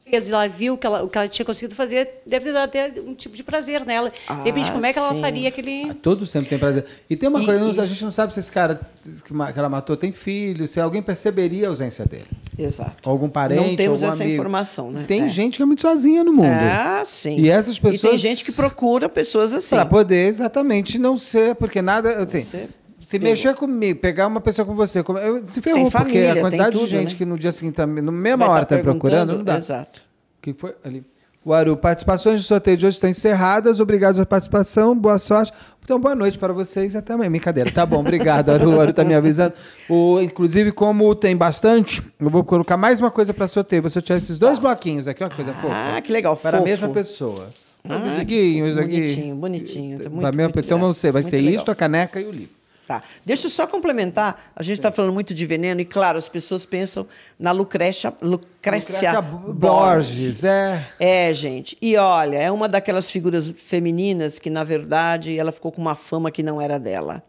fez, ela viu que ela, o que ela tinha conseguido fazer, deve ter dado até um tipo de prazer nela. Ah, de repente, como é que sim. ela faria aquele. Ah, todo sempre tem prazer. E tem uma e, coisa, e... a gente não sabe se esse cara que ela matou tem filho, se alguém perceberia a ausência dele. Exato. Algum parente, Não temos essa amigo. informação, né? Tem é. gente que é muito sozinha no mundo. Ah, sim. E essas pessoas. E tem gente que procura pessoas assim. Para poder exatamente não ser, porque nada. Assim, não ser se mexer comigo, pegar uma pessoa com você, como, eu, se ferrou, tem família, porque a quantidade tudo, de gente né? que no dia seguinte, tá, no mesma Vai tá hora está procurando, não dá. Exato. O que foi ali? Aru participações do sorteio de hoje estão encerradas. Obrigado pela participação, boa sorte. Então, boa noite para vocês até amanhã. Brincadeira. Tá bom, obrigado. O Aru está me avisando. O, inclusive, como tem bastante, eu vou colocar mais uma coisa para sorteio. Vou sortear esses dois bloquinhos aqui, que coisa ah, fofa. Ah, que legal, Para fofo. a mesma pessoa. Ah, amiguinhos bonitinho, aqui. Bonitinho, bonitinho. Tá tá muito, então né? muito então, graça. vai ser muito isso, legal. a caneca e o livro. Tá. Deixa eu só complementar. A gente está falando muito de veneno e, claro, as pessoas pensam na Lucrécia, Lucrécia, Lucrécia Borges. Borges. É. é, gente. E olha, é uma daquelas figuras femininas que, na verdade, ela ficou com uma fama que não era dela.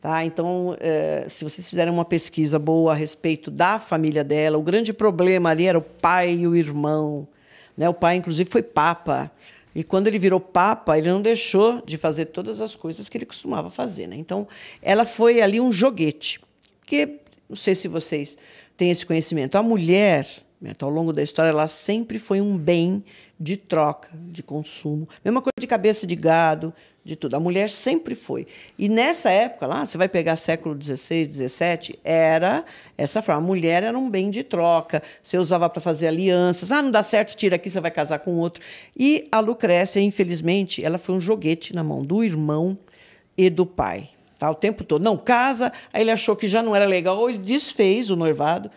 Tá? Então, é, se vocês fizerem uma pesquisa boa a respeito da família dela, o grande problema ali era o pai e o irmão. Né? O pai, inclusive, foi papa. E quando ele virou papa, ele não deixou de fazer todas as coisas que ele costumava fazer. Né? Então, ela foi ali um joguete. Porque, não sei se vocês têm esse conhecimento, a mulher, né, ao longo da história, ela sempre foi um bem de troca, de consumo. Mesma coisa de cabeça de gado, de tudo. A mulher sempre foi. E nessa época lá, você vai pegar século XVI, XVII, era essa forma. A mulher era um bem de troca. Você usava para fazer alianças. Ah, não dá certo, tira aqui, você vai casar com outro. E a Lucrécia, infelizmente, ela foi um joguete na mão do irmão e do pai. Tá? O tempo todo. Não, casa. Aí ele achou que já não era legal. Ou ele desfez o noivado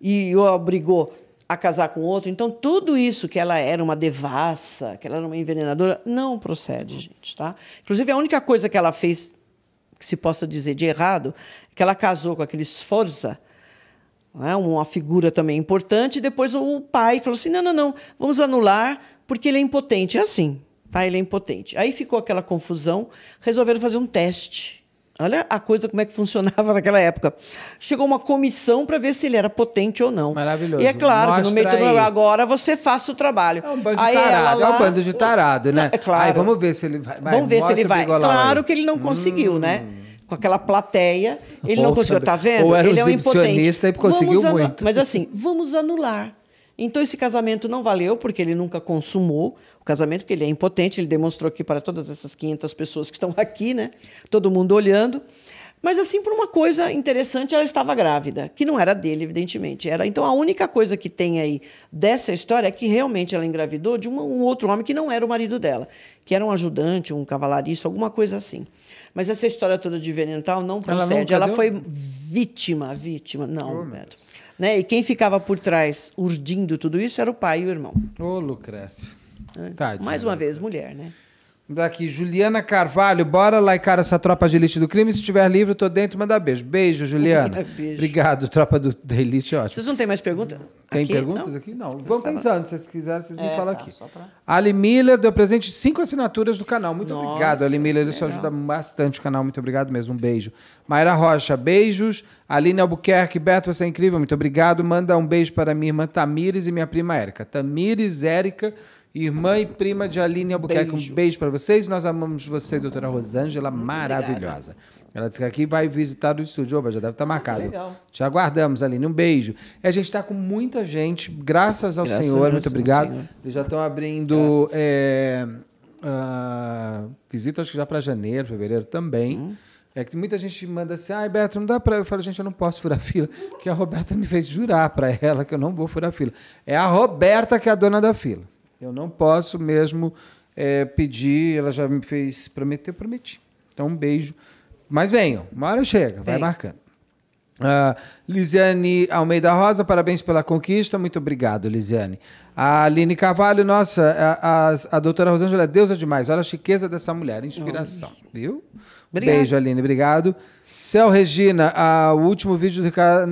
e obrigou a casar com outro. Então, tudo isso que ela era uma devassa, que ela era uma envenenadora, não procede, gente, tá? Inclusive, a única coisa que ela fez que se possa dizer de errado é que ela casou com aquele Sforza, é? uma figura também importante, e depois o pai falou assim, não, não, não, vamos anular porque ele é impotente. É assim, tá? Ele é impotente. Aí ficou aquela confusão, resolveram fazer um teste Olha a coisa como é que funcionava naquela época. Chegou uma comissão para ver se ele era potente ou não. Maravilhoso. E é claro que no meio do trabalho, agora você faça o trabalho. É um bando aí de tarado, lá... é um bando de tarado, né? É claro. Aí vamos ver se ele vai. Vamos ver se ele vai. Claro aí. que ele não conseguiu, né? hum. né? Com aquela plateia, ele não conseguiu, tá vendo? Ou era ele é um impotente. e conseguiu vamos muito. Mas assim, vamos anular. Então esse casamento não valeu porque ele nunca consumou o casamento, porque ele é impotente, ele demonstrou aqui para todas essas 500 pessoas que estão aqui, né? Todo mundo olhando. Mas assim, por uma coisa interessante, ela estava grávida, que não era dele, evidentemente. Era então a única coisa que tem aí dessa história é que realmente ela engravidou de uma, um outro homem que não era o marido dela, que era um ajudante, um cavalariço, alguma coisa assim. Mas essa história toda de venental não procede. Ela, ela foi vítima, vítima. Não, oh, Beto. Né? E quem ficava por trás urdindo tudo isso era o pai e o irmão. Ô, Lucrécio. Né? Tadinha. Mais uma vez, mulher, né? Daqui, tá Juliana Carvalho, bora cara essa tropa de elite do crime. Se estiver livre, eu tô dentro, manda beijo. Beijo, Juliana. Beijo. Obrigado, tropa do, da elite, ótimo. Vocês não têm mais perguntas? Tem aqui? perguntas não? aqui? Não. Vão tá pensando, se vocês quiserem, vocês é, me falam tá, aqui. Pra... Ali Miller deu presente cinco assinaturas do canal. Muito Nossa, obrigado, Ali Miller. Isso ajuda bastante o canal. Muito obrigado mesmo. Um beijo. Mayra Rocha, beijos. Aline Albuquerque, Beto, você é incrível. Muito obrigado. Manda um beijo para minha irmã Tamires e minha prima Érica. Tamires, Érica irmã e prima de Aline Albuquerque. Beijo. Um beijo para vocês. Nós amamos você, doutora Rosângela, maravilhosa. Obrigada. Ela disse que aqui vai visitar o estúdio. Oba, já deve estar tá marcado. Legal. Te aguardamos, Aline. Um beijo. E a gente está com muita gente, graças ao graças Senhor. Muito obrigado. Senhor. Eles já estão abrindo é, uh, ah, visitas já para janeiro, fevereiro também. Hum. É que muita gente manda assim, ai, ah, Beto, não dá para. Eu falo, gente, eu não posso furar fila, que a Roberta me fez jurar para ela que eu não vou furar fila. É a Roberta que é a dona da fila. Eu não posso mesmo é, pedir, ela já me fez prometer, eu prometi. Então, um beijo. Mas venham, uma hora chega, Vem. vai marcando. Uh, Lisiane Almeida Rosa, parabéns pela conquista. Muito obrigado, Lisiane. A Aline Carvalho, nossa, a, a, a doutora Rosângela é deusa demais. Olha a chiqueza dessa mulher, inspiração, viu? Obrigado. Beijo, Aline, obrigado. Céu Regina, a, o último vídeo do Ricardo.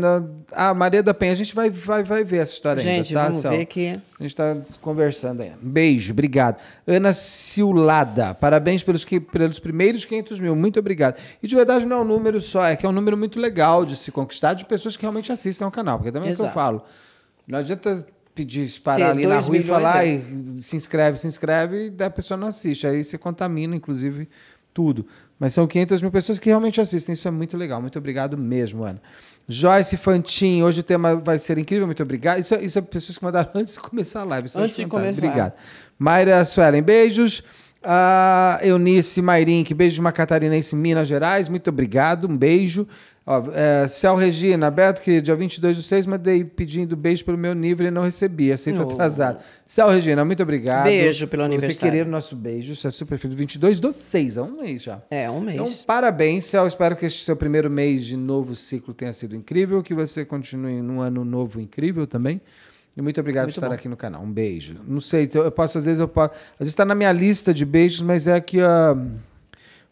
A Maria da Penha, a gente vai, vai, vai ver essa história gente, ainda, tá, vamos Céu? ver que... A gente está conversando ainda. Beijo, obrigado. Ana Ciulada, parabéns pelos, que, pelos primeiros 500 mil, muito obrigado. E de verdade não é um número só, é que é um número muito legal de se conquistar de pessoas que realmente assistem ao canal, porque também Exato. é o que eu falo. Não adianta pedir, parar ali na rua e falar, é. e se inscreve, se inscreve, e a pessoa não assiste. Aí você contamina, inclusive, tudo. Mas são 500 mil pessoas que realmente assistem. Isso é muito legal. Muito obrigado mesmo, Ana. Joyce Fantin, hoje o tema vai ser incrível. Muito obrigado. Isso, é, isso é pessoas que mandaram antes de começar a live. Isso antes de começar. Obrigado. Mayra Suelen, beijos. A ah, Eunice Mairink, beijo de uma catarinense, Minas Gerais. Muito obrigado. Um beijo. Ó, é, Céu Regina, Beto, que dia 22 do 6, mandei pedindo beijo pelo meu nível e não recebi. Aceito oh. atrasado. Céu Regina, muito obrigado. Beijo pelo aniversário. Você querer o nosso beijo, você é super feliz. 22 do 6, é um mês já. É, um mês. Então, parabéns, Céu. Espero que este seu primeiro mês de novo ciclo tenha sido incrível, que você continue num ano novo incrível também. E muito obrigado muito por estar bom. aqui no canal. Um beijo. Não sei, eu posso, às vezes, eu posso. Às vezes está na minha lista de beijos, mas é que. Uh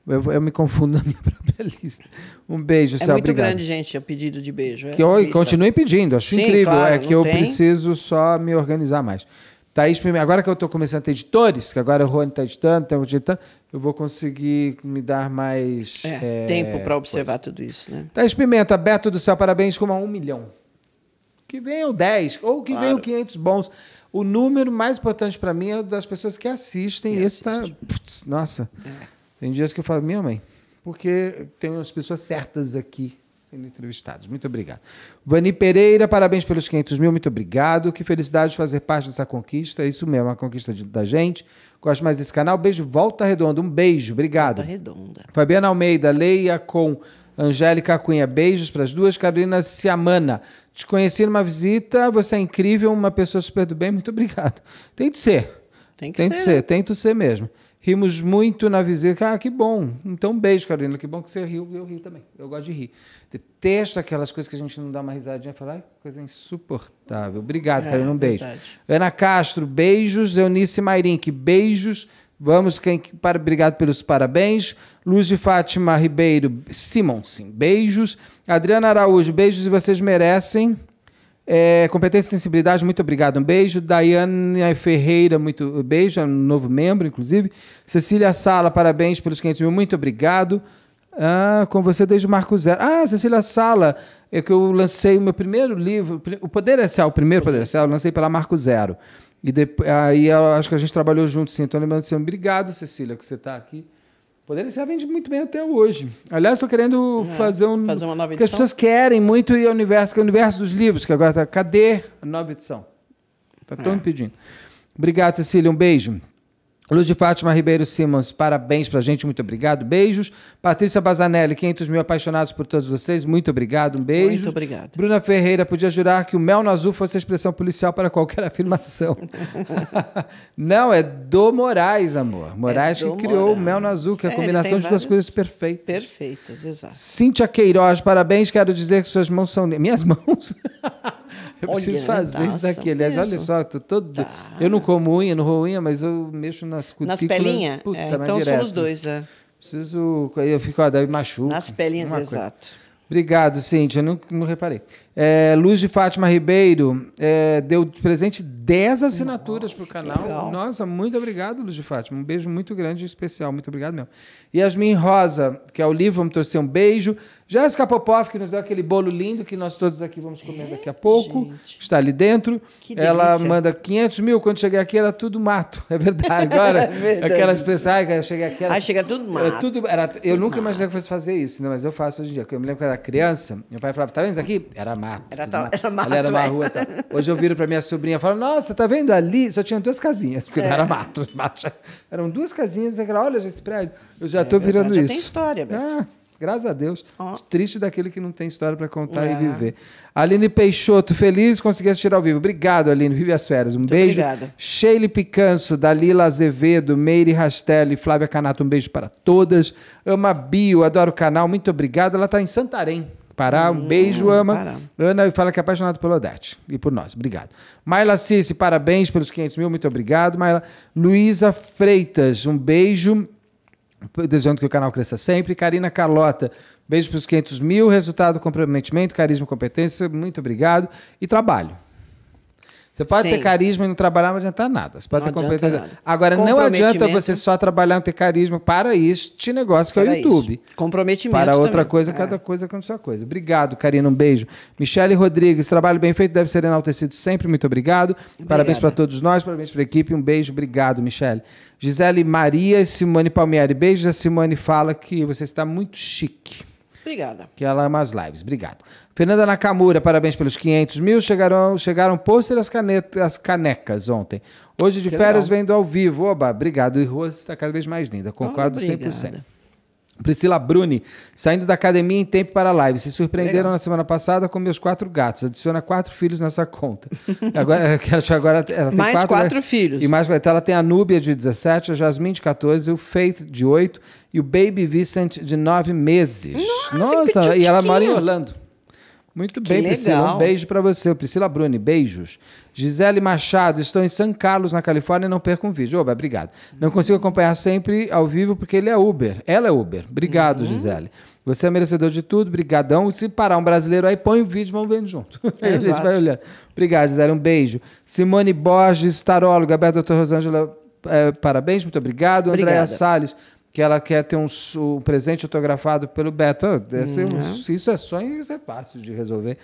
eu, eu, me confundo na minha própria lista. Um beijo, É Céu, muito obrigado. grande, gente, o pedido de beijo. É que eu, continuem pedindo, acho Sim, incrível. Claro, é que eu tem. preciso só me organizar mais. Thaís, agora que eu estou começando a ter editores, que agora o Rony está editando, estamos editando, eu vou conseguir me dar mais é, é, tempo para observar coisa. tudo isso. Né? Thaís Pimenta, Beto do Céu, parabéns, como a um milhão. Que venham 10, ou que claro. venham 500 bons. O número mais importante para mim é das pessoas que assistem. E Esse assiste. tá. Putz, nossa. É. Tem dias que eu falo, minha mãe, porque tem as pessoas certas aqui sendo entrevistados. Muito obrigado. Vani Pereira, parabéns pelos 500 mil, muito obrigado. Que felicidade fazer parte dessa conquista. É isso mesmo, a conquista de, da gente. Gosto mais desse canal. Beijo, Volta Redonda. Um beijo, obrigado. Volta Redonda. Fabiana Almeida, leia com Angélica Cunha. Beijos para as duas. Carolina Ciamana, te conheci numa visita. Você é incrível, uma pessoa super do bem. Muito obrigado. Tem de ser. Tem que Tem ser. Né? Tem de ser, tento ser mesmo rimos muito na visita. Ah, que bom. Então, beijo, Carolina. Que bom que você riu. Eu ri também. Eu gosto de rir. Detesto aquelas coisas que a gente não dá uma risadinha e fala, ah, coisa insuportável. Obrigado, é, Carolina. Um beijo. Verdade. Ana Castro, beijos. Eunice Mairink, beijos. Vamos, quem, para, obrigado pelos parabéns. Luz de Fátima Ribeiro Simonsen, beijos. Adriana Araújo, beijos e vocês merecem. É, competência e sensibilidade, muito obrigado, um beijo. Daiane Ferreira, muito beijo, é um novo membro, inclusive. Cecília Sala, parabéns pelos 500 mil, muito obrigado. Ah, com você desde o Marco Zero. Ah, Cecília Sala, é que eu lancei o meu primeiro livro, O Poder é Céu, o primeiro Poder é Céu, eu lancei pela Marco Zero. E depois, aí eu acho que a gente trabalhou junto, sim. Então, lembrando, assim, obrigado, Cecília, que você está aqui. Poder Inicial vende muito bem até hoje. Aliás, estou querendo é, fazer um. Fazer uma nova edição. Porque as pessoas querem muito ir ao universo, que é o universo dos livros, que agora está. Cadê a nova edição? Está todo é. me pedindo. Obrigado, Cecília. Um beijo. Luz de Fátima Ribeiro Simons, parabéns pra gente, muito obrigado. Beijos. Patrícia Bazanelli, 500 mil apaixonados por todos vocês, muito obrigado, um beijo. Muito obrigado. Bruna Ferreira, podia jurar que o mel no azul fosse a expressão policial para qualquer afirmação. Não, é do Moraes, amor. Moraes é que criou Moraes. o mel no azul, que é a é, combinação de duas coisas perfeitas. Perfeitas, exato. Cíntia Queiroz, parabéns, quero dizer que suas mãos são... Minhas mãos? Eu preciso olha, fazer isso daqui. Aliás, mesmo. olha só, tô todo. Tá. Eu não como unha, não roo unha, mas eu mexo nas cutículas. Nas pelinhas? Puta, é, então direto. somos dois, é. Preciso. Eu fico, ó, daí machuca. Nas pelinhas, exato. Coisa. Obrigado, Cintia. Eu não, não reparei. É, Luz de Fátima Ribeiro é, deu de presente 10 assinaturas para o canal. Nossa, muito obrigado, Luz de Fátima. Um beijo muito grande e especial. Muito obrigado mesmo. Yasmin Rosa, que é o livro, vamos torcer um beijo. Jéssica Popov que nos deu aquele bolo lindo que nós todos aqui vamos comer é, daqui a é, pouco. Gente. Está ali dentro. Que ela delícia. manda 500 mil. Quando cheguei aqui era tudo mato. É verdade. Agora, é verdade. aquela expressão, ah, eu cheguei aqui era... Ah, chega tudo mato. Era tudo, era, eu tudo nunca imaginei que fosse fazer isso, né? mas eu faço hoje em dia. Eu me lembro que eu era criança, meu pai falava, tá vendo isso aqui? Era mato. Era, tal, mato. era mato. Ela era uma é. rua. Tal. Hoje eu viro para minha sobrinha e falo, nossa, nossa, tá vendo ali? Só tinha duas casinhas, porque é. não era mato, mato. Eram duas casinhas, olha esse prédio, eu já é, tô virando já isso. Já tem história, Beto. Ah, graças a Deus. Oh. Triste daquele que não tem história para contar é. e viver. Aline Peixoto, feliz consegui assistir ao vivo. Obrigado, Aline. Vive as férias. Um Muito beijo. Obrigada. Sheila Picanso, Dalila Azevedo, Meire Rastelli, Flávia Canato, um beijo para todas. Ama Bio, adoro o canal. Muito obrigado. Ela está em Santarém. Pará. Um hum, beijo, ama. Pará. Ana, e fala que é apaixonado pelo Odete e por nós. Obrigado. Maila Cici, parabéns pelos 500 mil. Muito obrigado, Maila. Luísa Freitas, um beijo. Desejando que o canal cresça sempre. Karina Carlota, beijo para os 500 mil. Resultado, comprometimento, carisma, competência. Muito obrigado. E trabalho. Você pode Sim. ter carisma e não trabalhar, não adianta nada. Você pode não ter competência. Agora, não adianta você só trabalhar e ter carisma para este negócio que para é o YouTube. Isso. Comprometimento. Para outra também. coisa, é. cada coisa com sua coisa. Obrigado, Karina. Um beijo. Michele Rodrigues, trabalho bem feito, deve ser enaltecido sempre. Muito obrigado. Obrigada. Parabéns para todos nós, parabéns para a equipe. Um beijo, obrigado, Michele. Gisele Maria Simone Palmieri. Beijos. A Simone fala que você está muito chique. Obrigada. Que ela ama as lives. Obrigado. Fernanda Nakamura, parabéns pelos 500 mil. Chegaram, chegaram pôster as, canetas, as canecas ontem. Hoje de que férias legal. vendo ao vivo. Oba, obrigado. E Rua está cada vez mais linda. Concordo 100%. Priscila Bruni, saindo da academia em tempo para a live. Se surpreenderam Legal. na semana passada com meus quatro gatos. Adiciona quatro filhos nessa conta. Agora, agora ela tem mais quatro, né? quatro né? filhos. E mais então ela tem a Núbia de 17, a Jasmine de 14, o Faith de 8 e o Baby Vincent de 9 meses. Nossa, Nossa e ela mora em Orlando. Muito bem, que Priscila. Legal. Um beijo para você. Priscila Bruni, beijos. Gisele Machado, estou em São Carlos, na Califórnia, e não perco um vídeo. Oba, obrigado. Não consigo uhum. acompanhar sempre ao vivo porque ele é Uber. Ela é Uber. Obrigado, uhum. Gisele. Você é merecedor de tudo, brigadão. Se parar um brasileiro aí, põe o vídeo, vamos vendo junto. É, a gente vai olhando. Obrigado, Gisele, um beijo. Simone Borges, taróloga, aberta doutor Rosângela, é, parabéns, muito obrigado. Obrigada. Andréa Salles, que ela quer ter um, um presente autografado pelo Beto. esse, uhum. Isso é sonho, isso é fácil de resolver.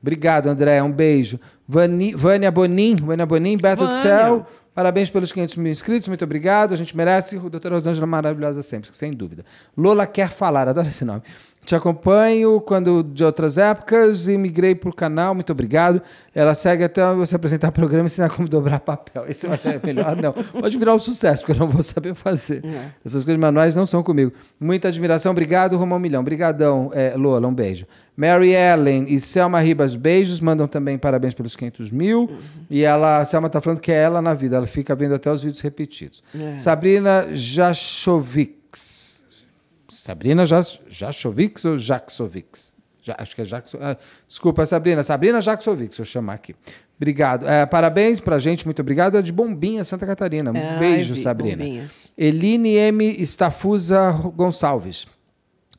Obrigado, André. Um beijo. Vani, Vânia Bonin, Vânia Bonin, Beto Vânia. do Céu. Parabéns pelos 500 mil inscritos, muito obrigado. A gente merece. Doutora Rosângela maravilhosa sempre, sem dúvida. Lola quer falar, adoro esse nome. Te acompanho quando de outras épocas e migrei o canal, muito obrigado. Ela segue até você apresentar programa e ensinar como dobrar papel. Esse eu acho melhor, não. Pode virar um sucesso, porque eu não vou saber fazer. É. Essas coisas manuais não são comigo. Muita admiração, obrigado, Romão Milhão. Obrigadão, é, Lola, um beijo. Mary Ellen e Selma Ribas, beijos. Mandam também parabéns pelos 500 mil. Uhum. E ela, a Selma está falando que é ela na vida, ela fica vendo até os vídeos repetidos. É. Sabrina Jachovics. Sabrina Jachovics ou Jaxovics? Já, acho que é Jackson. Ah, desculpa, Sabrina. Sabrina Jacksovic, se eu chamar aqui. Obrigado. É, parabéns pra gente, muito obrigado. É de Bombinha, Santa Catarina. Um ah, beijo, vi, Sabrina. Bombinhas. Eline M. Estafusa Gonçalves.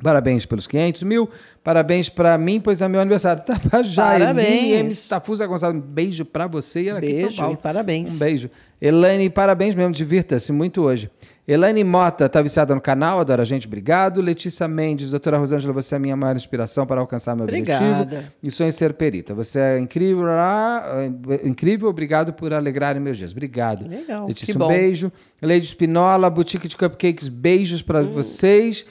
Parabéns pelos 500 mil. Parabéns para mim, pois é meu aniversário. Tá, já, parabéns. Eline M. Estafusa Gonçalves. Um beijo para você e ela beijo, aqui de São Paulo. Parabéns. Um beijo. Elaine, parabéns mesmo. Divirta-se muito hoje. Elaine Mota está viciada no canal, adora a gente, obrigado. Letícia Mendes, doutora Rosângela, você é a minha maior inspiração para alcançar meu Obrigada. objetivo. E sonho em ser perita. Você é incrível, é, incrível, obrigado por alegrar meus dias. Obrigado. Legal. Letícia, um beijo. Leide Espinola, Boutique de Cupcakes, beijos para hum. Uh. vocês.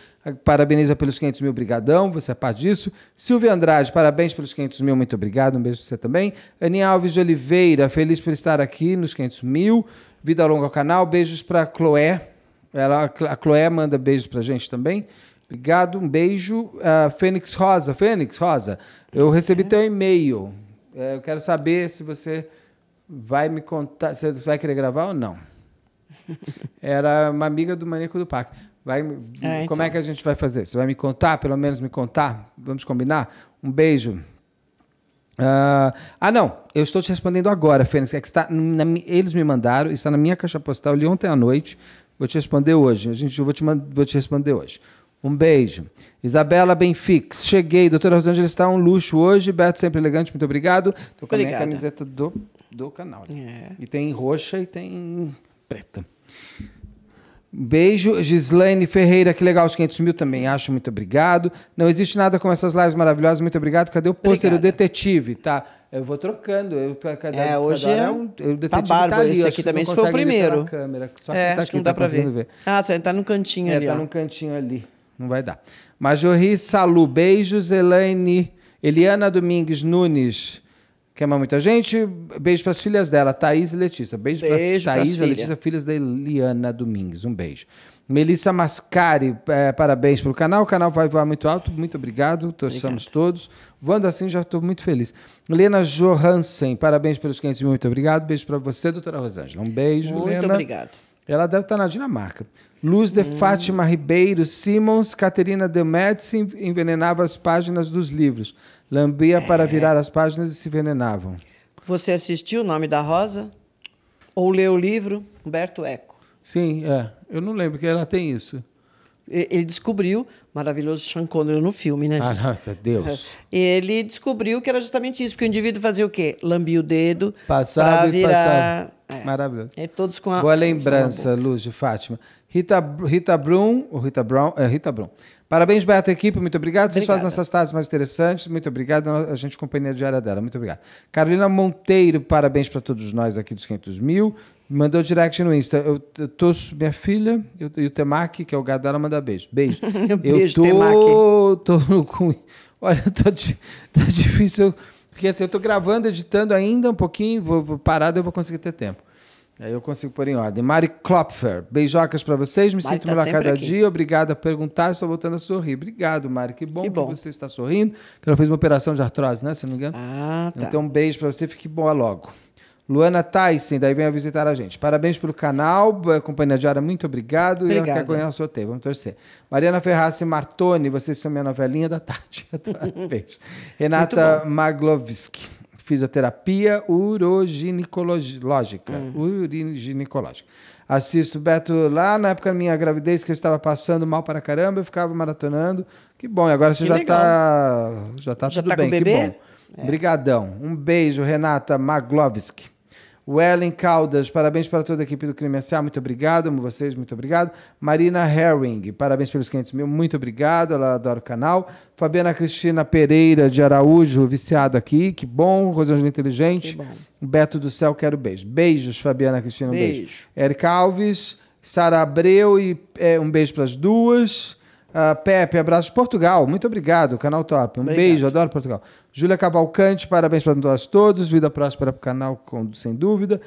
Parabeniza pelos 500 mil, brigadão, você é parte disso. Silvia Andrade, parabéns pelos 500 mil, muito obrigado, um beijo pra você também. Aninha Alves de Oliveira, feliz por estar aqui nos 500 mil. Vida longa ao canal, beijos pra Chloé, ela, a Chloé manda beijo pra gente também. Obrigado, um beijo. Uh, Fênix Rosa, Fênix Rosa, eu recebi é. teu e-mail. É, eu quero saber se você vai me contar, se você vai querer gravar ou não. Era uma amiga do Maníaco do Parque. Vai, é, como é então. é que a gente vai fazer? Você vai me contar, pelo menos me contar? Vamos combinar? Um beijo. Uh, ah, não, eu estou te respondendo agora, Fênix. É que está na, eles me mandaram, está na minha caixa postal, li ontem à noite. Vou te responder hoje. A gente, eu vou te, vou te responder hoje. Um beijo. Isabela Benfix, cheguei. Doutora Rosângela está um luxo hoje. Beto sempre elegante, muito obrigado. Estou com Obrigada. a minha camiseta do, do canal. Né? É. E tem roxa e tem preta. Beijo. Gislaine Ferreira, que legal, os 500 mil também, acho, muito obrigado. Não existe nada como essas lives maravilhosas, muito obrigado. Cadê o pôster o detetive? Tá eu vou trocando. Eu, cada, é, hoje cada é, é um. Eu tá barba Tá ali, esse aqui também foi o primeiro. Câmera, só é, tá que é, tá aqui, não dá tá ver. ver. Ah, você tá no cantinho é, ali. Tá ó. num cantinho ali. Não vai dar. Majorri Salu, beijos, Elaine. Eliana Domingues Nunes. Que ama muita gente. Beijo para as filhas dela, Thaís e Letícia. Beijo, beijo para Thaís e filha. Letícia, filhas da Eliana Domingues. Um beijo. Melissa Mascari, é, parabéns pelo canal. O canal vai voar muito alto. Muito obrigado. Torçamos todos. Voando assim, já estou muito feliz. Lena Johansen, parabéns pelos 500 mil. Muito obrigado. Beijo para você, doutora Rosângela. Um beijo, muito Lena. Muito obrigado. Ela deve estar tá na Dinamarca. Luz de hum. Fátima Ribeiro Simons, Caterina de Médici envenenava as páginas dos livros. Lambia é. para virar as páginas e se envenenavam. Você assistiu O Nome da Rosa? Ou leu o livro? Humberto Eco. Sim, é. Eu não lembro que ela tem isso. Ele descobriu, maravilhoso Sean Connery no filme, né, gente? Ah, Deus. Ele descobriu que era justamente isso, porque o indivíduo fazia o quê? Lambia o dedo. Passado virar... e passado. É. Maravilhoso. É, todos com a Boa lembrança, Luz de Fátima. Rita, Rita Brum, ou Rita Brown, é, Rita Brum. Parabéns, Beto, equipe, muito obrigado. Vocês Obrigada. fazem nossas tardes mais interessantes. Muito obrigado. A gente companhia diária dela. Muito obrigado. Carolina Monteiro, parabéns para todos nós aqui dos 500 mil. Mandou direct no Insta. Eu, eu tô, minha filha e o Temaki, que é o gado dela, manda beijo. Beijo. beijo, eu tô, Temaki. Tô com, olha, tô, tá difícil. Porque assim, eu tô gravando, editando ainda um pouquinho, vou, vou parado, eu vou conseguir ter tempo. Aí eu consigo pôr em ordem. Mari Klopfer, beijocas para vocês, me sinto tá melhor cada aqui. dia. Obrigada por perguntar, estou voltando a sorrir. Obrigado, Mari, que bom que, bom. que você está sorrindo. Que ela fez uma operação de artrose, né? Se não me engano. Ah, tá. Então, um beijo para você, fique boa logo. Luana Tyson, daí vem visitar a gente. Parabéns pelo canal, companhia Diária, muito obrigado. Obrigada. E ela quer ganhar o sorteio, vamos torcer. Mariana Ferraz e Martoni, vocês são minha novelinha da tarde. Parabéns. Renata Maglovski, fisioterapia uroginicológica, Uhum. Assisto Beto lá na época da minha gravidez, que eu estava passando mal para caramba, eu ficava maratonando. Que bom, e agora você já está já tá já tudo tá bem, com o bebê? que bom. É. Brigadão. Um beijo, Renata Maglovski. O Ellen Caldas, parabéns para toda a equipe do Crime S.A., muito obrigado, amo vocês, muito obrigado. Marina Herring, parabéns pelos 500 mil, muito obrigado, ela adora o canal. Fabiana Cristina Pereira de Araújo, viciada aqui, que bom. Rosângela Inteligente, que bom. Beto do Céu, quero beijo. Beijos, Fabiana Cristina, um beijo. beijo. Alves, Sara Abreu, e, é, um beijo para as duas. Uh, Pepe, abraço de Portugal, muito obrigado, canal top. Um obrigado. beijo, adoro Portugal. Júlia Cavalcante, parabéns para nós todos. Vida próspera para o canal, com, sem dúvida.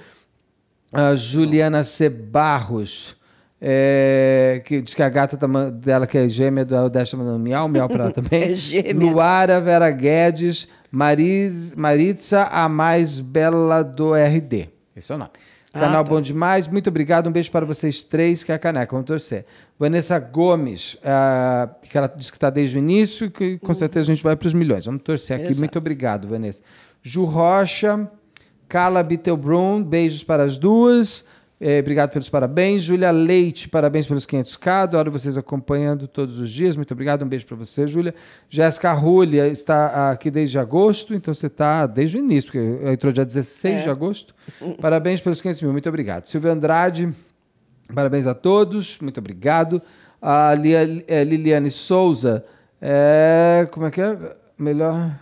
A Juliana C. Barros, é, que diz que a gata tá dela, que é gêmea do Aldesta, tá mandando miau, miau para ela também. é gêmea. Luara Vera Guedes, Mariz, Maritza, a mais bela do RD. Esse é o nome. Ah, Canal ah, tá. Bom Demais. Muito obrigado. Um beijo para vocês três, que é a caneca. Vamos torcer. Vanessa Gomes, uh, que ela disse que está desde o início, que com certeza a gente vai para os milhões. Vamos torcer aqui. Exato. Muito obrigado, Vanessa. Ju Rocha, Carla Bittelbrun, beijos para as duas. É, obrigado pelos parabéns. Júlia Leite, parabéns pelos 500k. Adoro vocês acompanhando todos os dias. Muito obrigado. Um beijo para você, Júlia. Jéssica Rulha está aqui desde agosto, então você está desde o início, porque entrou dia 16 é. de agosto. Parabéns pelos 500 mil. Muito obrigado. Silvia Andrade, parabéns a todos. Muito obrigado. A é, Liliane Souza, é, como é que é? Melhor.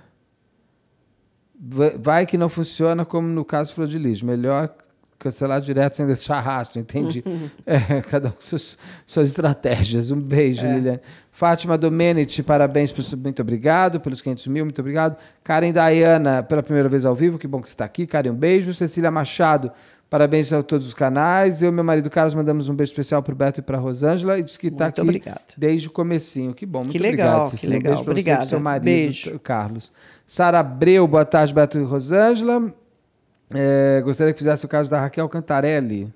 Vai que não funciona, como no caso Flor de Liz. Melhor cancelar direto sem deixar rastro, entendi. é, cada um com suas, suas estratégias. Um beijo, é. Liliane. Fátima Domenici, parabéns, por, muito obrigado pelos 500 mil, muito obrigado. Karen Dayana, pela primeira vez ao vivo, que bom que você está aqui. Karen, um beijo. Cecília Machado, parabéns a todos os canais. Eu e meu marido Carlos mandamos um beijo especial para o Beto e para a Rosângela e diz que está aqui obrigado. desde o comecinho. Que bom, muito que legal, obrigado, Cecília. Que legal. Um beijo para seu marido, beijo. Carlos. Sara Abreu, boa tarde, Beto e Rosângela. É, gostaria que fizesse o caso da Raquel Cantarelli,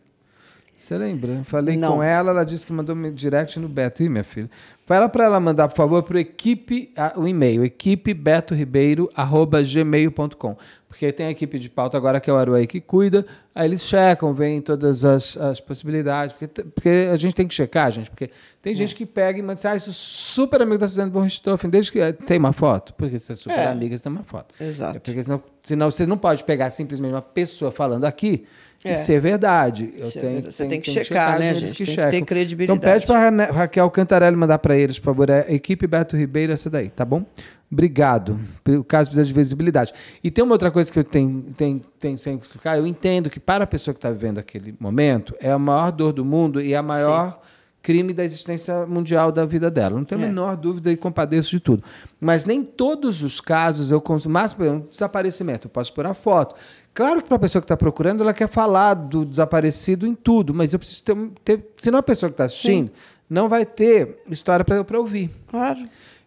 você lembra? Falei Não. com ela, ela disse que mandou um direct no Beto. Ih, minha filha. Fala para ela mandar, por favor, para equipe, ah, o e-mail, equipebetoribeiro.gmail.com. Porque tem a equipe de pauta agora, que é o Aruei, que cuida. Aí eles checam, veem todas as, as possibilidades. Porque, porque, a gente tem que checar, gente. Porque tem é. gente que pega e manda assim, ah, isso é super amigo da Suzane von Richthofen, desde que... Eh, tem uma foto? Porque você é super é. amiga, você tem uma foto. Exato. É porque senão, senão você não pode pegar simplesmente uma pessoa falando aqui... É. Isso é verdade. Eu Isso é tenho, é verdade. Você tem que checar, checar, né, né gente? Que tem que ter então, credibilidade. Então pede para Raquel Cantarelli mandar para eles, por favor. É equipe Beto Ribeiro, essa daí, tá bom? Obrigado. O caso precisa de visibilidade. E tem uma outra coisa que eu tenho, tenho, tenho sempre explicar. Eu entendo que para a pessoa que está vivendo aquele momento, é a maior dor do mundo e a maior... Sim crime da existência mundial da vida dela. Não tenho a é. menor dúvida e compadeço de tudo. Mas nem todos os casos eu consumo. Mas, por exemplo, um desaparecimento, eu posso pôr a foto. Claro que para a pessoa que está procurando, ela quer falar do desaparecido em tudo, mas eu preciso ter. ter senão a pessoa que está assistindo Sim. não vai ter história para ouvir. Claro.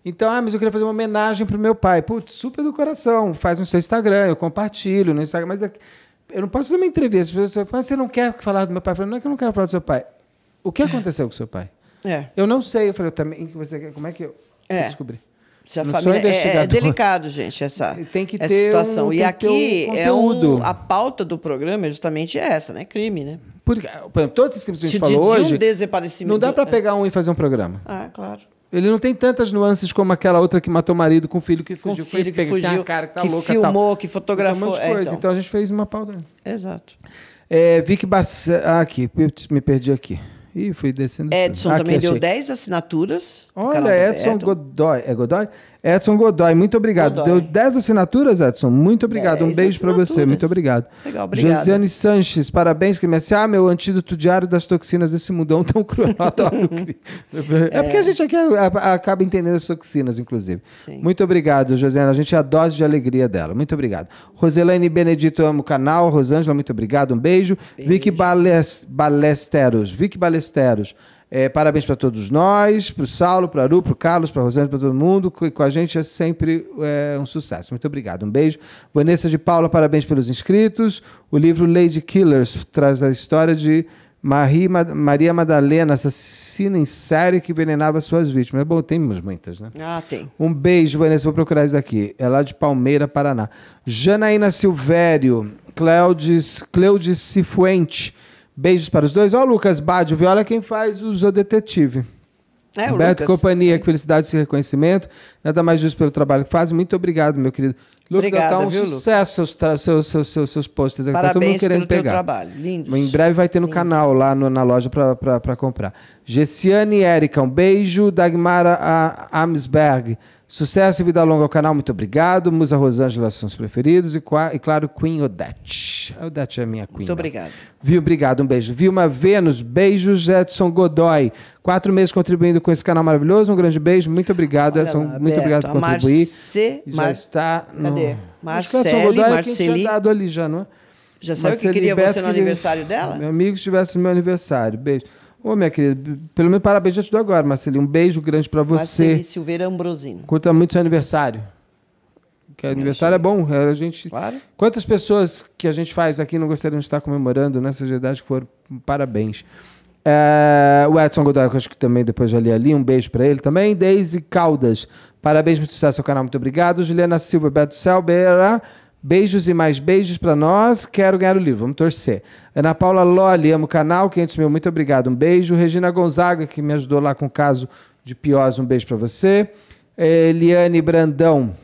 Então, ah, mas eu queria fazer uma homenagem para o meu pai. Putz, super do coração. Faz no seu Instagram, eu compartilho no Instagram, mas é eu não posso fazer uma entrevista. As pessoas falam, você não quer falar do meu pai? Eu falo, não é que eu não quero falar do seu pai o que aconteceu com seu pai? É. Eu não sei. Eu falei, eu também. Você, como é que eu é. descobri? Se a não família é, é, delicado, gente, essa, tem que essa ter situação. Um, e aqui um é um, a pauta do programa é justamente essa, né? Crime, né? Porque, por exemplo, todos esses crimes que a gente de, falou de hoje. Um desaparecimento, não dá para é. pegar um e fazer um programa. Ah, claro. Ele não tem tantas nuances como aquela outra que matou o marido com o filho que fugiu. Com filho que, que fugiu, cara que, tá que louca, filmou, tal. que fotografou. É, então. então. a gente fez uma pauta. Exato. É, Vic Ah, aqui, me perdi aqui. Ih, fui descendo. Edson ah, também deu 10 assinaturas. Olha, Edson Godoy. É Godoy? Edson Godoy, muito obrigado. Godoy. Deu 10 assinaturas, Edson? Muito obrigado. um beijo para você, muito obrigado. Legal, obrigado. Josiane Sanches, parabéns, que me ah, meu antídoto diário das toxinas desse mundão tão cruel. Adoro. é porque a gente aqui acaba entendendo as toxinas, inclusive. Sim. Muito obrigado, Josiane. A gente é a dose de alegria dela. Muito obrigado. Roselaine Benedito, amo o canal. Rosângela, muito obrigado. Um beijo. beijo. Vicky Balesteros. Vicky Balesteros. É, parabéns para todos nós, para o Saulo, para o Aru, para o Carlos, para a Rosane, para todo mundo. com a gente é sempre é, um sucesso. Muito obrigado. Um beijo. Vanessa de Paula, parabéns pelos inscritos. O livro Lady Killers traz a história de Marie, Maria Madalena, assassina em série que envenenava suas vítimas. É bom, temos muitas, né? Ah, tem. Um beijo, Vanessa. Vou procurar isso daqui. É lá de Palmeira, Paraná. Janaína Silvério, Cleudes, Cleudes Cifuente. Beijos para os dois. Ó, oh, Lucas Badio Viola, quem faz os O Detetive. É, Beto Lucas. Companhia, felicidade e reconhecimento. Nada mais justo pelo trabalho que faz. Muito obrigado, meu querido. Lucas, tá Obrigada, tá um viu, sucesso Lucas? seus, seus, seus, seus, seus posters aqui. Parabéns tá todo mundo querendo pegar. trabalho. Lindos. Em breve vai ter no canal, lá no, na loja, para comprar. Gessiane e Erika, um beijo. Dagmara Amsberg. Sucesso e vida longa ao canal, muito obrigado. Musa Rosângela são os preferidos. E, e claro, Queen Odete. A Odete é a minha Queen. Muito né? obrigado. Viu, obrigado, um beijo. Vilma Vênus, beijos, Edson Godoy. Quatro meses contribuindo com esse canal maravilhoso. Um grande beijo, muito obrigado, Olha Edson. Lá, muito obrigado por contribuir. Marce... Já Mar... está no... Cadê? Marcele, Edson Godoy Marceli... É quem tinha dado ali já, não é? Já sabe o que queria você no aniversário dela? Meu amigo estivesse no meu aniversário. Beijo. Ô, minha querida, pelo menos parabéns já te dou agora, Marcelinho. Um beijo grande para você. Marcelinho Silveira Ambrosino. Curta muito seu aniversário. Que aniversário é bom. É, a gente... Claro. Quantas pessoas que a gente faz aqui não gostariam de estar comemorando nessa né? idade que foram parabéns. É, o Edson Godoy, que acho que também depois já li ali, um beijo para ele também. Daisy Caldas, parabéns, muito sucesso ao canal, muito obrigado. Juliana Silva, Beto Selbeira. Beijos e mais beijos para nós. Quero ganhar o livro. Vamos torcer. Ana Paula Loli, amo o canal. 500 mil, muito obrigado. Um beijo. Regina Gonzaga, que me ajudou lá com o caso de Piose. Um beijo para você. Eliane Brandão.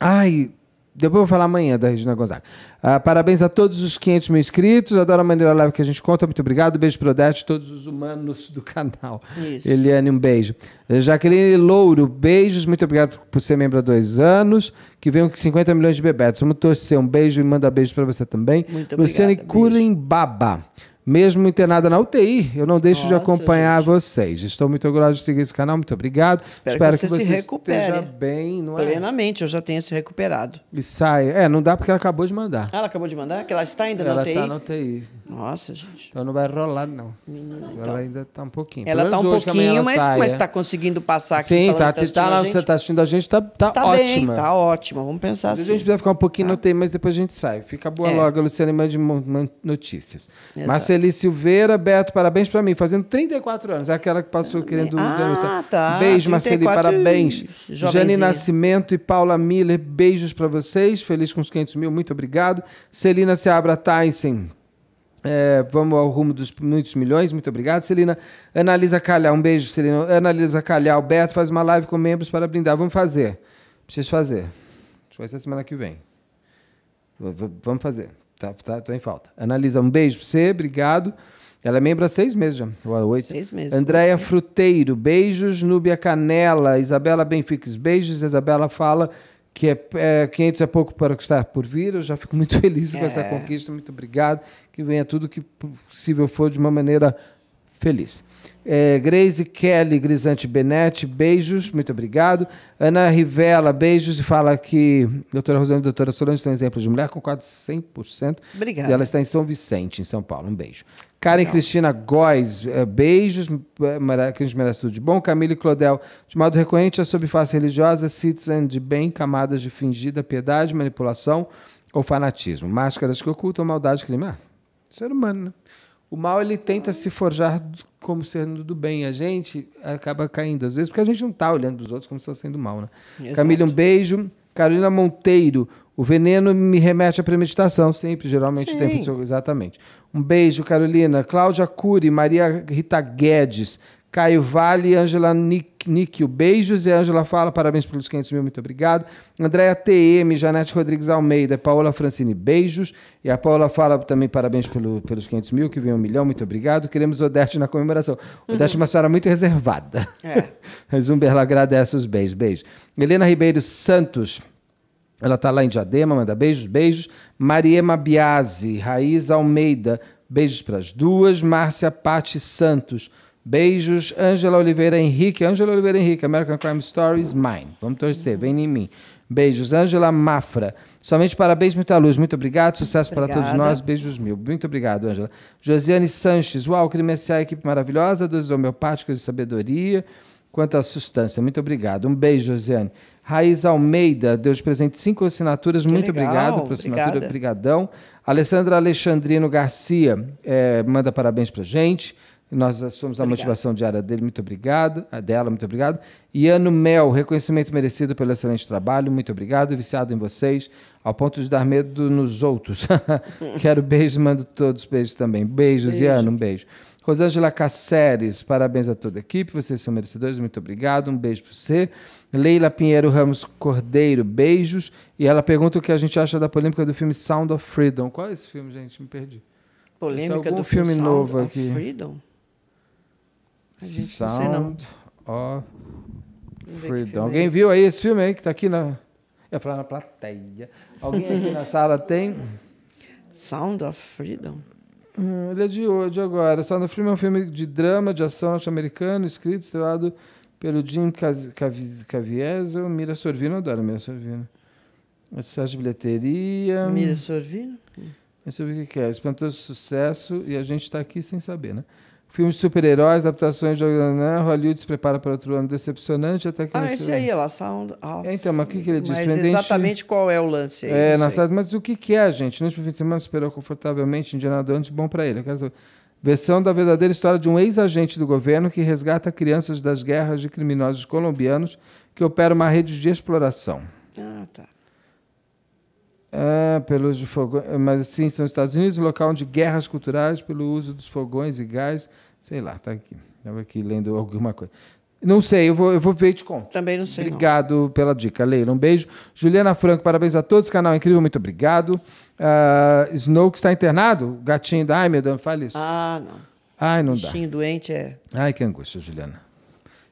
Ai, depois eu vou falar amanhã da Regina Gonzaga. Uh, parabéns a todos os 500 mil inscritos. Adoro a maneira leve que a gente conta. Muito obrigado. Beijo pro Odete, todos os humanos do canal. Isso. Eliane, um beijo. Jaqueline Louro, beijos. Muito obrigado por ser membro há dois anos. Que venham com 50 milhões de bebetes. Vamos torcer. Um beijo e manda beijo para você também. Muito obrigado. Luciane Curimbaba. Beijo mesmo internada na UTI, eu não deixo Nossa, de acompanhar gente. vocês. Estou muito orgulhosa de seguir esse canal, muito obrigado. Espero, Espero que, você que, você se recupere. esteja bem, não é? Plenamente, eu já tenho se recuperado. E sai. É, não dá porque ela acabou de mandar. ela acabou de mandar? Que ela está ainda ela tá na UTI? Ela está na UTI. Nossa, gente. Então não vai rolar, não. Menina, ela então. ainda está um pouquinho. Ela está um pouquinho, mas está conseguindo passar aqui. Sim, tá, tá se você está assistindo a gente, está tá tá, tá ótima. Está tá ótima, vamos pensar assim. A gente vai ficar um pouquinho tá. na UTI, mas depois a gente sai. Fica boa é. logo, Luciana, e mande notícias. Exato. Mas Suceli Silveira. Beto, parabéns para mim, fazendo 34 anos. é Aquela que passou querendo ah, Tá, Beijo, Marceli, parabéns. Jane Nascimento e Paula Miller, beijos para vocês. Feliz com os 500 mil, muito obrigado. Celina Seabra Tyson. É, vamos ao rumo dos muitos milhões. Muito obrigado, Celina. Analisa Calhau, um beijo, Celina. Analisa Calhau, Beto, faz uma live com membros para brindar. Vamos fazer. Preciso fazer. vai ser semana que vem. V vamos fazer. Tá, tá, tô em falta. Analisa, um beijo pra você, obrigado. Ela é membro há seis meses já, ou há oito. Seis meses. Andréia Fruteiro, beijos. Núbia Canela, Isabela Benfix, beijos. Isabela fala que é, é 500 é pouco para custar por vir. Eu já fico muito feliz é. com essa é. conquista, muito obrigado. Que venha tudo que possível for de uma maneira feliz. É, Grace Kelly Grisante Benetti, beijos, muito obrigado. Ana Rivela, beijos, e fala que doutora Rosana e doutora Solange são exemplos de mulher, com quase 100%. Obrigada. E ela está em São Vicente, em São Paulo, um beijo. Karen Legal. Cristina Góes, é, beijos, que a gente merece tudo de bom. Camille Clodel, de modo recorrente, a é subface religiosa, citizen de bem, camadas de fingida piedade, manipulação ou fanatismo, máscaras que ocultam maldade criminal. Ah, ser humano, né? o mal ele tenta se forjar como sendo do bem. A gente acaba caindo, às vezes, porque a gente não está olhando dos outros como se fosse tá sendo mal, né? Exato. Camila, um beijo. Carolina Monteiro, o veneno me remete à premeditação, sempre, geralmente Sim. o tempo. Exatamente. Um beijo, Carolina. Cláudia Cury, Maria Rita Guedes, Caio Vale, Angela Nick. Níquio, beijos. E a Angela fala, parabéns pelos 500 mil, muito obrigado. Andréa TM, Janete Rodrigues Almeida, Paola Francine, beijos. E a Paola fala também parabéns pelo, pelos 500 mil, que vem um milhão, muito obrigado. Queremos Odete na comemoração. Uhum. Odete é uma senhora muito reservada. É. Mas Umberla agradece os beijos, beijos. Helena Ribeiro Santos, ela está lá em Diadema, manda beijos, beijos. Mariema Biasi, Raiz Almeida, beijos para as duas. Márcia Patti Santos, Beijos, Angela Oliveira Henrique. Angela Oliveira Henrique, American Crime Stories, mine. Vamos torcer, vem em mim. Beijos, Angela Mafra. Somente parabéns, muita luz. Muito obrigado, sucesso Obrigada. para todos nós. Beijos mil. Muito obrigado, Angela. Josiane Sanches. Uau, crime S.A., equipe maravilhosa, dos homeopáticos, de sabedoria. à sustância. Muito obrigado. Um beijo, Josiane. Raiz Almeida deu de presente cinco assinaturas. Que muito legal. obrigado por assinatura. Obrigadão. Alessandra Alexandrino Garcia é, manda parabéns para gente. Nós somos a motivação diária dele, muito obrigado. A dela, muito obrigado. Iano Mel, reconhecimento merecido pelo excelente trabalho, muito obrigado. Viciado em vocês, ao ponto de dar medo nos outros. Quero beijo, mando todos beijos também. Beijos, beijo. Iano, um beijo. Rosângela Caceres, parabéns a toda a equipe, vocês são merecedores, muito obrigado, um beijo para você. Leila Pinheiro Ramos Cordeiro, beijos. E ela pergunta o que a gente acha da polêmica do filme Sound of Freedom. Qual é esse filme, gente? Me perdi. Polêmica é do filme, filme novo Sound aqui. of Freedom? gente Sound não sei não. Of Freedom. É Alguém viu aí esse filme aí que está aqui na. Eu ia falar na plateia. Alguém aqui na sala tem? Sound of Freedom. Hum, ele é de hoje agora. Sound of Freedom é um filme de drama, de ação norte-americano, escrito, estrelado pelo Jim Caviezel, Mira Sorvino. Adoro Mira Sorvino. É sucesso de bilheteria. Mira Sorvino? Não sei o que é. Espantoso é sucesso e a gente está aqui sem saber, né? Filmes de super-heróis, adaptações de Hollywood se prepara para outro ano decepcionante até que... Ah, esse aí, ela Sound of... então, mas o que, que ele diz? Mas exatamente qual é o lance aí? É, na cidade, mas o que, que é, gente? No último fim de semana superou confortavelmente Indiana Jones, bom para ele. Eu quero saber. Versão da verdadeira história de um ex-agente do governo que resgata crianças das guerras de criminosos colombianos que opera uma rede de exploração. Ah, tá. Ah, pelo uso de fogões. Mas sim, são Estados Unidos, local onde guerras culturais pelo uso dos fogões e gás. Sei lá, tá aqui. Estava aqui lendo alguma coisa. Não sei, eu vou, eu vou ver e te conto. Também não sei. Obrigado não. pela dica, Leila. Um beijo. Juliana Franco, parabéns a todos. Canal incrível, muito obrigado. Ah, Snow que está internado? O gatinho da. Ai, meu Deus, fale isso. Ah, não. Ai, não Bichinho dá. Gatinho doente é. Ai, que angústia, Juliana.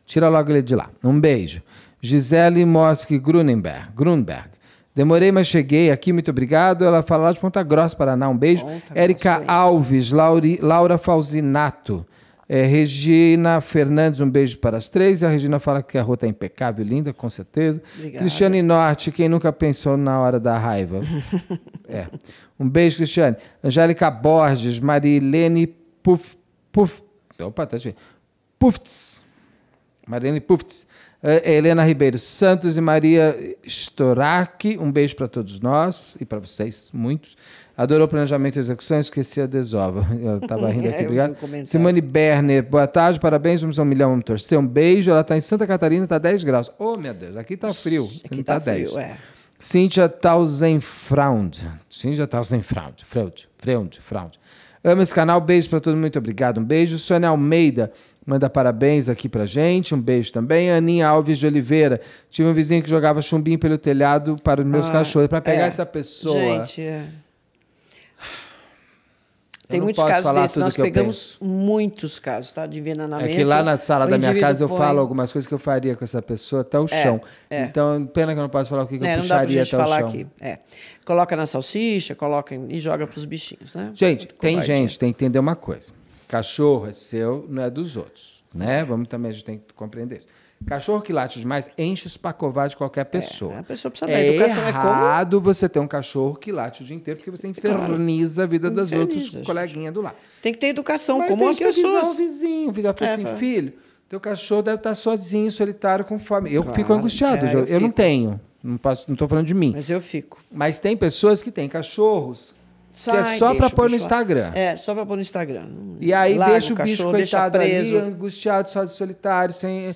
Tira logo ele de lá. Um beijo. Gisele Mosque Grunenberg. Grunberg. Demorei, mas cheguei aqui, muito obrigado. Ela fala lá de Ponta Grossa, Paraná, um beijo. Érica Alves, Lauri, Laura Falzinato. É, Regina Fernandes, um beijo para as três. E a Regina fala que a rua está impecável, linda, com certeza. Obrigada. Cristiane Norte, quem nunca pensou na hora da raiva? é. Um beijo, Cristiane. Angélica Borges, Marilene Puf, Puf, opa, tá Pufts. Marilene Pufts. Eh, Helena Ribeiro Santos e Maria Storaki, Um beijo para todos nós e para vocês, muitos. Adorou planejamento e execução, esqueci a desova. ela estava rindo aqui, é, obrigado. Simone Berner, boa tarde, parabéns, vamos a um milhão, vamos torcer. Um beijo, ela está em Santa Catarina, está 10 graus. Oh, meu Deus, aqui está frio. Aqui está tá, tá frio, 10. é. Cíntia Tausenfraund. Cíntia Tausenfraund. Freud, Freund, Amo esse canal, beijo para todo mundo, muito obrigado. Um beijo. Sônia Almeida manda parabéns aqui pra gente, um beijo também. Aninha Alves de Oliveira, tive um vizinho que jogava chumbinho pelo telhado para os meus ah, cachorros. Para pegar é. essa pessoa. Gente, é. Tem muitos casos desses. Nós pegamos muitos casos, tá? De envenenamento. É que lá na sala da minha casa eu põe... falo algumas coisas que eu faria com essa pessoa até o é, chão. É. Então, pena que eu não posso falar o que, que é, eu puxaria até o chão. Aqui. É. Coloca na salsicha, coloca e joga pros bichinhos, né? Gente, tem gente, tem que entender uma coisa. Cachorro é seu, não é dos outros, né? É. Vamos também a gente tem que compreender isso. Cachorro que late demais enche os pacovás de qualquer é, pessoa. É, a pessoa precisa da educação. errado é como... você ter um cachorro que late o dia inteiro, porque você então, inferniza a vida das outras coleguinhas do lado. Tem que ter educação, Mas como tem as que pessoas. Avisar o vizinho, virar é, assim, filho, teu cachorro deve estar sozinho, solitário, com fome. Eu claro, fico angustiado, é, eu, eu fico. não tenho. Não estou falando de mim. Mas eu fico. Mas tem pessoas que têm cachorros Sai, que é só para é, pôr no Instagram. É, só para pôr no Instagram. E aí Larga, deixa o, o bicho cachorro, coitado preso. ali, angustiado, só solitário, sem...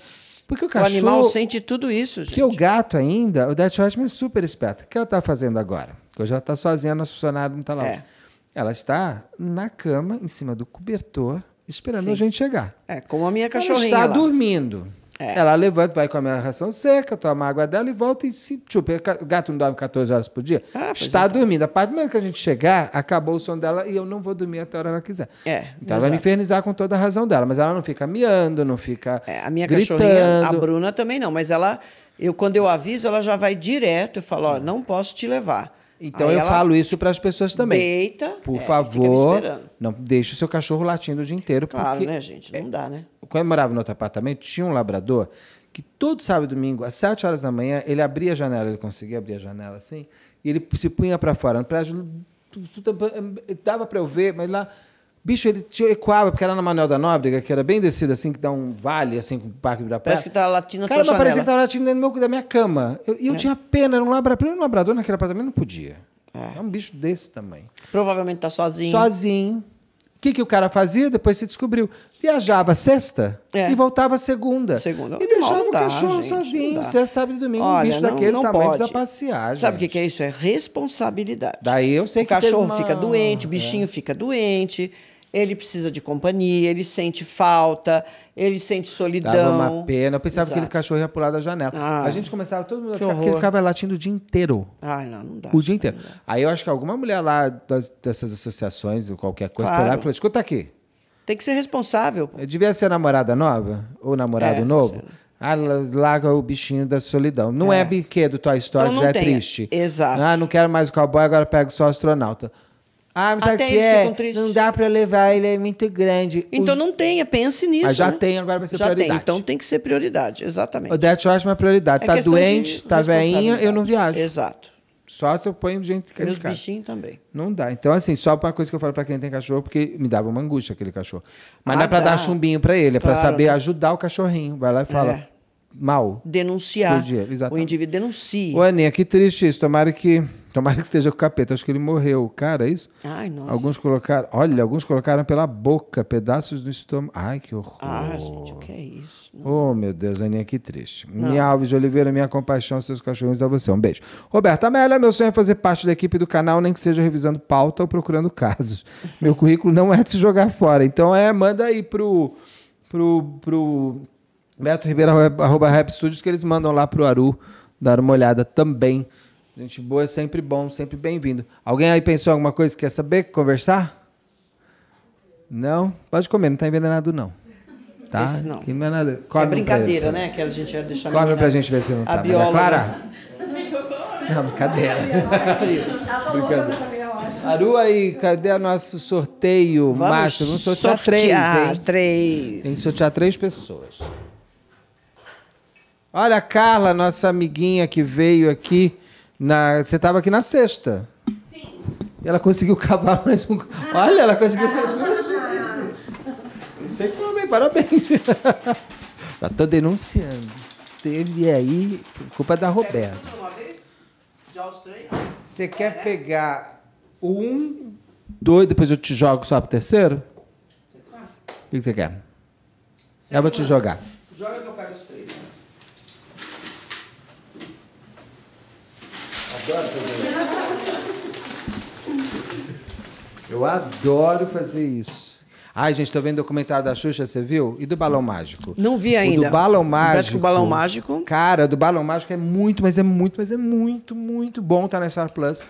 Porque o cachorro... O animal sente tudo isso, gente. Que o gato ainda, o Dutch Watchman é super esperto. O que ela está fazendo agora? Porque ela está sozinha, nosso funcionário não está lá. É. Ela está na cama, em cima do cobertor, esperando Sim. a gente chegar. É, como a minha cachorrinha Ela está lá. dormindo. É. Ela levanta, vai comer a ração seca, toma a água dela e volta e se chupa. O gato não dorme 14 horas por dia. Ah, está então. dormindo. A parte do momento que a gente chegar, acabou o sono dela e eu não vou dormir até a hora que ela quiser. É, então ela vai me infernizar com toda a razão dela, mas ela não fica miando, não fica. É, a minha gritando. cachorrinha, a Bruna também não, mas ela, eu quando eu aviso, ela já vai direto. Eu falo: ó, não posso te levar. Então Aí eu falo isso para as pessoas também. Deita. Por é, favor, não deixe o seu cachorro latindo o dia inteiro. Claro, né, gente? Não é, dá, né? Quando eu morava no outro apartamento, tinha um labrador que todo sábado e domingo, às 7 horas da manhã, ele abria a janela, ele conseguia abrir a janela assim, e ele se punha para fora. No prédio, dava para eu ver, mas lá Bicho, ele ecoava, porque era na Manuel da Nóbrega, que era bem descida, assim, que dá um vale, assim, com o Parque do Ibirapé. Parece que tá latindo Cara, mas parecia que tava latindo dentro do meu, da minha cama. E eu, eu é. tinha pena, era um labrador. Um labrador naquele apartamento não podia. É. é um bicho desse também Provavelmente tá sozinho. Sozinho. O que, que o cara fazia? Depois se descobriu. Viajava sexta é. e voltava segunda. Segunda. E deixava não o cachorro sozinho. Gente, sexta, sábado e domingo. Olha, um bicho não, daquele não tamanho pode. precisa passear. Sabe o que, que, é isso? É responsabilidade. Daí eu sei o que O cachorro é. uma... fica doente, o bichinho é. fica doente ele precisa de companhia, ele sente falta, ele sente solidão. Dava uma pena. Eu pensava Exato. que aquele cachorro ia pular da janela. a ah. gente começava, todo mundo a ficar, porque ele ficava latindo o dia inteiro. Ah, não, não dá. O dia inteiro. Aí eu acho que alguma mulher lá das, dessas associações, ou qualquer coisa, claro. foi lá e falou: escuta aqui. Tem que ser responsável. Pô. Eu devia ser namorada nova? Ou namorado é, novo? Ah, larga o bichinho da solidão. Não é, é brinquedo tua história, então, já é tenha. triste. Exato. Ah, não quero mais o cowboy, agora pego só o astronauta. Ah, mas sabe o é? Não dá para levar, ele é muito grande. Então o... não tenha, pense nisso. Mas já né? tem, agora vai ser já prioridade. Tem, então tem que ser prioridade, exatamente. Odete, eu acho uma prioridade. É tá doente, tá veinho, eu não viajo. Exato. Só se eu ponho gente que Meus bichinhos também. Não dá. Então, assim, só uma coisa que eu falo para quem tem cachorro, porque me dava uma angústia aquele cachorro. Mas ah, não é ah, para dar chumbinho para ele, é claro, para saber né? ajudar o cachorrinho. Vai lá e fala. É mal. Denunciar. o indivíduo denuncia. Ô, Aninha, que triste isso. Tomara que, tomara que esteja com o capeta. Acho que ele morreu. Cara, é isso? Ai, nossa. Alguns colocaram. Olha, alguns colocaram pela boca, pedaços no estômago. Ai, que horror. Ah, gente, o que é isso? Não. Oh, meu Deus, Aninha, que triste. Minha Alves de Oliveira, minha compaixão, seus cachorrinhos a você. Um beijo. Roberto Amélia, meu sonho é fazer parte da equipe do canal, nem que seja revisando pauta ou procurando casos. Meu currículo não é de se jogar fora. Então é, manda aí pro. pro. pro Beto Ribeiro, arroba Rap Studios, que eles mandam lá pro Aru dar uma olhada também. Gente boa é sempre bom, sempre bem-vindo. Alguém aí pensou alguma coisa que quer saber, conversar? Não? Pode comer, não tá envenenado não. Tá? Esse não. Que não é nada. É Come é brincadeira, né? Que a gente ia deixar Come pra gente ver se não tá, a tá. Bióloga. Clara? não, brincadeira. Tá brincadeira. Aru aí, cadê o nosso sorteio, Vamos Márcio? Vamos sortear, sortear três, hein? três. Tem que sortear três pessoas. Olha a Carla, nossa amiguinha que veio aqui. Na... Você estava aqui na sexta. Sim. Ela conseguiu cavar mais um. Olha, ela conseguiu. Sei como, hein? Parabéns. Já estou denunciando. Teve aí culpa da Roberta. Você quer pegar um, dois, depois eu te jogo só pro terceiro? O que você quer? Eu vou te jogar. Joga que eu pego Adoro fazer isso. Eu adoro fazer isso. Ai, gente, estou vendo o documentário da Xuxa, você viu? E do Balão Mágico? Não vi ainda. O do Balão Mágico. O Balão Mágico. Cara, do Balão Mágico é muito, mas é muito, mas é muito, muito bom. Tá na Star Plus.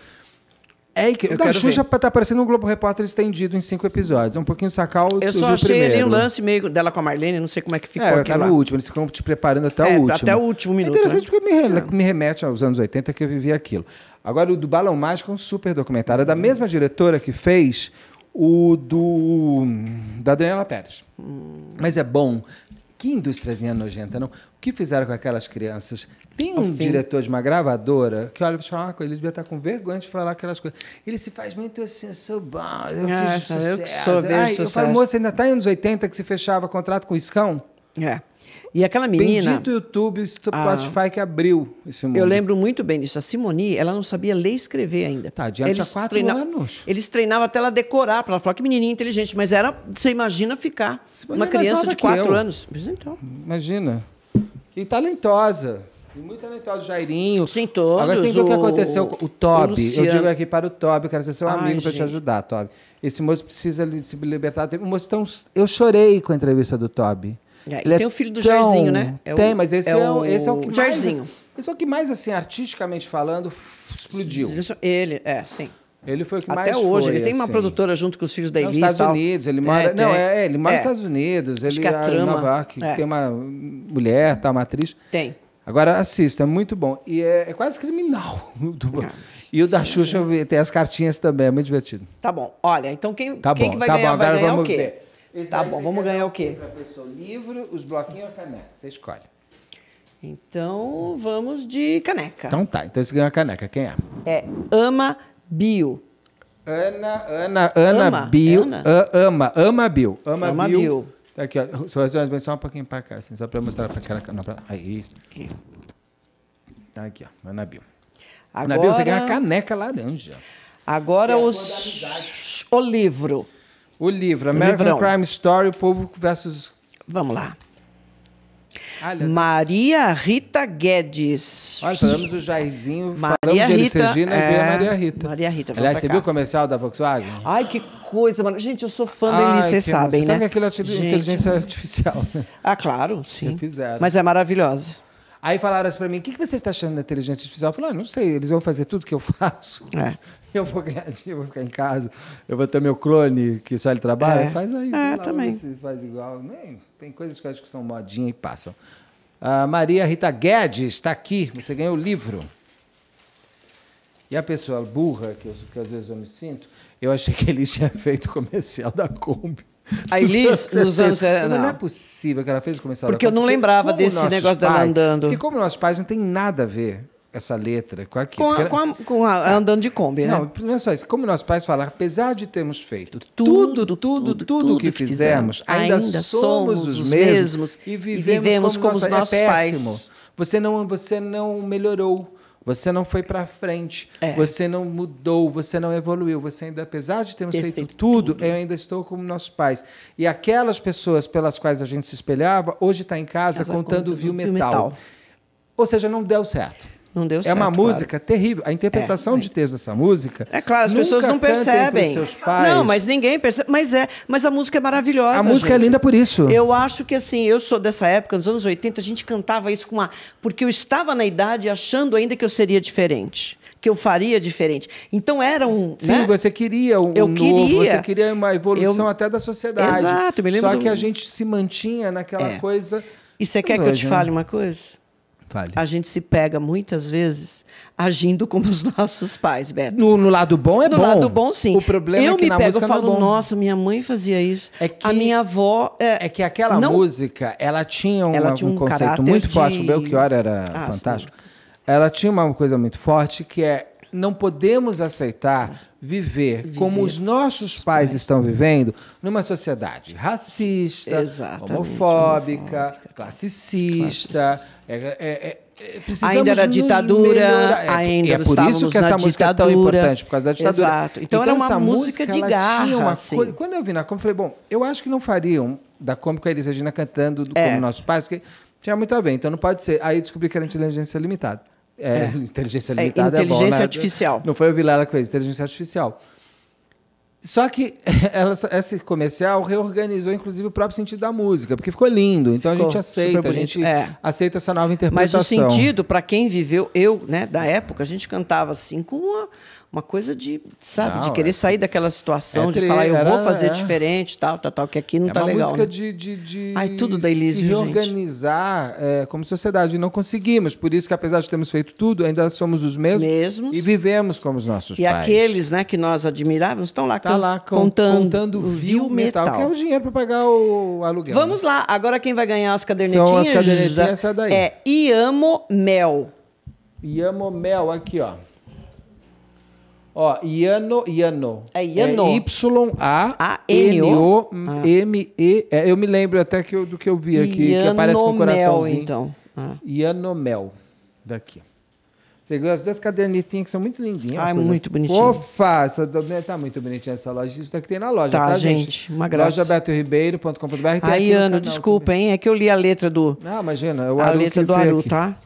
É incrível. O da Xuxa ver. tá parecendo um Globo Repórter estendido em cinco episódios. É um pouquinho sacal. Eu só achei primeiro. ali o um lance meio dela com a Marlene, não sei como é que ficou. É, tá último, eles ficam te preparando até é, o último. Até o último minuto. É interessante né? porque me, é. me, remete aos anos 80 que eu vivi aquilo. Agora, o do Balão Mágico é um super documentário. É da mesma diretora que fez o do. da Daniela Pérez. Hum. Mas é bom que indústriazinha nojenta, não. O que fizeram com aquelas crianças? Tem um diretor de uma gravadora que olha para falar uma ah, coisa, ele devia estar tá com vergonha de falar aquelas coisas. Ele se faz muito assim, sou bom, eu ah, fiz sucesso. Eu que sou, Ai, sucesso. Eu falo, moça, ainda está em anos 80 que se fechava contrato com o Iscão? É. E aquela menina. Bendito YouTube, Spotify a, ah. que abriu esse mundo. Eu lembro muito bem disso. A Simoni, ela não sabia ler e escrever ainda. Tá, de há quatro treina, anos. Eles treinavam até ela decorar, para ela falar que menininha inteligente, mas era, você imagina ficar Simone é uma é criança de quatro anos. Mas então. Imagina. E talentosa. E muito talentosa. Jairinho. Sim, todos. Agora tem o... que aconteceu. com O Toby. O eu digo aqui para o Toby, quero ser seu amigo para te ajudar, Toby. Esse moço precisa se libertar. moço tão... Eu chorei com a entrevista do Toby. É, é, tem é o filho do tão... Jairzinho, né? É tem, o, mas esse é, é o, esse é o que Jairzinho. mais... Esse é o que mais, assim, artisticamente falando, explodiu. Ele, é, sim. Ele foi o que Até mais hoje, foi, ele tem assim. uma produtora junto com os filhos da Elisa. Nos Estados Unidos, ele mora. É, não, é, ele mora é. nos Estados Unidos. Ele Acho que é a trama, Nova, que é. tem uma mulher, tá, uma atriz. Tem. Agora assista, é muito bom. E é, quase criminal. Ah, e o da Xuxa tem as cartinhas também, é muito divertido. Tá bom. Olha, então quem, tá quem bom, que vai tá ganhar, bom. Agora ganhar vamos o quê? Ver. Tá esse tá bom, vamos ganhar o quê? pessoa, livro, os bloquinhos ou caneca? Você escolhe. Então, vamos de caneca. Então tá, então você ganha a caneca. Quem é? É Ama Bio. Ana, Ana, Ana ama. Bio. É Ana? A, ama, Ama Bio. Ama, ama Bio. Bio. Tá aqui, ó. Só um pouquinho pra cá, assim, só pra mostrar pra aquela. Aí. Aqui. Tá aqui, ó. Ana Bio. Agora... Ana Bio, você ganha a caneca laranja. Agora os... É o livro. O livro, American Livrão. Crime Story, o povo versus. Vamos lá. Maria Rita Guedes. Olha, falamos do Jairzinho, Maria falamos de Rita, Regina é, e veio a é, Maria Rita. Maria Rita, Aliás, você cá. viu o comercial da Volkswagen? Ai, que coisa, mano. Gente, eu sou fã Ai, dele, vocês sabem, você né? Sabe que aquilo é inteligência artificial, né? Ah, claro, sim. Mas é maravilhosa. Aí falaram assim para mim: o que, que você está achando da inteligência artificial? Eu falei: ah, não sei, eles vão fazer tudo que eu faço. É. Eu vou ganhar dinheiro, vou ficar em casa, eu vou ter meu clone que só ele trabalha. É. Faz aí, é, lá, também. Se faz igual. Nem, tem coisas que eu acho que são modinha e passam. A Maria Rita Guedes está aqui, você ganhou o livro. E a pessoa burra, que, eu, que às vezes eu me sinto, eu achei que ele tinha feito comercial da Kombi. A Elis, nos anos Não, não é possível que ela fez o comercial Porque da eu não lembrava desse negócio pais, dela andando. Porque como nossos pais não tem nada a ver essa letra com aquilo. Com, a, com, a, com a, ah. andando de Kombi, né? Não, não é só isso. Como nossos pais falaram, apesar de termos feito tudo, tudo, tudo, tudo, tudo que, que fizemos, ainda, ainda somos os mesmos, mesmos e, vivemos e vivemos, como, como os é nossos é pais. Você não, você não melhorou você não foi para frente, é. você não mudou, você não evoluiu. Você ainda, apesar de termos feito, feito, tudo, tudo, eu ainda estou como nossos pais. E aquelas pessoas pelas quais a gente se espelhava, hoje está em casa, contando, o metal. metal. Ou seja, não deu certo. Não deu é certo. É uma música claro. terrível. A interpretação é, de é. texto dessa música. É claro, as pessoas não percebem. Seus pais. Não, mas ninguém percebe. Mas é, mas a música é maravilhosa. A música é gente. é linda por isso. Eu acho que assim, eu sou dessa época, nos anos 80, a gente cantava isso com uma. Porque eu estava na idade achando ainda que eu seria diferente que eu faria diferente. Então era um. Sim, né? você queria um, eu novo, queria. você queria uma evolução eu... até da sociedade. Exato, me lembro. Só que do... a gente se mantinha naquela é. coisa. E você quer que eu te né? fale uma coisa? A gente se pega muitas vezes agindo como os nossos pais, Beto. No, no lado bom é no bom. No lado bom, sim. O problema eu é que me na pego, música eu é falo, é nossa, minha mãe fazia isso. É que, a minha avó. É, é que aquela não, música, ela tinha um, ela tinha um, um conceito muito de... forte. O Belchior era ah, fantástico. Sim. Ela tinha uma coisa muito forte que é não podemos aceitar viver, viver, como os nossos pais é. estão vivendo numa sociedade racista, homofóbica, homofóbica, classicista. classicista. É, é, é ainda era ditadura, é, ainda é por isso que essa música ditadura. é tão importante, por causa da ditadura. Exato. Então, então era é uma música, música de garra. Assim. quando eu vi na Cômica, falei, bom, eu acho que não fariam da a Elis Regina cantando do, como nossos pais, porque tinha muito a ver, então não pode ser. Aí descobri que era inteligência limitada. É, é. Inteligência é, limitada é, inteligência bom, né? artificial. Não foi o Vilela que fez, inteligência artificial. Só que ela, esse comercial reorganizou, inclusive, o próprio sentido da música, porque ficou lindo. Então ficou a gente aceita, a gente é. aceita essa nova interpretação. Mas o sentido, para quem viveu, eu, né, da época, a gente cantava assim com uma uma coisa de, sabe, não, de querer é, sair daquela situação, é de falar, eu vou né? fazer é. diferente, tal, tal, tal, que aqui não é tá legal. É uma música né? de, de, de Ai, tudo da Elise, se organizar é, como sociedade. E não conseguimos, por isso que apesar de termos feito tudo, ainda somos os mesmos, mesmos. e vivemos como os nossos e pais. E aqueles né, que nós admirávamos estão lá, tá com, lá com, contando, contando viu metal, metal, que é o dinheiro para pagar o aluguel. Né? Vamos né? lá, agora quem vai ganhar as cadernetinhas, São as cadernetinhas essa daí. é Iamo Mel. Iamo Mel, aqui ó. Ó, Iano, Iano. É Iano. É Y-A-N-O. M-E. É, eu me lembro até que eu, do que eu vi aqui, que aparece com o coraçãozinho. então. Ah. Ianomel. Daqui. Você viu as duas cadernetinhas que são muito lindinhas. é muito bonitinha. Opa, essa né, tá muito bonitinha essa loja. Isso daqui tem na loja, tá, tá gente? gente? Uma graça. Loja Ai, Ana, desculpa, também. hein? É que eu li a letra do... Ah, imagina. É o a Aru letra do Aru, aqui. tá?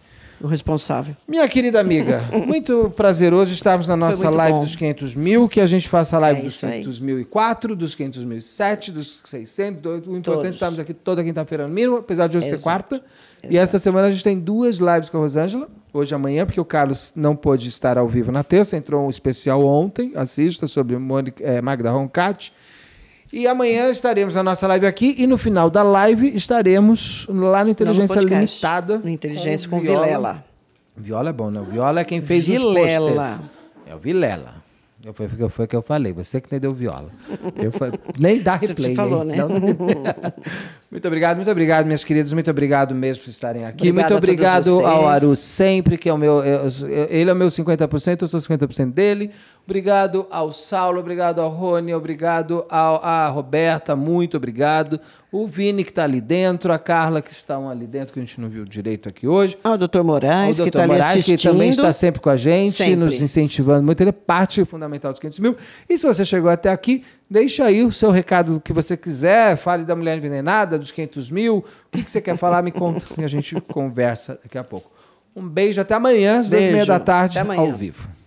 o responsável. Minha querida amiga, muito prazer hoje estarmos na nossa live bom. dos 500 mil, que a gente faça a live é dos 500 mil e 4, dos 500 mil e 7, dos 600, do, o importante é estarmos aqui toda quinta-feira no mínimo, apesar de hoje Exato. ser quarta. Exato. E esta semana a gente tem duas lives com a Rosângela, hoje e amanhã, porque o Carlos não pôde estar ao vivo na terça, entrou um especial ontem, assista, sobre Mônica, é, Magda Roncati, e amanhã estaremos na nossa live aqui e no final da live estaremos lá no Inteligência podcast, Limitada. No Inteligência com, com Viola. Vilela. Viola é bom, né? Viola é quem fez Vilela. os posters. É o Vilela. Eu, foi, o que eu falei, você que entendeu viola. Eu, foi, nem dá replay. Você falou, né? Não, muito obrigado, muito obrigado, minhas queridas. Muito obrigado mesmo por estarem aqui. Obrigado muito obrigado ao Aru sempre, que é o meu. Eu, ele é o meu 50%, eu sou 50% dele. Obrigado ao Saulo, obrigado ao Rony, obrigado ao, à Roberta, muito obrigado. O Vini que está ali dentro, a Carla que estão ali dentro, que a gente não viu direito aqui hoje. Ao doutor Moraes, ao Dr. que está Moraes, assistindo. que também está sempre com a gente, sempre. nos incentivando muito. Ele é parte fundamental dos 500 mil. E se você chegou até aqui, deixa aí o seu recado do que você quiser. Fale da mulher envenenada, dos 500 mil. O que, que você quer falar, me conta. E a gente conversa daqui a pouco. Um beijo, até amanhã, às duas e meia da tarde, ao vivo.